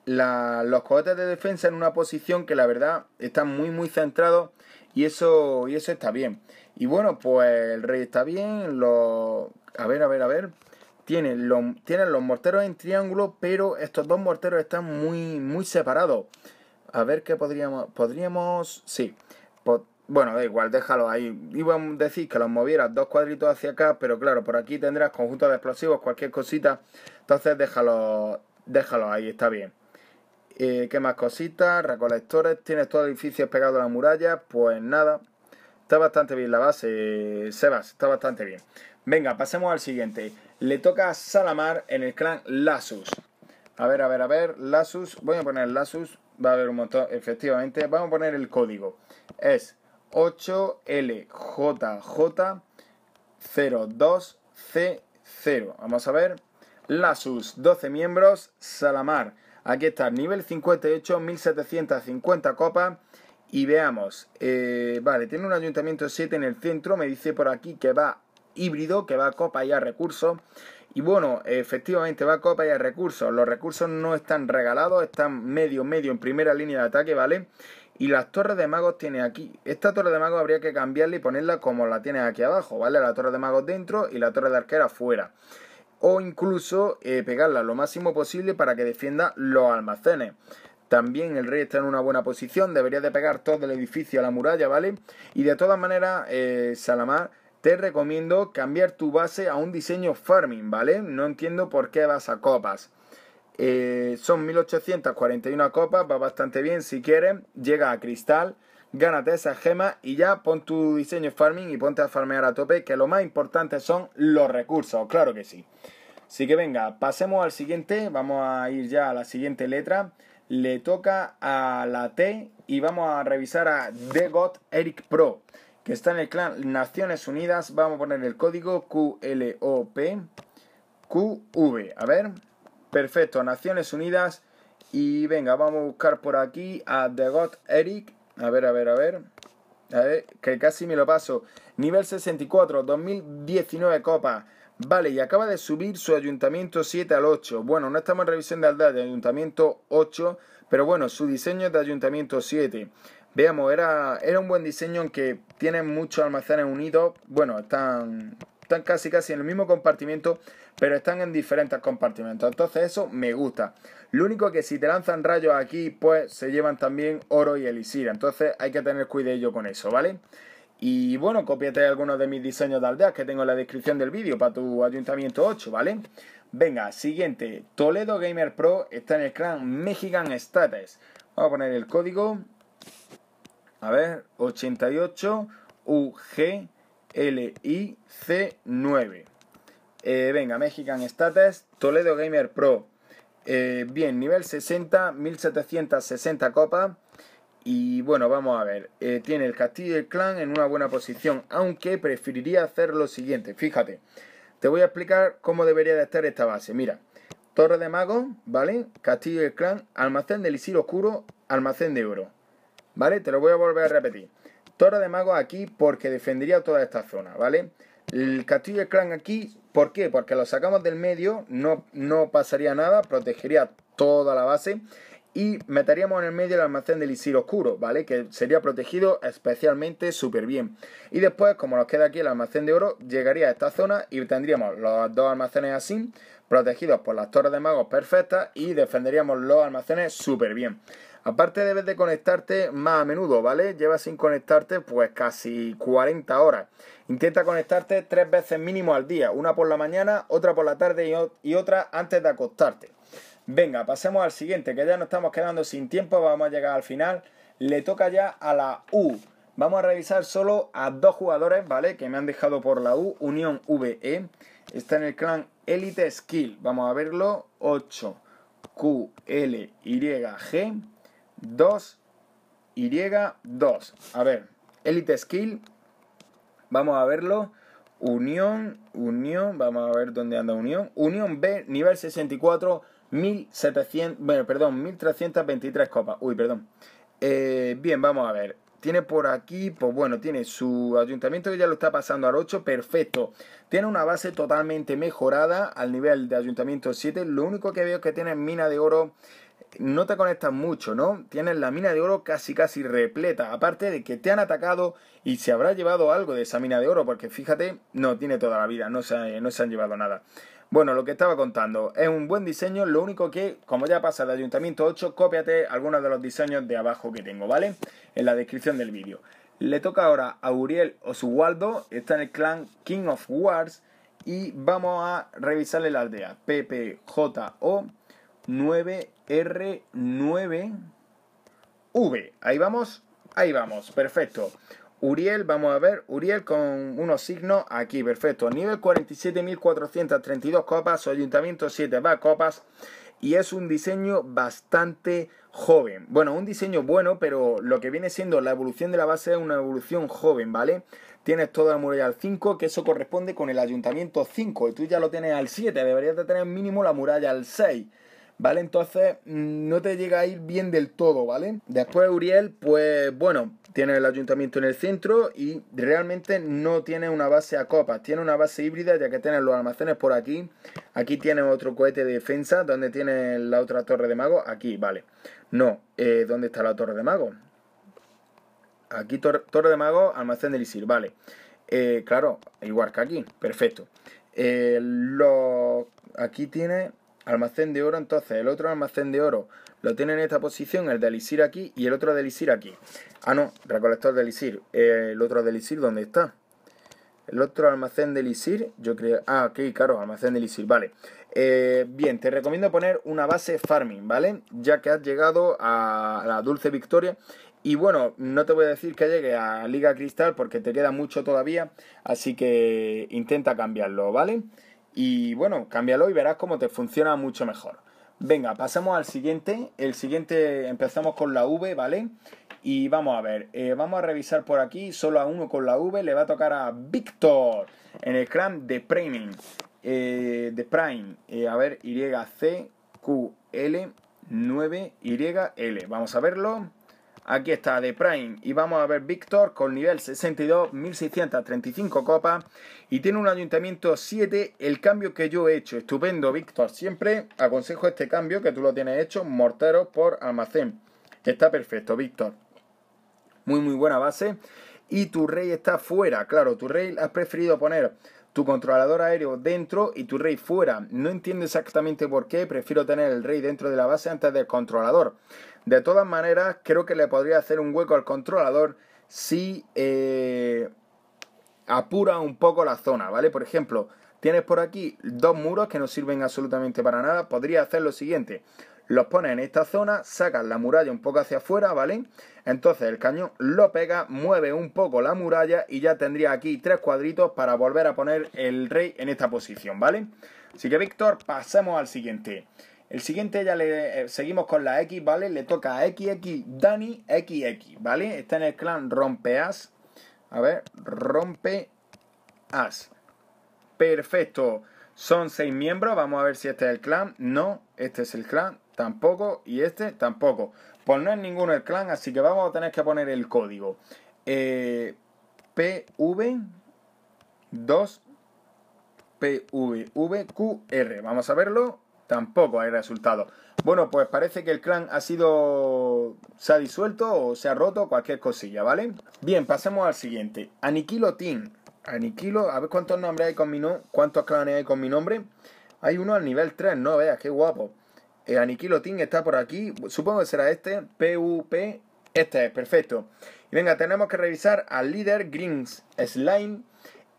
los cohetes de defensa en una posición que la verdad está muy muy centrado y eso, y eso está bien. Y bueno, pues el rey está bien, A ver, a ver, a ver tienen los, los morteros en triángulo, pero estos dos morteros están muy, muy separados. A ver qué podríamos. Podríamos. Sí. bueno, da igual, déjalo ahí. Iba a decir que los movieras dos cuadritos hacia acá, pero claro, por aquí tendrás conjunto de explosivos, cualquier cosita. Entonces déjalo, déjalo ahí, está bien. Eh, ¿Qué más cositas? Recolectores. Tienes todo el edificio pegado a la muralla. Pues nada. Está bastante bien la base, Sebas. Está bastante bien. Venga, pasemos al siguiente. Le toca a Salamar en el clan Lasus. A ver, a ver, a ver, Lasus. Voy a poner Lasus. Va a haber un montón, efectivamente. Vamos a poner el código. Es 8LJJ02C0. Vamos a ver. Lasus, 12 miembros. Salamar. Aquí está, nivel 58, 1750 copas. Y veamos, eh, vale, tiene un ayuntamiento 7 en el centro, me dice por aquí que va híbrido que va a copa y a recursos. Y bueno, efectivamente va a copa y a recursos. Los recursos no están regalados, están medio, medio en primera línea de ataque, ¿vale? Y las torres de magos tiene aquí. Esta torre de magos habría que cambiarla y ponerla como la tiene aquí abajo, ¿vale? La torre de magos dentro y la torre de arquera fuera. O incluso eh, pegarla lo máximo posible para que defienda los almacenes. También el rey está en una buena posición, debería de pegar todo el edificio a la muralla, ¿vale? Y de todas maneras, eh, Salamar te recomiendo cambiar tu base a un diseño farming, ¿vale? No entiendo por qué vas a copas. Eh, son 1841 copas, va bastante bien. Si quieres, llega a cristal, gánate esa gema y ya pon tu diseño farming y ponte a farmear a tope, que lo más importante son los recursos, claro que sí. Así que venga, pasemos al siguiente, vamos a ir ya a la siguiente letra. Le toca a la T y vamos a revisar a The got Eric Pro que está en el clan Naciones Unidas. Vamos a poner el código QLOP QV. A ver, perfecto, Naciones Unidas. Y venga, vamos a buscar por aquí a The God Eric. A ver, a ver, a ver. A ver, que casi me lo paso. Nivel 64, 2019 Copa. Vale, y acaba de subir su ayuntamiento 7 al 8. Bueno, no estamos en revisión de aldea de ayuntamiento 8, pero bueno, su diseño es de ayuntamiento 7. Veamos, era, era un buen diseño en que tiene muchos almacenes unidos. Bueno, están, están casi casi en el mismo compartimiento, pero están en diferentes compartimentos. Entonces eso me gusta. Lo único que si te lanzan rayos aquí, pues se llevan también oro y elixir. Entonces hay que tener cuidado con eso, ¿vale? Y bueno, cópiate algunos de mis diseños de aldeas que tengo en la descripción del vídeo para tu ayuntamiento 8, ¿vale? Venga, siguiente. Toledo Gamer Pro está en el clan Mexican Status. Vamos a poner el código a ver, 88 UGLIC9. Eh, venga, Mexican Status, Toledo Gamer Pro. Eh, bien, nivel 60, 1760 copas. Y bueno, vamos a ver. Eh, tiene el castillo del clan en una buena posición, aunque preferiría hacer lo siguiente. Fíjate, te voy a explicar cómo debería de estar esta base. Mira, torre de Mago, ¿vale? Castillo del clan, almacén de Isir Oscuro, almacén de oro. ¿vale? Te lo voy a volver a repetir. Torre de magos aquí porque defendería toda esta zona, ¿vale? El castillo de clan aquí, ¿por qué? Porque lo sacamos del medio, no, no pasaría nada, protegería toda la base y meteríamos en el medio el almacén del Isir Oscuro, ¿vale? Que sería protegido especialmente súper bien. Y después, como nos queda aquí el almacén de oro, llegaría a esta zona y tendríamos los dos almacenes así, protegidos por las torres de magos perfectas y defenderíamos los almacenes súper bien. Aparte debes de conectarte más a menudo, ¿vale? Llevas sin conectarte pues casi 40 horas. Intenta conectarte tres veces mínimo al día, una por la mañana, otra por la tarde y otra antes de acostarte. Venga, pasemos al siguiente, que ya nos estamos quedando sin tiempo, vamos a llegar al final. Le toca ya a la U. Vamos a revisar solo a dos jugadores, ¿vale? Que me han dejado por la U, Unión VE. Está en el clan Elite Skill. Vamos a verlo. 8 Q, L, Y, G. 2, Y, 2. A ver, Elite Skill, vamos a verlo. Unión, Unión, vamos a ver dónde anda Unión. Unión B, nivel 64, 1700, bueno, perdón, 1323 copas. Uy, perdón. Eh, bien, vamos a ver. Tiene por aquí, pues bueno, tiene su ayuntamiento que ya lo está pasando al 8, perfecto. Tiene una base totalmente mejorada al nivel de ayuntamiento 7. Lo único que veo es que tiene mina de oro no te conectas mucho, ¿no? Tienes la mina de oro casi casi repleta, aparte de que te han atacado y se habrá llevado algo de esa mina de oro, porque fíjate, no tiene toda la vida, no se, eh, han llevado nada. Bueno, lo que estaba contando, es un buen diseño, lo único que, como ya pasa de Ayuntamiento 8, cópiate algunos de los diseños de abajo que tengo, ¿vale? En la descripción del vídeo. Le toca ahora a Uriel Oswaldo, está en el clan King of Wars, y vamos a revisarle la aldea. PPJO 9 R9V. Ahí vamos, ahí vamos, perfecto. Uriel, vamos a ver, Uriel con unos signos aquí, perfecto. Nivel 47.432 copas, ayuntamiento 7 va copas y es un diseño bastante joven. Bueno, un diseño bueno, pero lo que viene siendo la evolución de la base es una evolución joven, ¿vale? Tienes toda la muralla al 5, que eso corresponde con el ayuntamiento 5, y tú ya lo tienes al 7, deberías de tener mínimo la muralla al 6. ¿vale? Entonces mm, no te llega a ir bien del todo, ¿vale? Después Uriel, pues bueno, tiene el ayuntamiento en el centro y realmente no tiene una base a copas, tiene una base híbrida ya que tiene los almacenes por aquí, aquí tiene otro cohete de defensa, donde tiene la otra torre de mago, aquí, vale. No, eh, ¿dónde está la torre de mago? Aquí torre de mago, almacén de Lisir, vale. Eh, claro, igual que aquí, perfecto. Eh, aquí tiene almacén de oro, entonces el otro almacén de oro lo tiene en esta posición, el de elixir aquí y el otro de elixir aquí. Ah, no, recolector de elixir, el otro de elixir, ¿dónde está? El otro almacén de elixir, yo creo... Ah, aquí, caro almacén de elixir, vale. Eh, bien, te recomiendo poner una base farming, ¿vale? Ya que has llegado a la dulce victoria. Y bueno, no te voy a decir que llegue a Liga Cristal porque te queda mucho todavía, así que intenta cambiarlo, ¿vale? vale y bueno, cámbialo y verás cómo te funciona mucho mejor. Venga, pasamos al siguiente. El siguiente empezamos con la V, ¿vale? Y vamos a ver, eh, vamos a revisar por aquí, solo a uno con la V le va a tocar a Víctor en el cram de Priming. Eh, de Prime, eh, a ver, C, Q, L, 9, YL. Vamos a verlo. Aquí está The Prime y vamos a ver Víctor con nivel 62, 1635 copas y tiene un ayuntamiento 7, el cambio que yo he hecho, estupendo Víctor, siempre aconsejo este cambio que tú lo tienes hecho, mortero por almacén, está perfecto Víctor, muy muy buena base y tu rey está fuera, claro, tu rey has preferido poner tu controlador aéreo dentro y tu rey fuera. No entiendo exactamente por qué, prefiero tener el rey dentro de la base antes del controlador. De todas maneras, creo que le podría hacer un hueco al controlador si eh, apura un poco la zona, ¿vale? Por ejemplo, tienes por aquí dos muros que no sirven absolutamente para nada. Podría hacer lo siguiente. Los pones en esta zona, sacas la muralla un poco hacia afuera, ¿vale? Entonces el cañón lo pega, mueve un poco la muralla y ya tendría aquí tres cuadritos para volver a poner el rey en esta posición, ¿vale? Así que Víctor, pasemos al siguiente. El siguiente ya le eh, seguimos con la X, ¿vale? Le toca a XX Dani XX, ¿vale? Está en el clan Rompeas. A ver, Rompeas. Perfecto. Son seis miembros. Vamos a ver si este es el clan. No, este es el clan. Tampoco. Y este tampoco. Pues no es ninguno el clan, así que vamos a tener que poner el código. PV2 eh, PVVQR. Vamos a verlo. Tampoco hay resultado. Bueno, pues parece que el clan ha sido. se ha disuelto o se ha roto, cualquier cosilla, ¿vale? Bien, pasemos al siguiente. Aniquilo Team. Aniquilo, a ver cuántos nombres hay con mi nombre. ¿Cuántos clanes hay con mi nombre? Hay uno al nivel 3, no veas, qué guapo. El Aniquilo Team está por aquí. Supongo que será este. PUP. Este es, perfecto. Y venga, tenemos que revisar al líder Greens Slime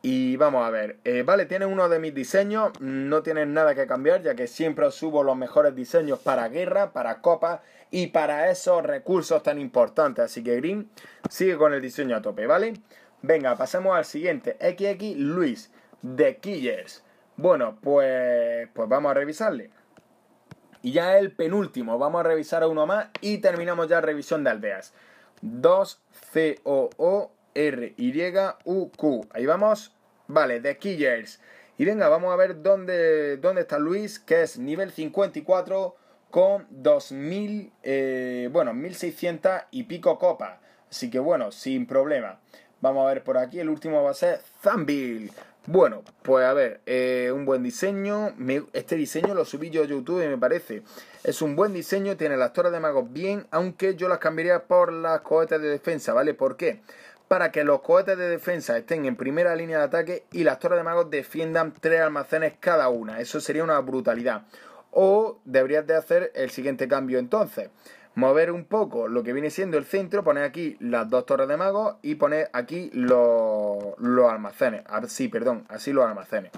y vamos a ver, eh, vale, tiene uno de mis diseños, no tiene nada que cambiar ya que siempre subo los mejores diseños para guerra, para copa y para esos recursos tan importantes. Así que Green sigue con el diseño a tope, ¿vale? Venga, pasemos al siguiente, XX Luis de Killers. Bueno, pues, pues vamos a revisarle. Y ya el penúltimo, vamos a revisar a uno más y terminamos ya revisión de aldeas. 2 o R, Y, U, Q. Ahí vamos. Vale, de Killers. Y venga, vamos a ver dónde, dónde está Luis, que es nivel 54 con 2000, eh, bueno, 1600 y pico copas. Así que bueno, sin problema. Vamos a ver por aquí, el último va a ser Zambil. Bueno, pues a ver, eh, un buen diseño. este diseño lo subí yo a YouTube y me parece. Es un buen diseño, tiene las torres de magos bien, aunque yo las cambiaría por las cohetes de defensa, ¿vale? ¿Por qué? para que los cohetes de defensa estén en primera línea de ataque y las torres de magos defiendan tres almacenes cada una. Eso sería una brutalidad. O deberías de hacer el siguiente cambio entonces. Mover un poco lo que viene siendo el centro, poner aquí las dos torres de magos y poner aquí los, almacenes. Así, ah, perdón, así los almacenes.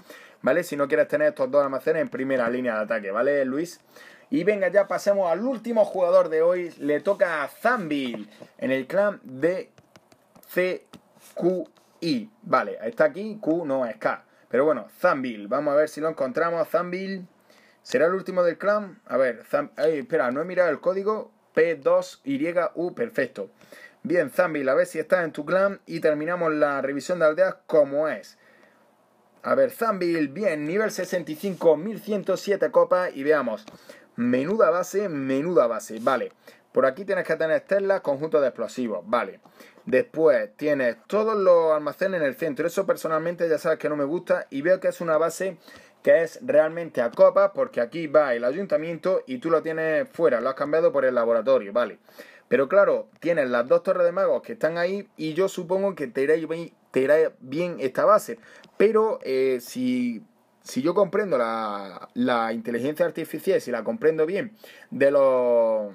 ¿Vale? Si no quieres tener estos dos almacenes en primera línea de ataque, ¿vale, Luis? Y venga, ya pasemos al último jugador de hoy. Le toca a Zambil en el clan de I Vale, está aquí, Q no es K. Pero bueno, Zambil. Vamos a ver si lo encontramos. Zambil. ¿Será el último del clan? A ver, espera, no he mirado el código. p 2 U perfecto. Bien, Zambil, a ver si estás en tu clan. Y terminamos la revisión de aldeas como es. A ver, Zambil, bien, nivel 65, 1107 copas. Y veamos. Menuda base, menuda base. Vale. Por aquí tienes que tener tesla, conjunto de explosivos. Vale. Después tienes todos los almacenes en el centro. Eso personalmente ya sabes que no me gusta y veo que es una base que es realmente a copa porque aquí va el ayuntamiento y tú lo tienes fuera, lo has cambiado por el laboratorio, ¿vale? Pero claro, tienes las dos torres de magos que están ahí y yo supongo que te irá, bien esta base. Pero eh, si, si, yo comprendo la, la inteligencia artificial, si la comprendo bien, de lo,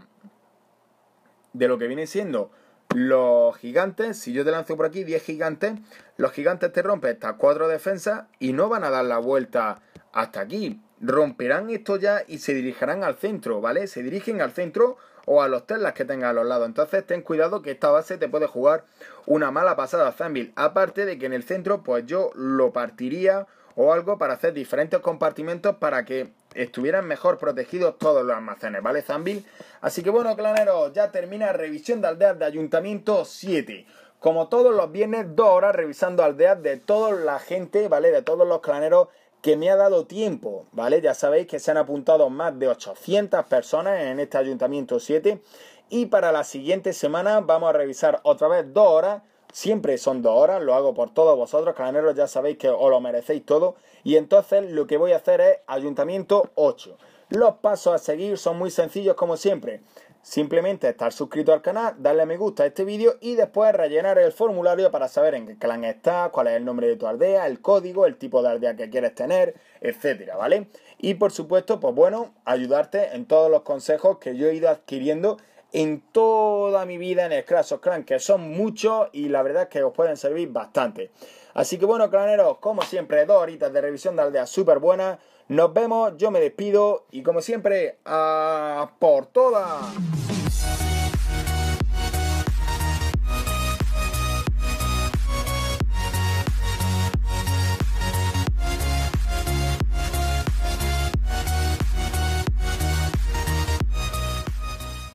de lo que viene siendo los gigantes, si yo te lanzo por aquí 10 gigantes, los gigantes te rompen estas cuatro defensas y no van a dar la vuelta hasta aquí. Romperán esto ya y se dirigirán al centro, ¿vale? Se dirigen al centro o a los telas que tenga a los lados. Entonces ten cuidado que esta base te puede jugar una mala pasada a Zambil. Aparte de que en el centro pues yo lo partiría o algo para hacer diferentes compartimentos para que estuvieran mejor protegidos todos los almacenes, ¿vale, Zambil? Así que bueno, claneros, ya termina revisión de aldeas de Ayuntamiento 7. Como todos los viernes, dos horas revisando aldeas de toda la gente, ¿vale? De todos los claneros que me ha dado tiempo, ¿vale? Ya sabéis que se han apuntado más de 800 personas en este Ayuntamiento 7. Y para la siguiente semana vamos a revisar otra vez dos horas Siempre son dos horas, lo hago por todos vosotros, carneros, ya sabéis que os lo merecéis todo. Y entonces lo que voy a hacer es Ayuntamiento 8. Los pasos a seguir son muy sencillos como siempre. Simplemente estar suscrito al canal, darle a me gusta a este vídeo y después rellenar el formulario para saber en qué clan estás, cuál es el nombre de tu aldea, el código, el tipo de aldea que quieres tener, etcétera, ¿vale? Y por supuesto, pues bueno, ayudarte en todos los consejos que yo he ido adquiriendo en toda mi vida en el Clan, que son muchos y la verdad es que os pueden servir bastante. Así que bueno, claneros, como siempre, dos horitas de revisión de aldea súper buena. Nos vemos, yo me despido y como siempre, a por todas.